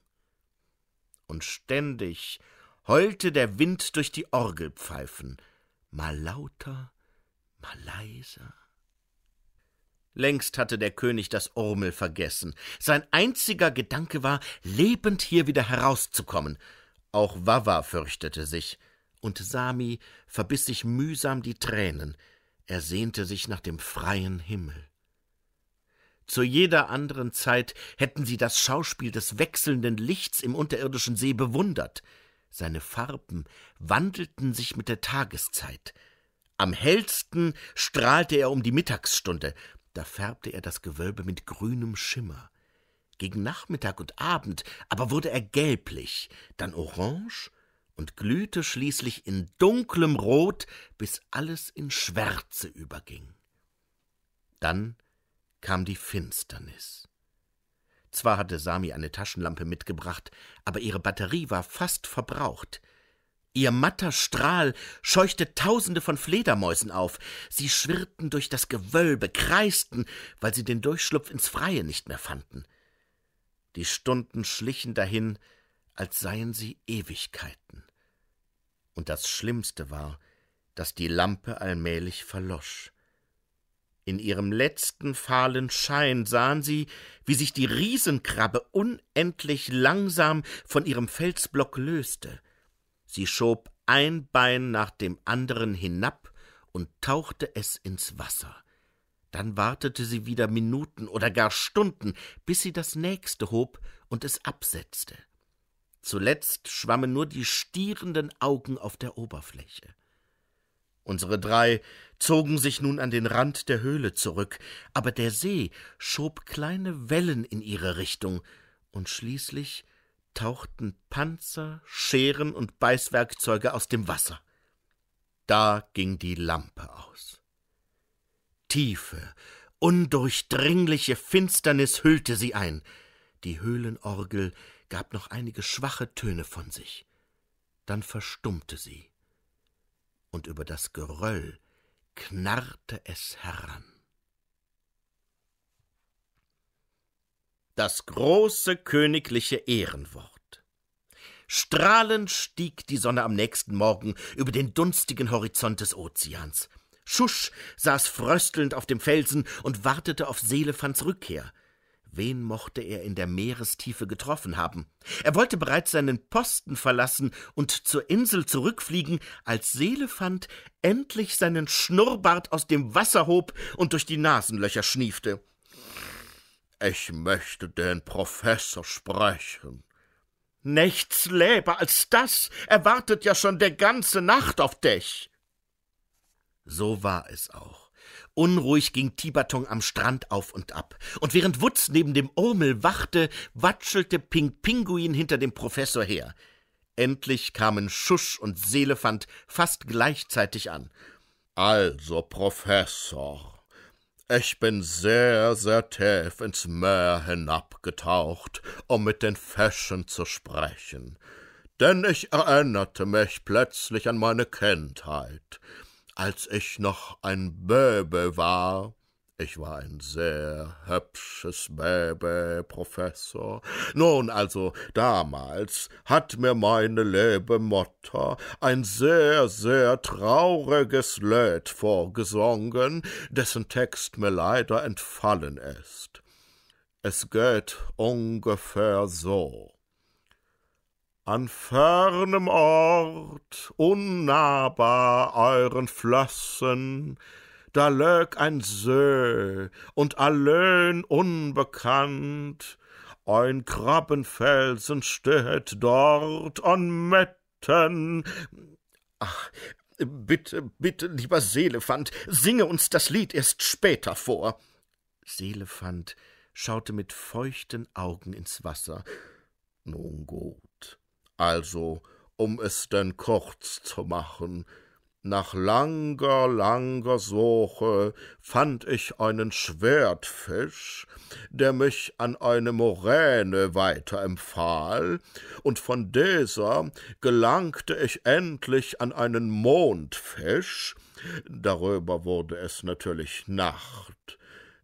Und ständig heulte der Wind durch die Orgelpfeifen, mal lauter, mal leiser. Längst hatte der König das Urmel vergessen. Sein einziger Gedanke war, lebend hier wieder herauszukommen. Auch Wawa fürchtete sich, und Sami verbiss sich mühsam die Tränen. Er sehnte sich nach dem freien Himmel. Zu jeder anderen Zeit hätten sie das Schauspiel des wechselnden Lichts im unterirdischen See bewundert. Seine Farben wandelten sich mit der Tageszeit. Am hellsten strahlte er um die Mittagsstunde, da färbte er das Gewölbe mit grünem Schimmer. Gegen Nachmittag und Abend aber wurde er gelblich, dann orange und glühte schließlich in dunklem Rot, bis alles in Schwärze überging. Dann kam die Finsternis. Zwar hatte Sami eine Taschenlampe mitgebracht, aber ihre Batterie war fast verbraucht. Ihr matter Strahl scheuchte Tausende von Fledermäusen auf. Sie schwirrten durch das Gewölbe, kreisten, weil sie den Durchschlupf ins Freie nicht mehr fanden. Die Stunden schlichen dahin, als seien sie Ewigkeiten. Und das Schlimmste war, dass die Lampe allmählich verlosch. In ihrem letzten fahlen Schein sahen sie, wie sich die Riesenkrabbe unendlich langsam von ihrem Felsblock löste. Sie schob ein Bein nach dem anderen hinab und tauchte es ins Wasser. Dann wartete sie wieder Minuten oder gar Stunden, bis sie das nächste hob und es absetzte. Zuletzt schwammen nur die stierenden Augen auf der Oberfläche. Unsere drei zogen sich nun an den Rand der Höhle zurück, aber der See schob kleine Wellen in ihre Richtung, und schließlich tauchten Panzer, Scheren und Beißwerkzeuge aus dem Wasser. Da ging die Lampe aus. Tiefe, undurchdringliche Finsternis hüllte sie ein. Die Höhlenorgel gab noch einige schwache Töne von sich. Dann verstummte sie, und über das Geröll knarrte es heran. das große königliche Ehrenwort. Strahlend stieg die Sonne am nächsten Morgen über den dunstigen Horizont des Ozeans. Schusch saß fröstelnd auf dem Felsen und wartete auf Selefans Rückkehr. Wen mochte er in der Meerestiefe getroffen haben? Er wollte bereits seinen Posten verlassen und zur Insel zurückfliegen, als Selefant endlich seinen Schnurrbart aus dem Wasser hob und durch die Nasenlöcher schniefte. Ich möchte den Professor sprechen. Nichts läber als das. Er wartet ja schon der ganze Nacht auf dich. So war es auch. Unruhig ging Tibatong am Strand auf und ab, und während Wutz neben dem Urmel wachte, watschelte Pink Pinguin hinter dem Professor her. Endlich kamen Schusch und Seelefant fast gleichzeitig an. Also, Professor, ich bin sehr, sehr tief ins Meer hinabgetaucht, um mit den Fischen zu sprechen, denn ich erinnerte mich plötzlich an meine Kindheit, als ich noch ein Böbe war ich war ein sehr hübsches Baby, Professor. Nun also, damals hat mir meine liebe Mutter ein sehr, sehr trauriges Lied vorgesungen, dessen Text mir leider entfallen ist. Es geht ungefähr so. An fernem Ort, unnahbar euren Flössen, da lög ein Sö, und allein unbekannt, ein Krabbenfelsen stehet dort an Metten. Ach, bitte, bitte, lieber Seelefant, singe uns das Lied erst später vor. Seelefant schaute mit feuchten Augen ins Wasser. Nun gut, also, um es denn kurz zu machen, nach langer, langer Suche fand ich einen Schwertfisch, der mich an eine Moräne weiterempfahl, und von dieser gelangte ich endlich an einen Mondfisch, darüber wurde es natürlich Nacht.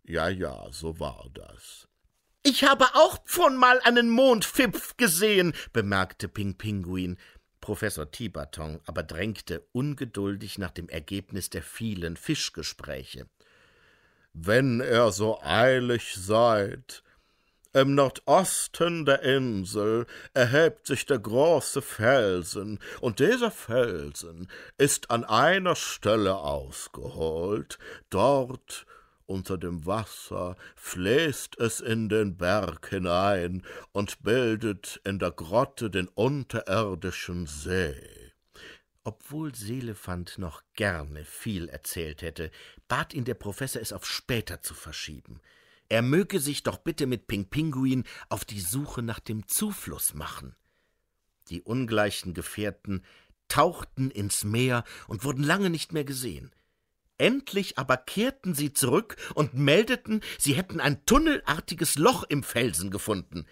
Ja, ja, so war das. Ich habe auch schon mal einen Mondfipf gesehen, bemerkte Ping Pinguin. Professor Tibaton aber drängte ungeduldig nach dem Ergebnis der vielen Fischgespräche. Wenn er so eilig seid, im Nordosten der Insel erhebt sich der große Felsen, und dieser Felsen ist an einer Stelle ausgeholt, dort, unter dem Wasser fließt es in den Berg hinein und bildet in der Grotte den unterirdischen See. Obwohl Selefant noch gerne viel erzählt hätte, bat ihn der Professor, es auf später zu verschieben. Er möge sich doch bitte mit Ping Pinguin auf die Suche nach dem Zufluss machen. Die ungleichen Gefährten tauchten ins Meer und wurden lange nicht mehr gesehen. Endlich aber kehrten sie zurück und meldeten, sie hätten ein tunnelartiges Loch im Felsen gefunden.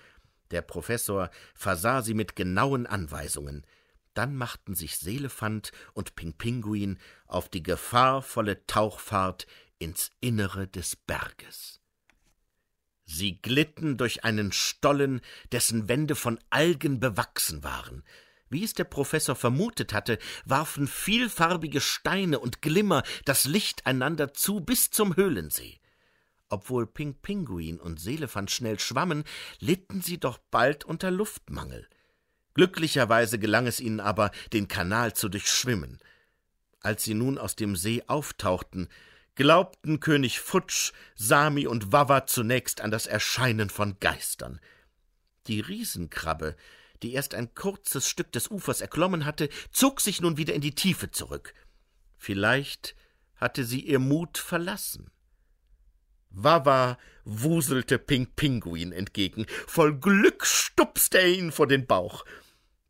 Der Professor versah sie mit genauen Anweisungen. Dann machten sich Seelefant und Pingpinguin auf die gefahrvolle Tauchfahrt ins Innere des Berges. Sie glitten durch einen Stollen, dessen Wände von Algen bewachsen waren. Wie es der Professor vermutet hatte, warfen vielfarbige Steine und Glimmer das Licht einander zu bis zum Höhlensee. Obwohl Pink Pinguin und Selefant schnell schwammen, litten sie doch bald unter Luftmangel. Glücklicherweise gelang es ihnen aber, den Kanal zu durchschwimmen. Als sie nun aus dem See auftauchten, glaubten König Futsch, Sami und Wawa zunächst an das Erscheinen von Geistern. Die Riesenkrabbe, die erst ein kurzes Stück des Ufers erklommen hatte, zog sich nun wieder in die Tiefe zurück. Vielleicht hatte sie ihr Mut verlassen. Wawa wuselte Pink Pinguin entgegen. Voll Glück stupste er ihn vor den Bauch.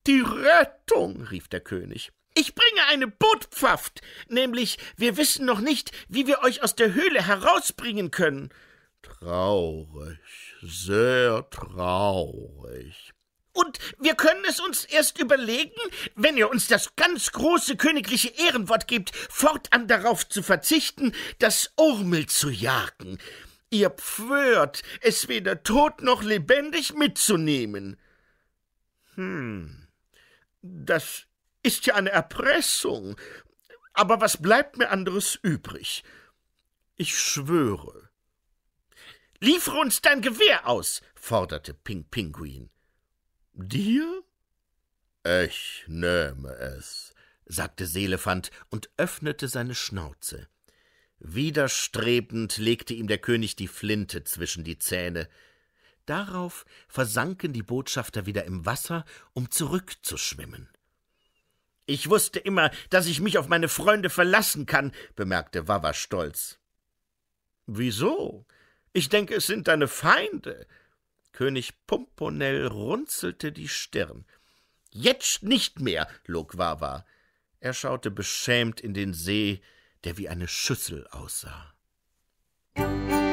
Die Rettung, rief der König. Ich bringe eine Bootpfaft, nämlich wir wissen noch nicht, wie wir euch aus der Höhle herausbringen können. Traurig, sehr traurig. Und wir können es uns erst überlegen, wenn ihr uns das ganz große königliche Ehrenwort gebt, fortan darauf zu verzichten, das Urmel zu jagen. Ihr pfört, es weder tot noch lebendig mitzunehmen. Hm, das ist ja eine Erpressung. Aber was bleibt mir anderes übrig? Ich schwöre. Liefere uns dein Gewehr aus, forderte Ping Pinguin. Dir? Ich nehme es, sagte Selefant und öffnete seine Schnauze. Widerstrebend legte ihm der König die Flinte zwischen die Zähne. Darauf versanken die Botschafter wieder im Wasser, um zurückzuschwimmen. Ich wusste immer, dass ich mich auf meine Freunde verlassen kann, bemerkte Wawa stolz. Wieso? Ich denke, es sind deine Feinde, König Pomponell runzelte die Stirn. Jetzt nicht mehr, log Wawa. Er schaute beschämt in den See, der wie eine Schüssel aussah. Musik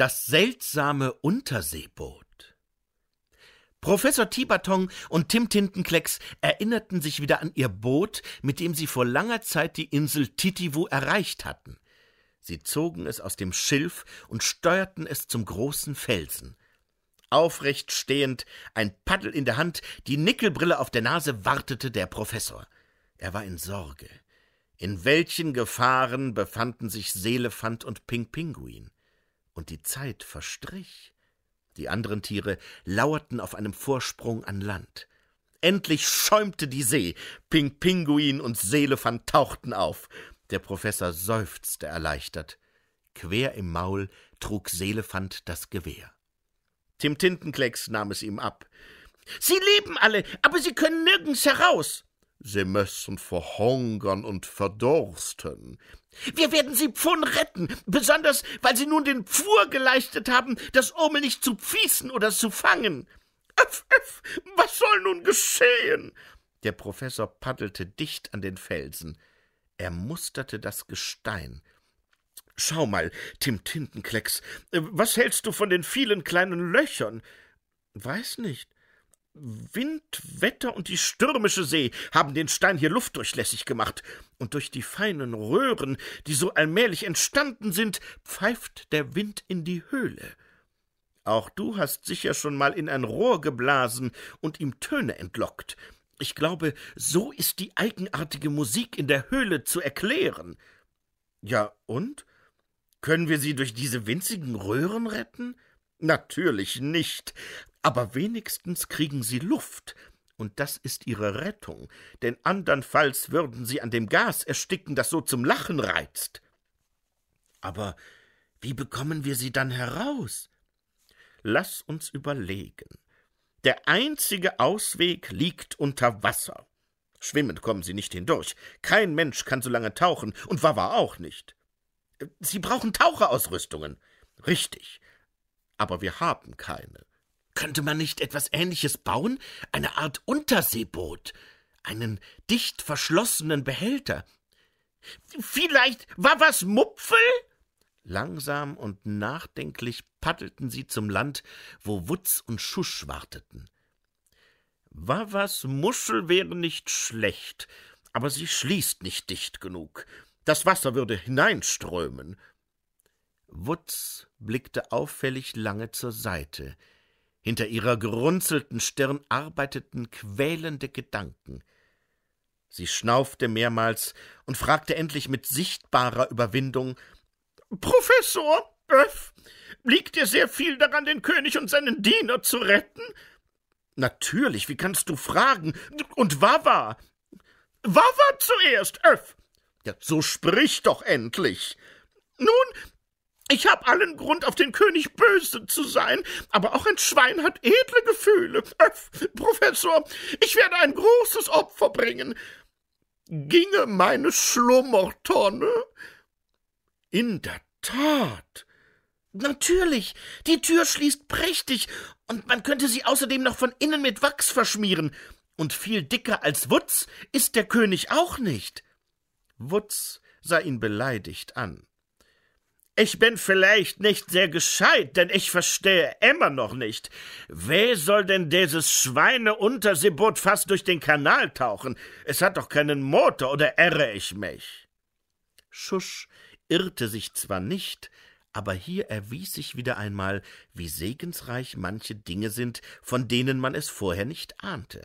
Das seltsame Unterseeboot. Professor Tibatong und Tim Tintenklecks erinnerten sich wieder an ihr Boot, mit dem sie vor langer Zeit die Insel Titivu erreicht hatten. Sie zogen es aus dem Schilf und steuerten es zum großen Felsen. Aufrecht stehend, ein Paddel in der Hand, die Nickelbrille auf der Nase, wartete der Professor. Er war in Sorge. In welchen Gefahren befanden sich Seelefant und Ping Pinguin? und die Zeit verstrich. Die anderen Tiere lauerten auf einem Vorsprung an Land. Endlich schäumte die See. Ping Pinguin und Seelefant tauchten auf. Der Professor seufzte erleichtert. Quer im Maul trug Seelefant das Gewehr. Tim Tintenklecks nahm es ihm ab. Sie leben alle, aber sie können nirgends heraus. Sie müssen verhungern und verdursten. Wir werden sie Pfunn retten, besonders weil sie nun den Pfur geleistet haben, das Urmel nicht zu pfießen oder zu fangen. Öff, öff, was soll nun geschehen? Der Professor paddelte dicht an den Felsen. Er musterte das Gestein. Schau mal, Tim Tintenklecks, äh, was hältst du von den vielen kleinen Löchern? Weiß nicht. Wind, Wetter und die stürmische See haben den Stein hier luftdurchlässig gemacht, und durch die feinen Röhren, die so allmählich entstanden sind, pfeift der Wind in die Höhle. Auch du hast sicher schon mal in ein Rohr geblasen und ihm Töne entlockt. Ich glaube, so ist die eigenartige Musik in der Höhle zu erklären. Ja, und? Können wir sie durch diese winzigen Röhren retten? Natürlich nicht. Aber wenigstens kriegen Sie Luft, und das ist Ihre Rettung, denn andernfalls würden Sie an dem Gas ersticken, das so zum Lachen reizt. Aber wie bekommen wir sie dann heraus? Lass uns überlegen. Der einzige Ausweg liegt unter Wasser. Schwimmend kommen sie nicht hindurch. Kein Mensch kann so lange tauchen, und Wawa auch nicht. Sie brauchen Taucherausrüstungen. Richtig aber wir haben keine. Könnte man nicht etwas Ähnliches bauen? Eine Art Unterseeboot, einen dicht verschlossenen Behälter. Vielleicht war was Mupfel? Langsam und nachdenklich paddelten sie zum Land, wo Wutz und Schusch warteten. Wawas Muschel wäre nicht schlecht, aber sie schließt nicht dicht genug. Das Wasser würde hineinströmen. Wutz blickte auffällig lange zur Seite. Hinter ihrer gerunzelten Stirn arbeiteten quälende Gedanken. Sie schnaufte mehrmals und fragte endlich mit sichtbarer Überwindung Professor Öff, liegt dir sehr viel daran, den König und seinen Diener zu retten? Natürlich, wie kannst du fragen? Und Wawa? Wawa zuerst, Öff! Ja, so sprich doch endlich! Nun, ich habe allen Grund, auf den König böse zu sein, aber auch ein Schwein hat edle Gefühle. Öff, Professor, ich werde ein großes Opfer bringen. Ginge meine Schlummertonne? In der Tat. Natürlich, die Tür schließt prächtig, und man könnte sie außerdem noch von innen mit Wachs verschmieren. Und viel dicker als Wutz ist der König auch nicht. Wutz sah ihn beleidigt an. Ich bin vielleicht nicht sehr gescheit, denn ich verstehe immer noch nicht. Wer soll denn dieses Schweineunterseeboot fast durch den Kanal tauchen? Es hat doch keinen Motor, oder irre ich mich? Schusch irrte sich zwar nicht, aber hier erwies sich wieder einmal, wie segensreich manche Dinge sind, von denen man es vorher nicht ahnte.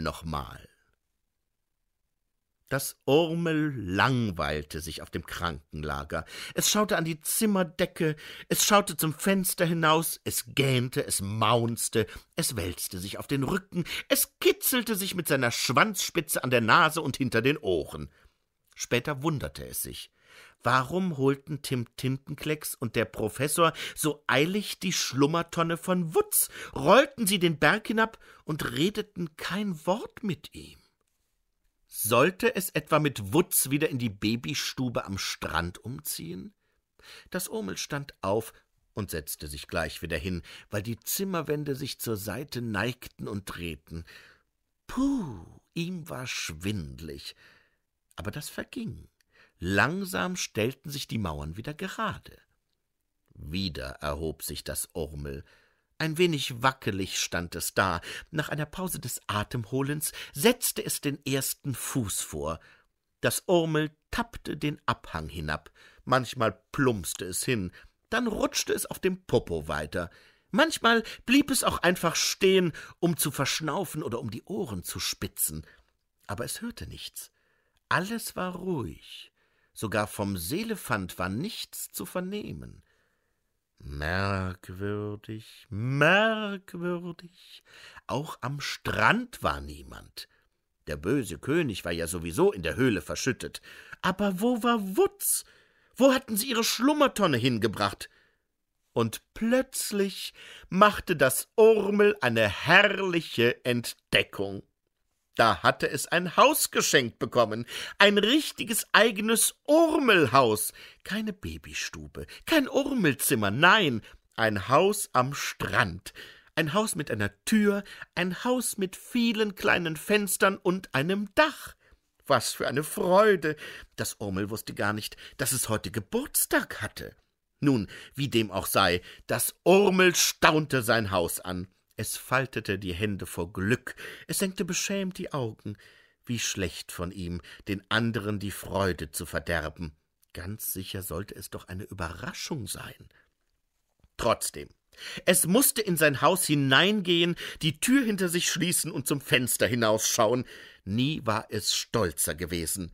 noch mal. Das Urmel langweilte sich auf dem Krankenlager. Es schaute an die Zimmerdecke, es schaute zum Fenster hinaus, es gähnte, es maunzte, es wälzte sich auf den Rücken, es kitzelte sich mit seiner Schwanzspitze an der Nase und hinter den Ohren. Später wunderte es sich. Warum holten Tim Tintenklecks und der Professor so eilig die Schlummertonne von Wutz, rollten sie den Berg hinab und redeten kein Wort mit ihm? Sollte es etwa mit Wutz wieder in die Babystube am Strand umziehen? Das Omel stand auf und setzte sich gleich wieder hin, weil die Zimmerwände sich zur Seite neigten und drehten. Puh, ihm war schwindlig. Aber das verging. Langsam stellten sich die Mauern wieder gerade. Wieder erhob sich das Urmel. Ein wenig wackelig stand es da. Nach einer Pause des Atemholens setzte es den ersten Fuß vor. Das Urmel tappte den Abhang hinab. Manchmal plumpste es hin, dann rutschte es auf dem Popo weiter. Manchmal blieb es auch einfach stehen, um zu verschnaufen oder um die Ohren zu spitzen. Aber es hörte nichts. Alles war ruhig sogar vom Seelefant war nichts zu vernehmen. Merkwürdig, merkwürdig. Auch am Strand war niemand. Der böse König war ja sowieso in der Höhle verschüttet. Aber wo war Wutz? Wo hatten sie ihre Schlummertonne hingebracht? Und plötzlich machte das Urmel eine herrliche Entdeckung. Da hatte es ein Haus geschenkt bekommen, ein richtiges eigenes Urmelhaus, keine Babystube, kein Urmelzimmer, nein, ein Haus am Strand, ein Haus mit einer Tür, ein Haus mit vielen kleinen Fenstern und einem Dach. Was für eine Freude! Das Urmel wusste gar nicht, dass es heute Geburtstag hatte. Nun, wie dem auch sei, das Urmel staunte sein Haus an. Es faltete die Hände vor Glück, es senkte beschämt die Augen. Wie schlecht von ihm, den anderen die Freude zu verderben. Ganz sicher sollte es doch eine Überraschung sein. Trotzdem, es mußte in sein Haus hineingehen, die Tür hinter sich schließen und zum Fenster hinausschauen. Nie war es stolzer gewesen.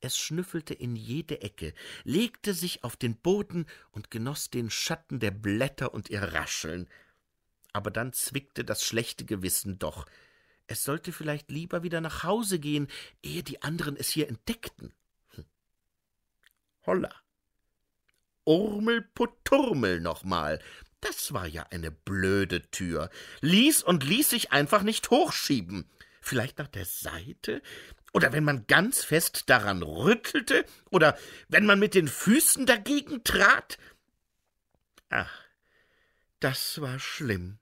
Es schnüffelte in jede Ecke, legte sich auf den Boden und genoss den Schatten der Blätter und ihr Rascheln aber dann zwickte das schlechte Gewissen doch. Es sollte vielleicht lieber wieder nach Hause gehen, ehe die anderen es hier entdeckten. Hm. Holla. Urmelpoturmel nochmal. Das war ja eine blöde Tür. Ließ und ließ sich einfach nicht hochschieben. Vielleicht nach der Seite? Oder wenn man ganz fest daran rüttelte? Oder wenn man mit den Füßen dagegen trat? Ach, das war schlimm.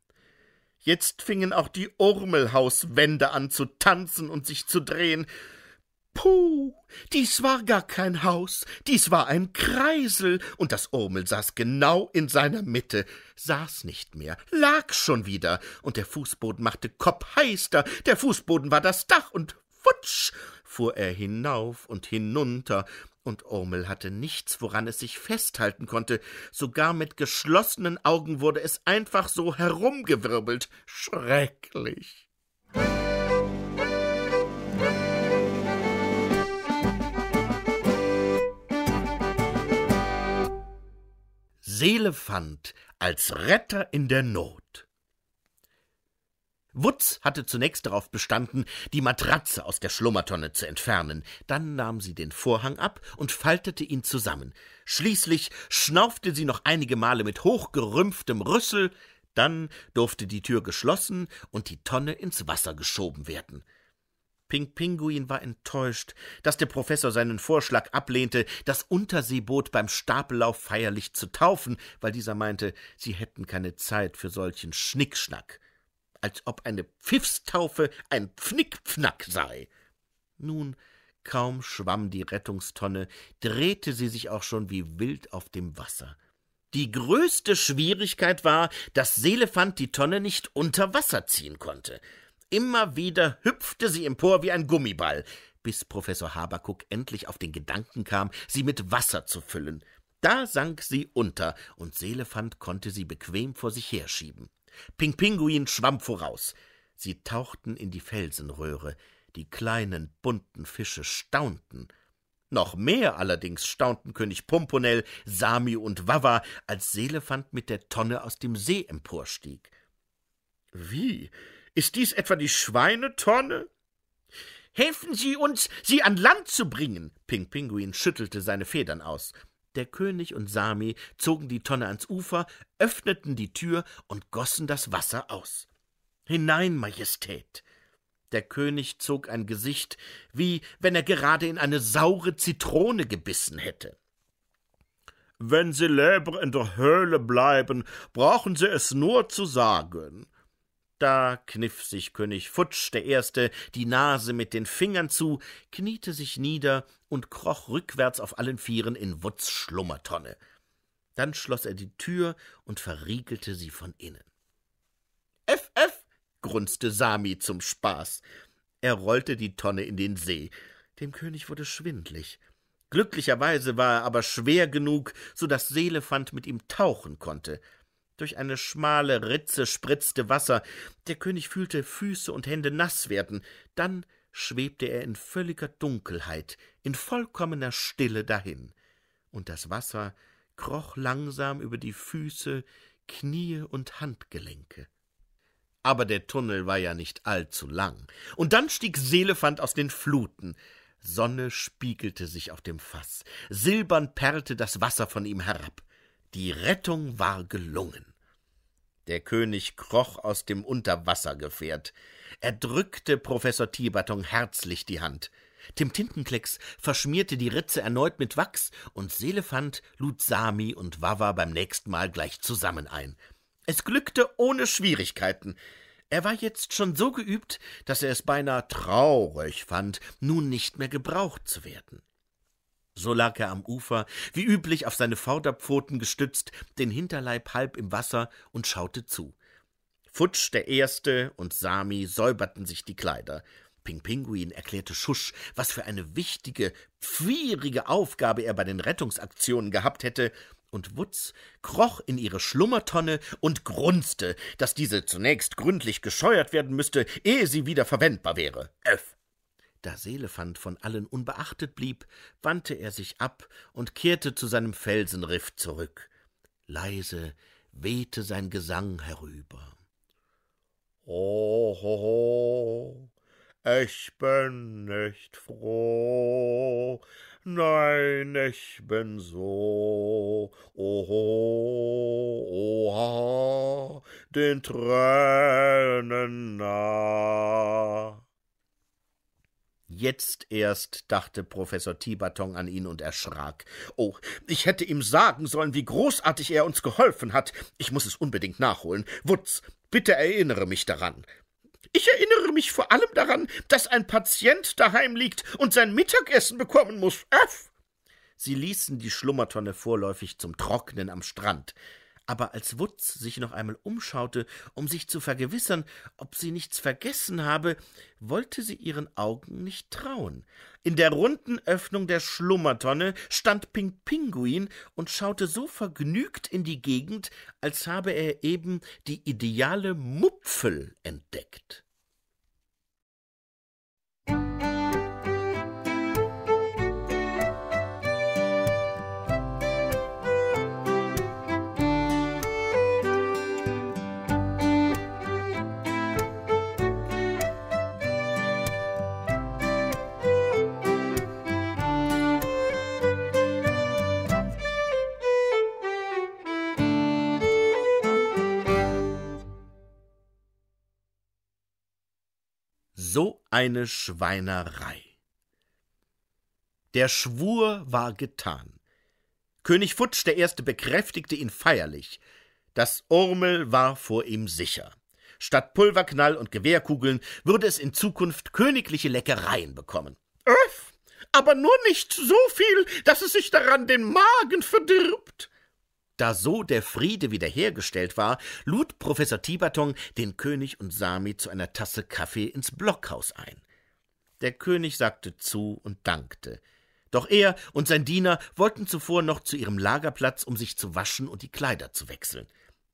Jetzt fingen auch die Urmelhauswände an zu tanzen und sich zu drehen. Puh, dies war gar kein Haus, dies war ein Kreisel, und das Urmel saß genau in seiner Mitte, saß nicht mehr, lag schon wieder, und der Fußboden machte Kopfheister, der Fußboden war das Dach, und futsch fuhr er hinauf und hinunter, und Ormel hatte nichts, woran es sich festhalten konnte. Sogar mit geschlossenen Augen wurde es einfach so herumgewirbelt. Schrecklich. Seelefant als Retter in der Not. Wutz hatte zunächst darauf bestanden, die Matratze aus der Schlummertonne zu entfernen. Dann nahm sie den Vorhang ab und faltete ihn zusammen. Schließlich schnaufte sie noch einige Male mit hochgerümpftem Rüssel. Dann durfte die Tür geschlossen und die Tonne ins Wasser geschoben werden. Pink Pinguin war enttäuscht, dass der Professor seinen Vorschlag ablehnte, das Unterseeboot beim Stapellauf feierlich zu taufen, weil dieser meinte, sie hätten keine Zeit für solchen Schnickschnack als ob eine Pfiffstaufe ein Pfnickpfnack sei. Nun, kaum schwamm die Rettungstonne, drehte sie sich auch schon wie wild auf dem Wasser. Die größte Schwierigkeit war, dass Seelefant die Tonne nicht unter Wasser ziehen konnte. Immer wieder hüpfte sie empor wie ein Gummiball, bis Professor Habakuk endlich auf den Gedanken kam, sie mit Wasser zu füllen. Da sank sie unter, und Seelefant konnte sie bequem vor sich herschieben. Ping Pinguin schwamm voraus. Sie tauchten in die Felsenröhre. Die kleinen, bunten Fische staunten. Noch mehr allerdings staunten König Pomponell, Sami und Wawa, als Seelefant mit der Tonne aus dem See emporstieg. Wie? Ist dies etwa die Schweinetonne? Helfen Sie uns, sie an Land zu bringen! Ping Pinguin schüttelte seine Federn aus. Der König und Sami zogen die Tonne ans Ufer, öffneten die Tür und gossen das Wasser aus. Hinein, Majestät! Der König zog ein Gesicht, wie wenn er gerade in eine saure Zitrone gebissen hätte. Wenn Sie Lebre in der Höhle bleiben, brauchen Sie es nur zu sagen. Da kniff sich König Futsch der Erste die Nase mit den Fingern zu, kniete sich nieder und kroch rückwärts auf allen Vieren in Wutz Schlummertonne. Dann schloss er die Tür und verriegelte sie von innen. F, F, grunzte Sami zum Spaß. Er rollte die Tonne in den See. Dem König wurde schwindlig. Glücklicherweise war er aber schwer genug, so daß Seelefant mit ihm tauchen konnte. Durch eine schmale Ritze spritzte Wasser. Der König fühlte Füße und Hände nass werden. Dann schwebte er in völliger Dunkelheit, in vollkommener Stille dahin, und das Wasser kroch langsam über die Füße, Knie und Handgelenke. Aber der Tunnel war ja nicht allzu lang, und dann stieg Selefant aus den Fluten, Sonne spiegelte sich auf dem Fass, silbern perlte das Wasser von ihm herab. Die Rettung war gelungen. Der König kroch aus dem Unterwassergefährt. Er drückte Professor Tiberton herzlich die Hand. Tim Tintenklecks verschmierte die Ritze erneut mit Wachs und Selefant lud Sami und Wawa beim nächsten Mal gleich zusammen ein. Es glückte ohne Schwierigkeiten. Er war jetzt schon so geübt, dass er es beinahe traurig fand, nun nicht mehr gebraucht zu werden. So lag er am Ufer, wie üblich auf seine Vorderpfoten gestützt, den Hinterleib halb im Wasser und schaute zu. Futsch der Erste und Sami säuberten sich die Kleider. Ping Pinguin erklärte Schusch, was für eine wichtige, schwierige Aufgabe er bei den Rettungsaktionen gehabt hätte, und Wutz kroch in ihre Schlummertonne und grunzte, dass diese zunächst gründlich gescheuert werden müsste, ehe sie wieder verwendbar wäre. Öff. Da Selefant von allen unbeachtet blieb, wandte er sich ab und kehrte zu seinem Felsenriff zurück. Leise wehte sein Gesang herüber. Ho, ho, ho, ich bin nicht froh, nein, ich bin so, oho, oha, den Tränen nah. Jetzt erst dachte Professor Tibaton an ihn und erschrak. Oh, ich hätte ihm sagen sollen, wie großartig er uns geholfen hat. Ich muss es unbedingt nachholen. Wutz, bitte erinnere mich daran. Ich erinnere mich vor allem daran, dass ein Patient daheim liegt und sein Mittagessen bekommen muss. Aff! Sie ließen die Schlummertonne vorläufig zum Trocknen am Strand aber als Wutz sich noch einmal umschaute, um sich zu vergewissern, ob sie nichts vergessen habe, wollte sie ihren Augen nicht trauen. In der runden Öffnung der Schlummertonne stand Ping Pinguin und schaute so vergnügt in die Gegend, als habe er eben die ideale Mupfel entdeckt. So eine Schweinerei. Der Schwur war getan. König Futsch I. bekräftigte ihn feierlich. Das Urmel war vor ihm sicher. Statt Pulverknall und Gewehrkugeln würde es in Zukunft königliche Leckereien bekommen. Öff, aber nur nicht so viel, dass es sich daran den Magen verdirbt. Da so der Friede wiederhergestellt war, lud Professor Tibaton den König und Sami zu einer Tasse Kaffee ins Blockhaus ein. Der König sagte zu und dankte. Doch er und sein Diener wollten zuvor noch zu ihrem Lagerplatz, um sich zu waschen und die Kleider zu wechseln.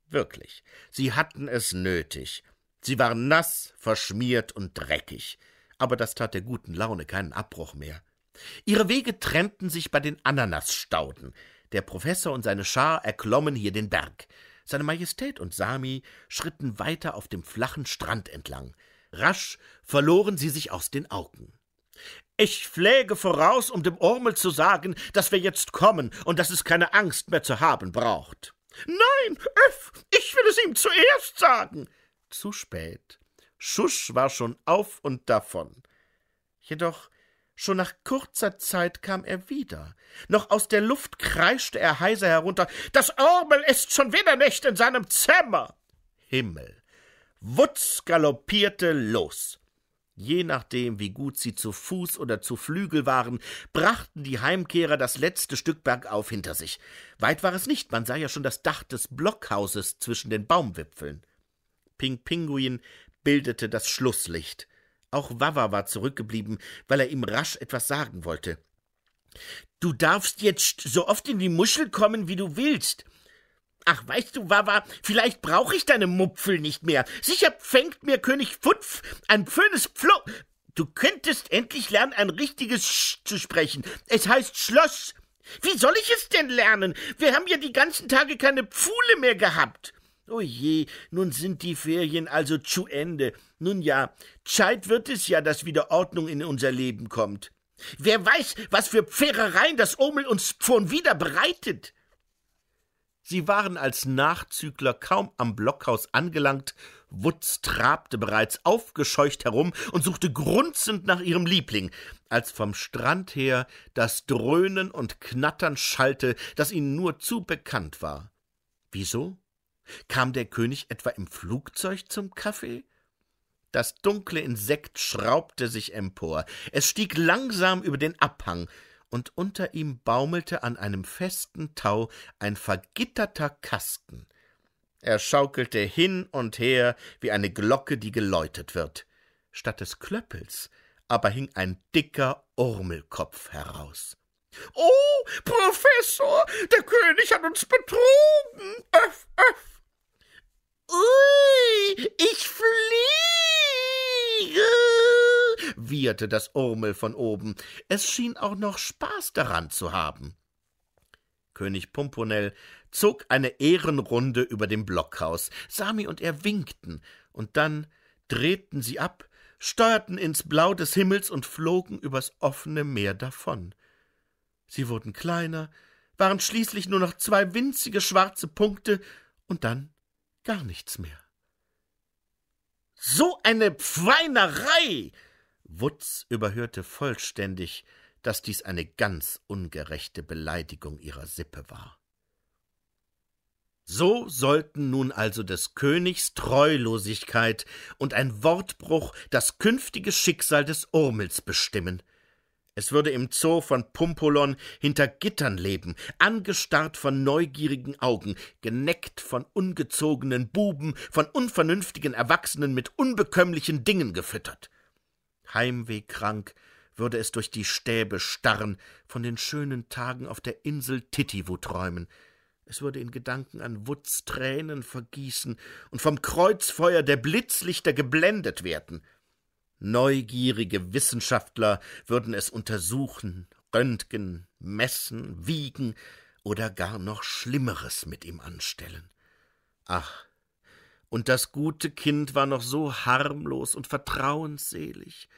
Wirklich, sie hatten es nötig. Sie waren nass, verschmiert und dreckig. Aber das tat der guten Laune keinen Abbruch mehr. Ihre Wege trennten sich bei den Ananasstauden. Der Professor und seine Schar erklommen hier den Berg. Seine Majestät und Sami schritten weiter auf dem flachen Strand entlang. Rasch verloren sie sich aus den Augen. Ich pflege voraus, um dem Urmel zu sagen, dass wir jetzt kommen und dass es keine Angst mehr zu haben braucht. Nein, Öff, ich will es ihm zuerst sagen. Zu spät. Schusch war schon auf und davon. Jedoch Schon nach kurzer Zeit kam er wieder. Noch aus der Luft kreischte er heiser herunter: Das Ormel ist schon wieder nicht in seinem Zimmer! Himmel! Wutz galoppierte los. Je nachdem, wie gut sie zu Fuß oder zu Flügel waren, brachten die Heimkehrer das letzte Stück bergauf hinter sich. Weit war es nicht, man sah ja schon das Dach des Blockhauses zwischen den Baumwipfeln. Ping Pinguin bildete das Schlusslicht. Auch Wawa war zurückgeblieben, weil er ihm rasch etwas sagen wollte. Du darfst jetzt so oft in die Muschel kommen, wie du willst. Ach, weißt du, Wawa, vielleicht brauche ich deine Mupfel nicht mehr. Sicher fängt mir König Futf ein schönes Pflo. Du könntest endlich lernen, ein richtiges Sch zu sprechen. Es heißt Schloss. Wie soll ich es denn lernen? Wir haben ja die ganzen Tage keine Pfule mehr gehabt. Oh je, nun sind die Ferien also zu Ende. Nun ja, Zeit wird es ja, dass wieder Ordnung in unser Leben kommt. Wer weiß, was für Pferereien das Omel uns schon wieder bereitet. Sie waren als Nachzügler kaum am Blockhaus angelangt, Wutz trabte bereits aufgescheucht herum und suchte grunzend nach ihrem Liebling, als vom Strand her das Dröhnen und Knattern schallte, das ihnen nur zu bekannt war. Wieso? Kam der König etwa im Flugzeug zum Kaffee? Das dunkle Insekt schraubte sich empor. Es stieg langsam über den Abhang, und unter ihm baumelte an einem festen Tau ein vergitterter Kasten. Er schaukelte hin und her wie eine Glocke, die geläutet wird. Statt des Klöppels aber hing ein dicker Urmelkopf heraus. Oh, Professor, der König hat uns betrogen. Öff, öff. Ui, ich fliege, wieherte das Urmel von oben. Es schien auch noch Spaß daran zu haben. König Pumponell zog eine Ehrenrunde über dem Blockhaus. Sami und er winkten, und dann drehten sie ab, steuerten ins Blau des Himmels und flogen übers offene Meer davon. Sie wurden kleiner, waren schließlich nur noch zwei winzige schwarze Punkte, und dann gar nichts mehr. So eine Pfeinerei! Wutz überhörte vollständig, dass dies eine ganz ungerechte Beleidigung ihrer Sippe war. So sollten nun also des Königs Treulosigkeit und ein Wortbruch das künftige Schicksal des Urmels bestimmen. Es würde im Zoo von Pumpolon hinter Gittern leben, angestarrt von neugierigen Augen, geneckt von ungezogenen Buben, von unvernünftigen Erwachsenen mit unbekömmlichen Dingen gefüttert. Heimwehkrank würde es durch die Stäbe starren, von den schönen Tagen auf der Insel Titivu träumen. Es würde in Gedanken an Wutz Tränen vergießen und vom Kreuzfeuer der Blitzlichter geblendet werden. Neugierige Wissenschaftler würden es untersuchen, röntgen, messen, wiegen oder gar noch Schlimmeres mit ihm anstellen. Ach, und das gute Kind war noch so harmlos und vertrauensselig.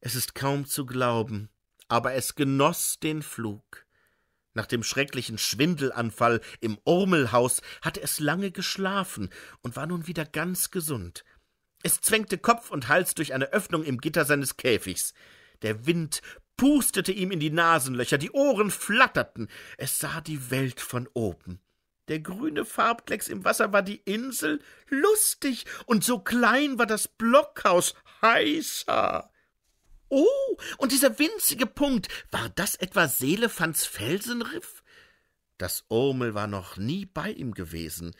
Es ist kaum zu glauben, aber es genoss den Flug. Nach dem schrecklichen Schwindelanfall im Urmelhaus hatte es lange geschlafen und war nun wieder ganz gesund. Es zwängte Kopf und Hals durch eine Öffnung im Gitter seines Käfigs. Der Wind pustete ihm in die Nasenlöcher, die Ohren flatterten. Es sah die Welt von oben. Der grüne Farbklecks im Wasser war die Insel. Lustig! Und so klein war das Blockhaus. Heißer! Oh, und dieser winzige Punkt, war das etwa Seelefants Felsenriff? Das Urmel war noch nie bei ihm gewesen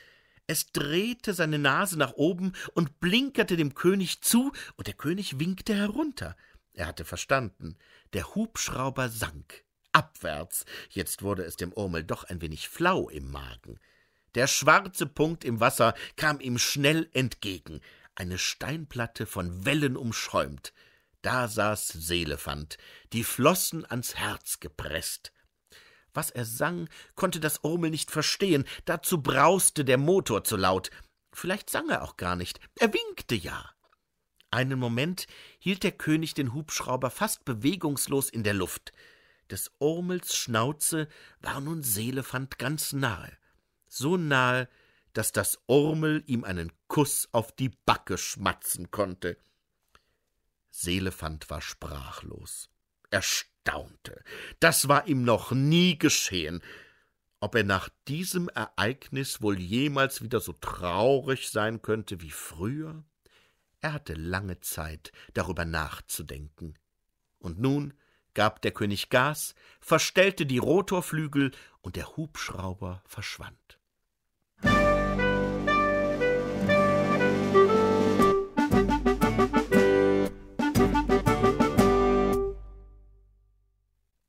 es drehte seine Nase nach oben und blinkerte dem König zu, und der König winkte herunter. Er hatte verstanden. Der Hubschrauber sank. Abwärts. Jetzt wurde es dem Urmel doch ein wenig flau im Magen. Der schwarze Punkt im Wasser kam ihm schnell entgegen. Eine Steinplatte von Wellen umschäumt. Da saß Seelefant, die Flossen ans Herz gepresst. Was er sang, konnte das Urmel nicht verstehen, dazu brauste der Motor zu laut. Vielleicht sang er auch gar nicht, er winkte ja. Einen Moment hielt der König den Hubschrauber fast bewegungslos in der Luft. Des Urmels Schnauze war nun Seelefant ganz nahe, so nahe, dass das Urmel ihm einen Kuss auf die Backe schmatzen konnte. Seelefant war sprachlos. Er staunte. Das war ihm noch nie geschehen. Ob er nach diesem Ereignis wohl jemals wieder so traurig sein könnte wie früher? Er hatte lange Zeit, darüber nachzudenken. Und nun gab der König Gas, verstellte die Rotorflügel und der Hubschrauber verschwand.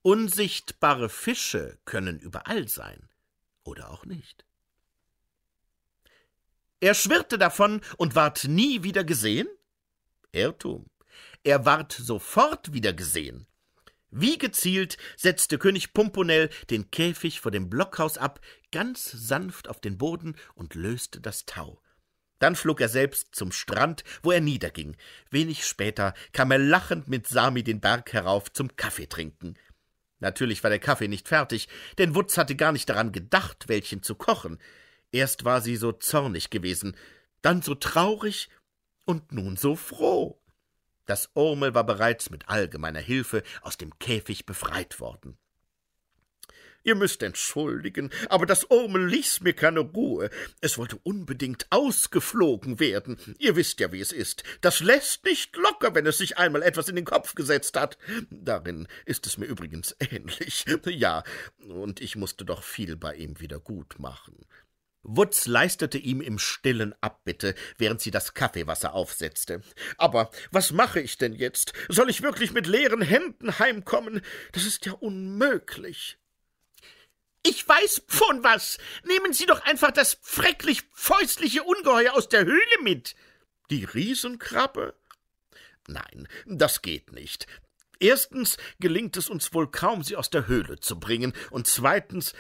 Unsichtbare Fische können überall sein oder auch nicht. Er schwirrte davon und ward nie wieder gesehen? Irrtum. Er ward sofort wieder gesehen. Wie gezielt setzte König Pomponell den Käfig vor dem Blockhaus ab, ganz sanft auf den Boden und löste das Tau. Dann flog er selbst zum Strand, wo er niederging. Wenig später kam er lachend mit Sami den Berg herauf zum Kaffeetrinken. Natürlich war der Kaffee nicht fertig, denn Wutz hatte gar nicht daran gedacht, welchen zu kochen. Erst war sie so zornig gewesen, dann so traurig und nun so froh. Das Urmel war bereits mit allgemeiner Hilfe aus dem Käfig befreit worden. Ihr müsst entschuldigen, aber das Urmel ließ mir keine Ruhe. Es wollte unbedingt ausgeflogen werden. Ihr wisst ja, wie es ist. Das lässt nicht locker, wenn es sich einmal etwas in den Kopf gesetzt hat. Darin ist es mir übrigens *laughs* ähnlich. Ja, und ich musste doch viel bei ihm wieder gut machen. Wutz leistete ihm im Stillen Abbitte, während sie das Kaffeewasser aufsetzte. Aber was mache ich denn jetzt? Soll ich wirklich mit leeren Händen heimkommen? Das ist ja unmöglich. Ich weiß von was. Nehmen Sie doch einfach das frecklich fäustliche Ungeheuer aus der Höhle mit. Die Riesenkrabbe? Nein, das geht nicht. Erstens gelingt es uns wohl kaum, sie aus der Höhle zu bringen, und zweitens,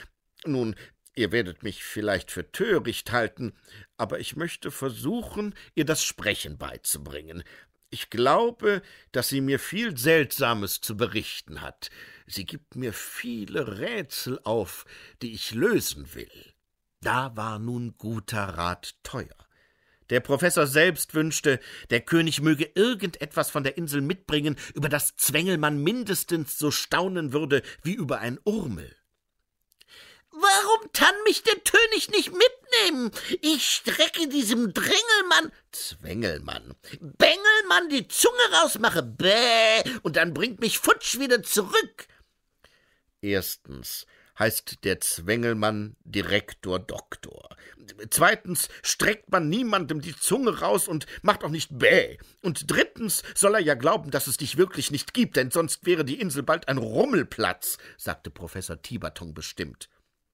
nun, ihr werdet mich vielleicht für töricht halten, aber ich möchte versuchen, ihr das Sprechen beizubringen. Ich glaube, dass sie mir viel Seltsames zu berichten hat sie gibt mir viele Rätsel auf, die ich lösen will. Da war nun guter Rat teuer. Der Professor selbst wünschte, der König möge irgendetwas von der Insel mitbringen, über das Zwängelmann mindestens so staunen würde wie über ein Urmel. Warum kann mich der König nicht mitnehmen? Ich strecke diesem Dringelmann, Zwängelmann, Bengelmann die Zunge raus, mache bäh, und dann bringt mich Futsch wieder zurück. Erstens heißt der Zwängelmann Direktor Doktor. Zweitens streckt man niemandem die Zunge raus und macht auch nicht bäh. Und drittens soll er ja glauben, dass es dich wirklich nicht gibt, denn sonst wäre die Insel bald ein Rummelplatz, sagte Professor Tiberton bestimmt.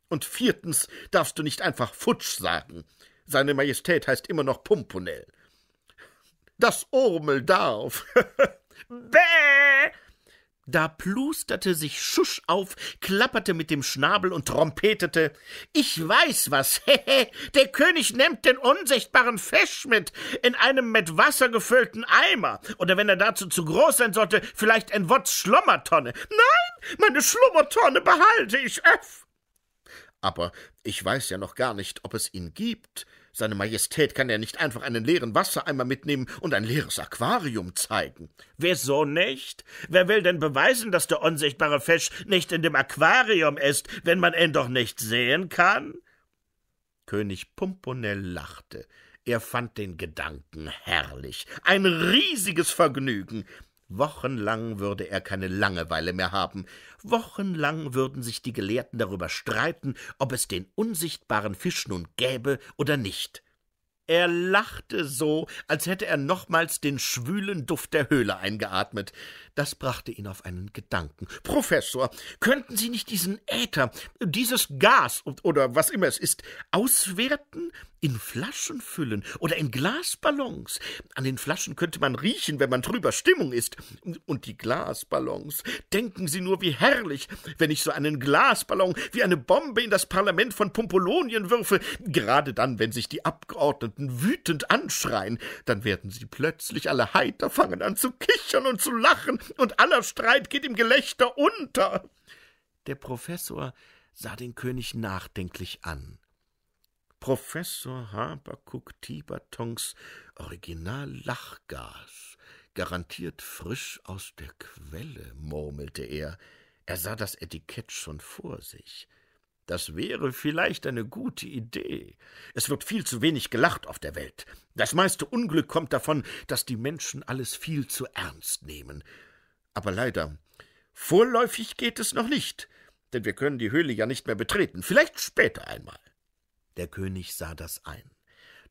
Und viertens darfst du nicht einfach futsch sagen. Seine Majestät heißt immer noch Pumponell. Das Urmel darf. *laughs* bäh! Da plusterte sich Schusch auf, klapperte mit dem Schnabel und trompetete. Ich weiß was, *laughs* hehe, der König nimmt den unsichtbaren Fisch mit, in einem mit Wasser gefüllten Eimer. Oder wenn er dazu zu groß sein sollte, vielleicht in Wotts Schlummertonne. Nein, meine Schlummertonne behalte ich öff. Aber ich weiß ja noch gar nicht, ob es ihn gibt, seine Majestät kann ja nicht einfach einen leeren Wassereimer mitnehmen und ein leeres Aquarium zeigen. Wieso nicht? Wer will denn beweisen, dass der unsichtbare Fisch nicht in dem Aquarium ist, wenn man ihn doch nicht sehen kann? König Pomponell lachte. Er fand den Gedanken herrlich. Ein riesiges Vergnügen. Wochenlang würde er keine Langeweile mehr haben. Wochenlang würden sich die Gelehrten darüber streiten, ob es den unsichtbaren Fisch nun gäbe oder nicht. Er lachte so, als hätte er nochmals den schwülen Duft der Höhle eingeatmet. Das brachte ihn auf einen Gedanken. Professor, könnten Sie nicht diesen Äther, dieses Gas oder was immer es ist, auswerten? in Flaschen füllen oder in Glasballons. An den Flaschen könnte man riechen, wenn man trüber Stimmung ist. Und die Glasballons, denken Sie nur, wie herrlich, wenn ich so einen Glasballon wie eine Bombe in das Parlament von Pompolonien würfe, gerade dann, wenn sich die Abgeordneten wütend anschreien, dann werden sie plötzlich alle heiter, fangen an zu kichern und zu lachen, und aller Streit geht im Gelächter unter. Der Professor sah den König nachdenklich an. Professor Habakuk Tibertons Original-Lachgas, garantiert frisch aus der Quelle, murmelte er. Er sah das Etikett schon vor sich. Das wäre vielleicht eine gute Idee. Es wird viel zu wenig gelacht auf der Welt. Das meiste Unglück kommt davon, dass die Menschen alles viel zu ernst nehmen. Aber leider, vorläufig geht es noch nicht, denn wir können die Höhle ja nicht mehr betreten, vielleicht später einmal. Der König sah das ein.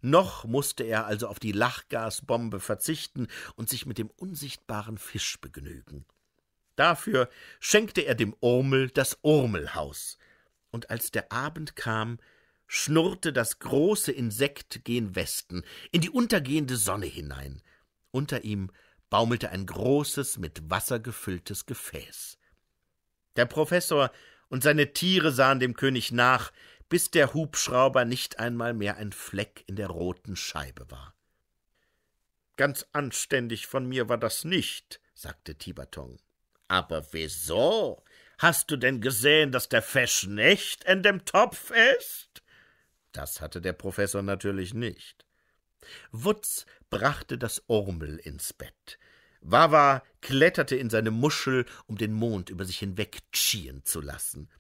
Noch musste er also auf die Lachgasbombe verzichten und sich mit dem unsichtbaren Fisch begnügen. Dafür schenkte er dem Urmel das Urmelhaus, und als der Abend kam, schnurrte das große Insekt gen Westen, in die untergehende Sonne hinein. Unter ihm baumelte ein großes, mit Wasser gefülltes Gefäß. Der Professor und seine Tiere sahen dem König nach, bis der Hubschrauber nicht einmal mehr ein Fleck in der roten Scheibe war. Ganz anständig von mir war das nicht, sagte Tiberton. Aber wieso? Hast du denn gesehen, dass der Fesch nicht in dem Topf ist? Das hatte der Professor natürlich nicht. Wutz brachte das Urmel ins Bett. Wawa kletterte in seine Muschel, um den Mond über sich hinweg ziehen zu lassen.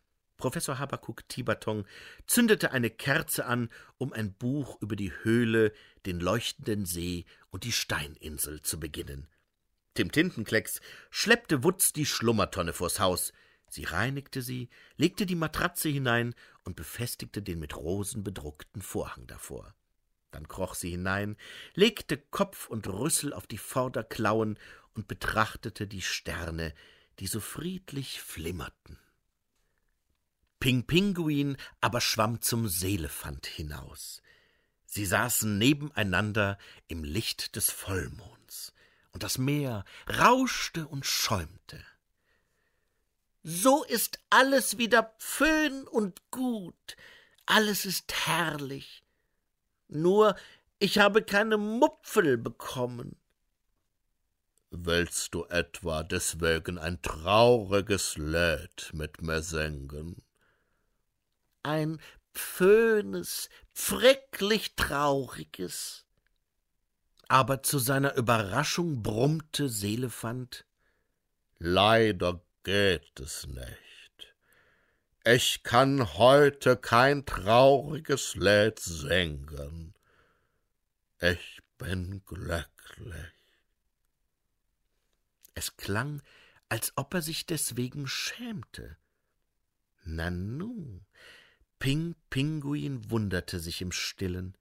Professor Habakuk Tibatong zündete eine Kerze an, um ein Buch über die Höhle, den leuchtenden See und die Steininsel zu beginnen. Tim Tintenklecks schleppte Wutz die Schlummertonne vors Haus. Sie reinigte sie, legte die Matratze hinein und befestigte den mit Rosen bedruckten Vorhang davor. Dann kroch sie hinein, legte Kopf und Rüssel auf die Vorderklauen und betrachtete die Sterne, die so friedlich flimmerten. Ping Pinguin aber schwamm zum Seelefant hinaus. Sie saßen nebeneinander im Licht des Vollmonds, und das Meer rauschte und schäumte. So ist alles wieder schön und gut, alles ist herrlich. Nur ich habe keine Mupfel bekommen. Willst du etwa deswegen ein trauriges Lied mit mir singen? ein pföhnes, pfricklich trauriges. Aber zu seiner Überraschung brummte Seelefant Leider geht es nicht. Ich kann heute kein trauriges Lied singen. Ich bin glücklich. Es klang, als ob er sich deswegen schämte. Nanu, Ping Pinguin wunderte sich im Stillen.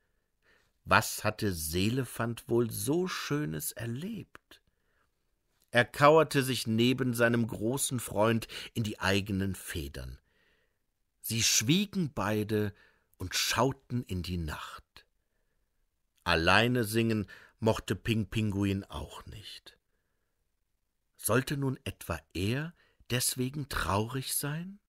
Was hatte Seelefant wohl so Schönes erlebt? Er kauerte sich neben seinem großen Freund in die eigenen Federn. Sie schwiegen beide und schauten in die Nacht. Alleine singen mochte Ping Pinguin auch nicht. Sollte nun etwa er deswegen traurig sein?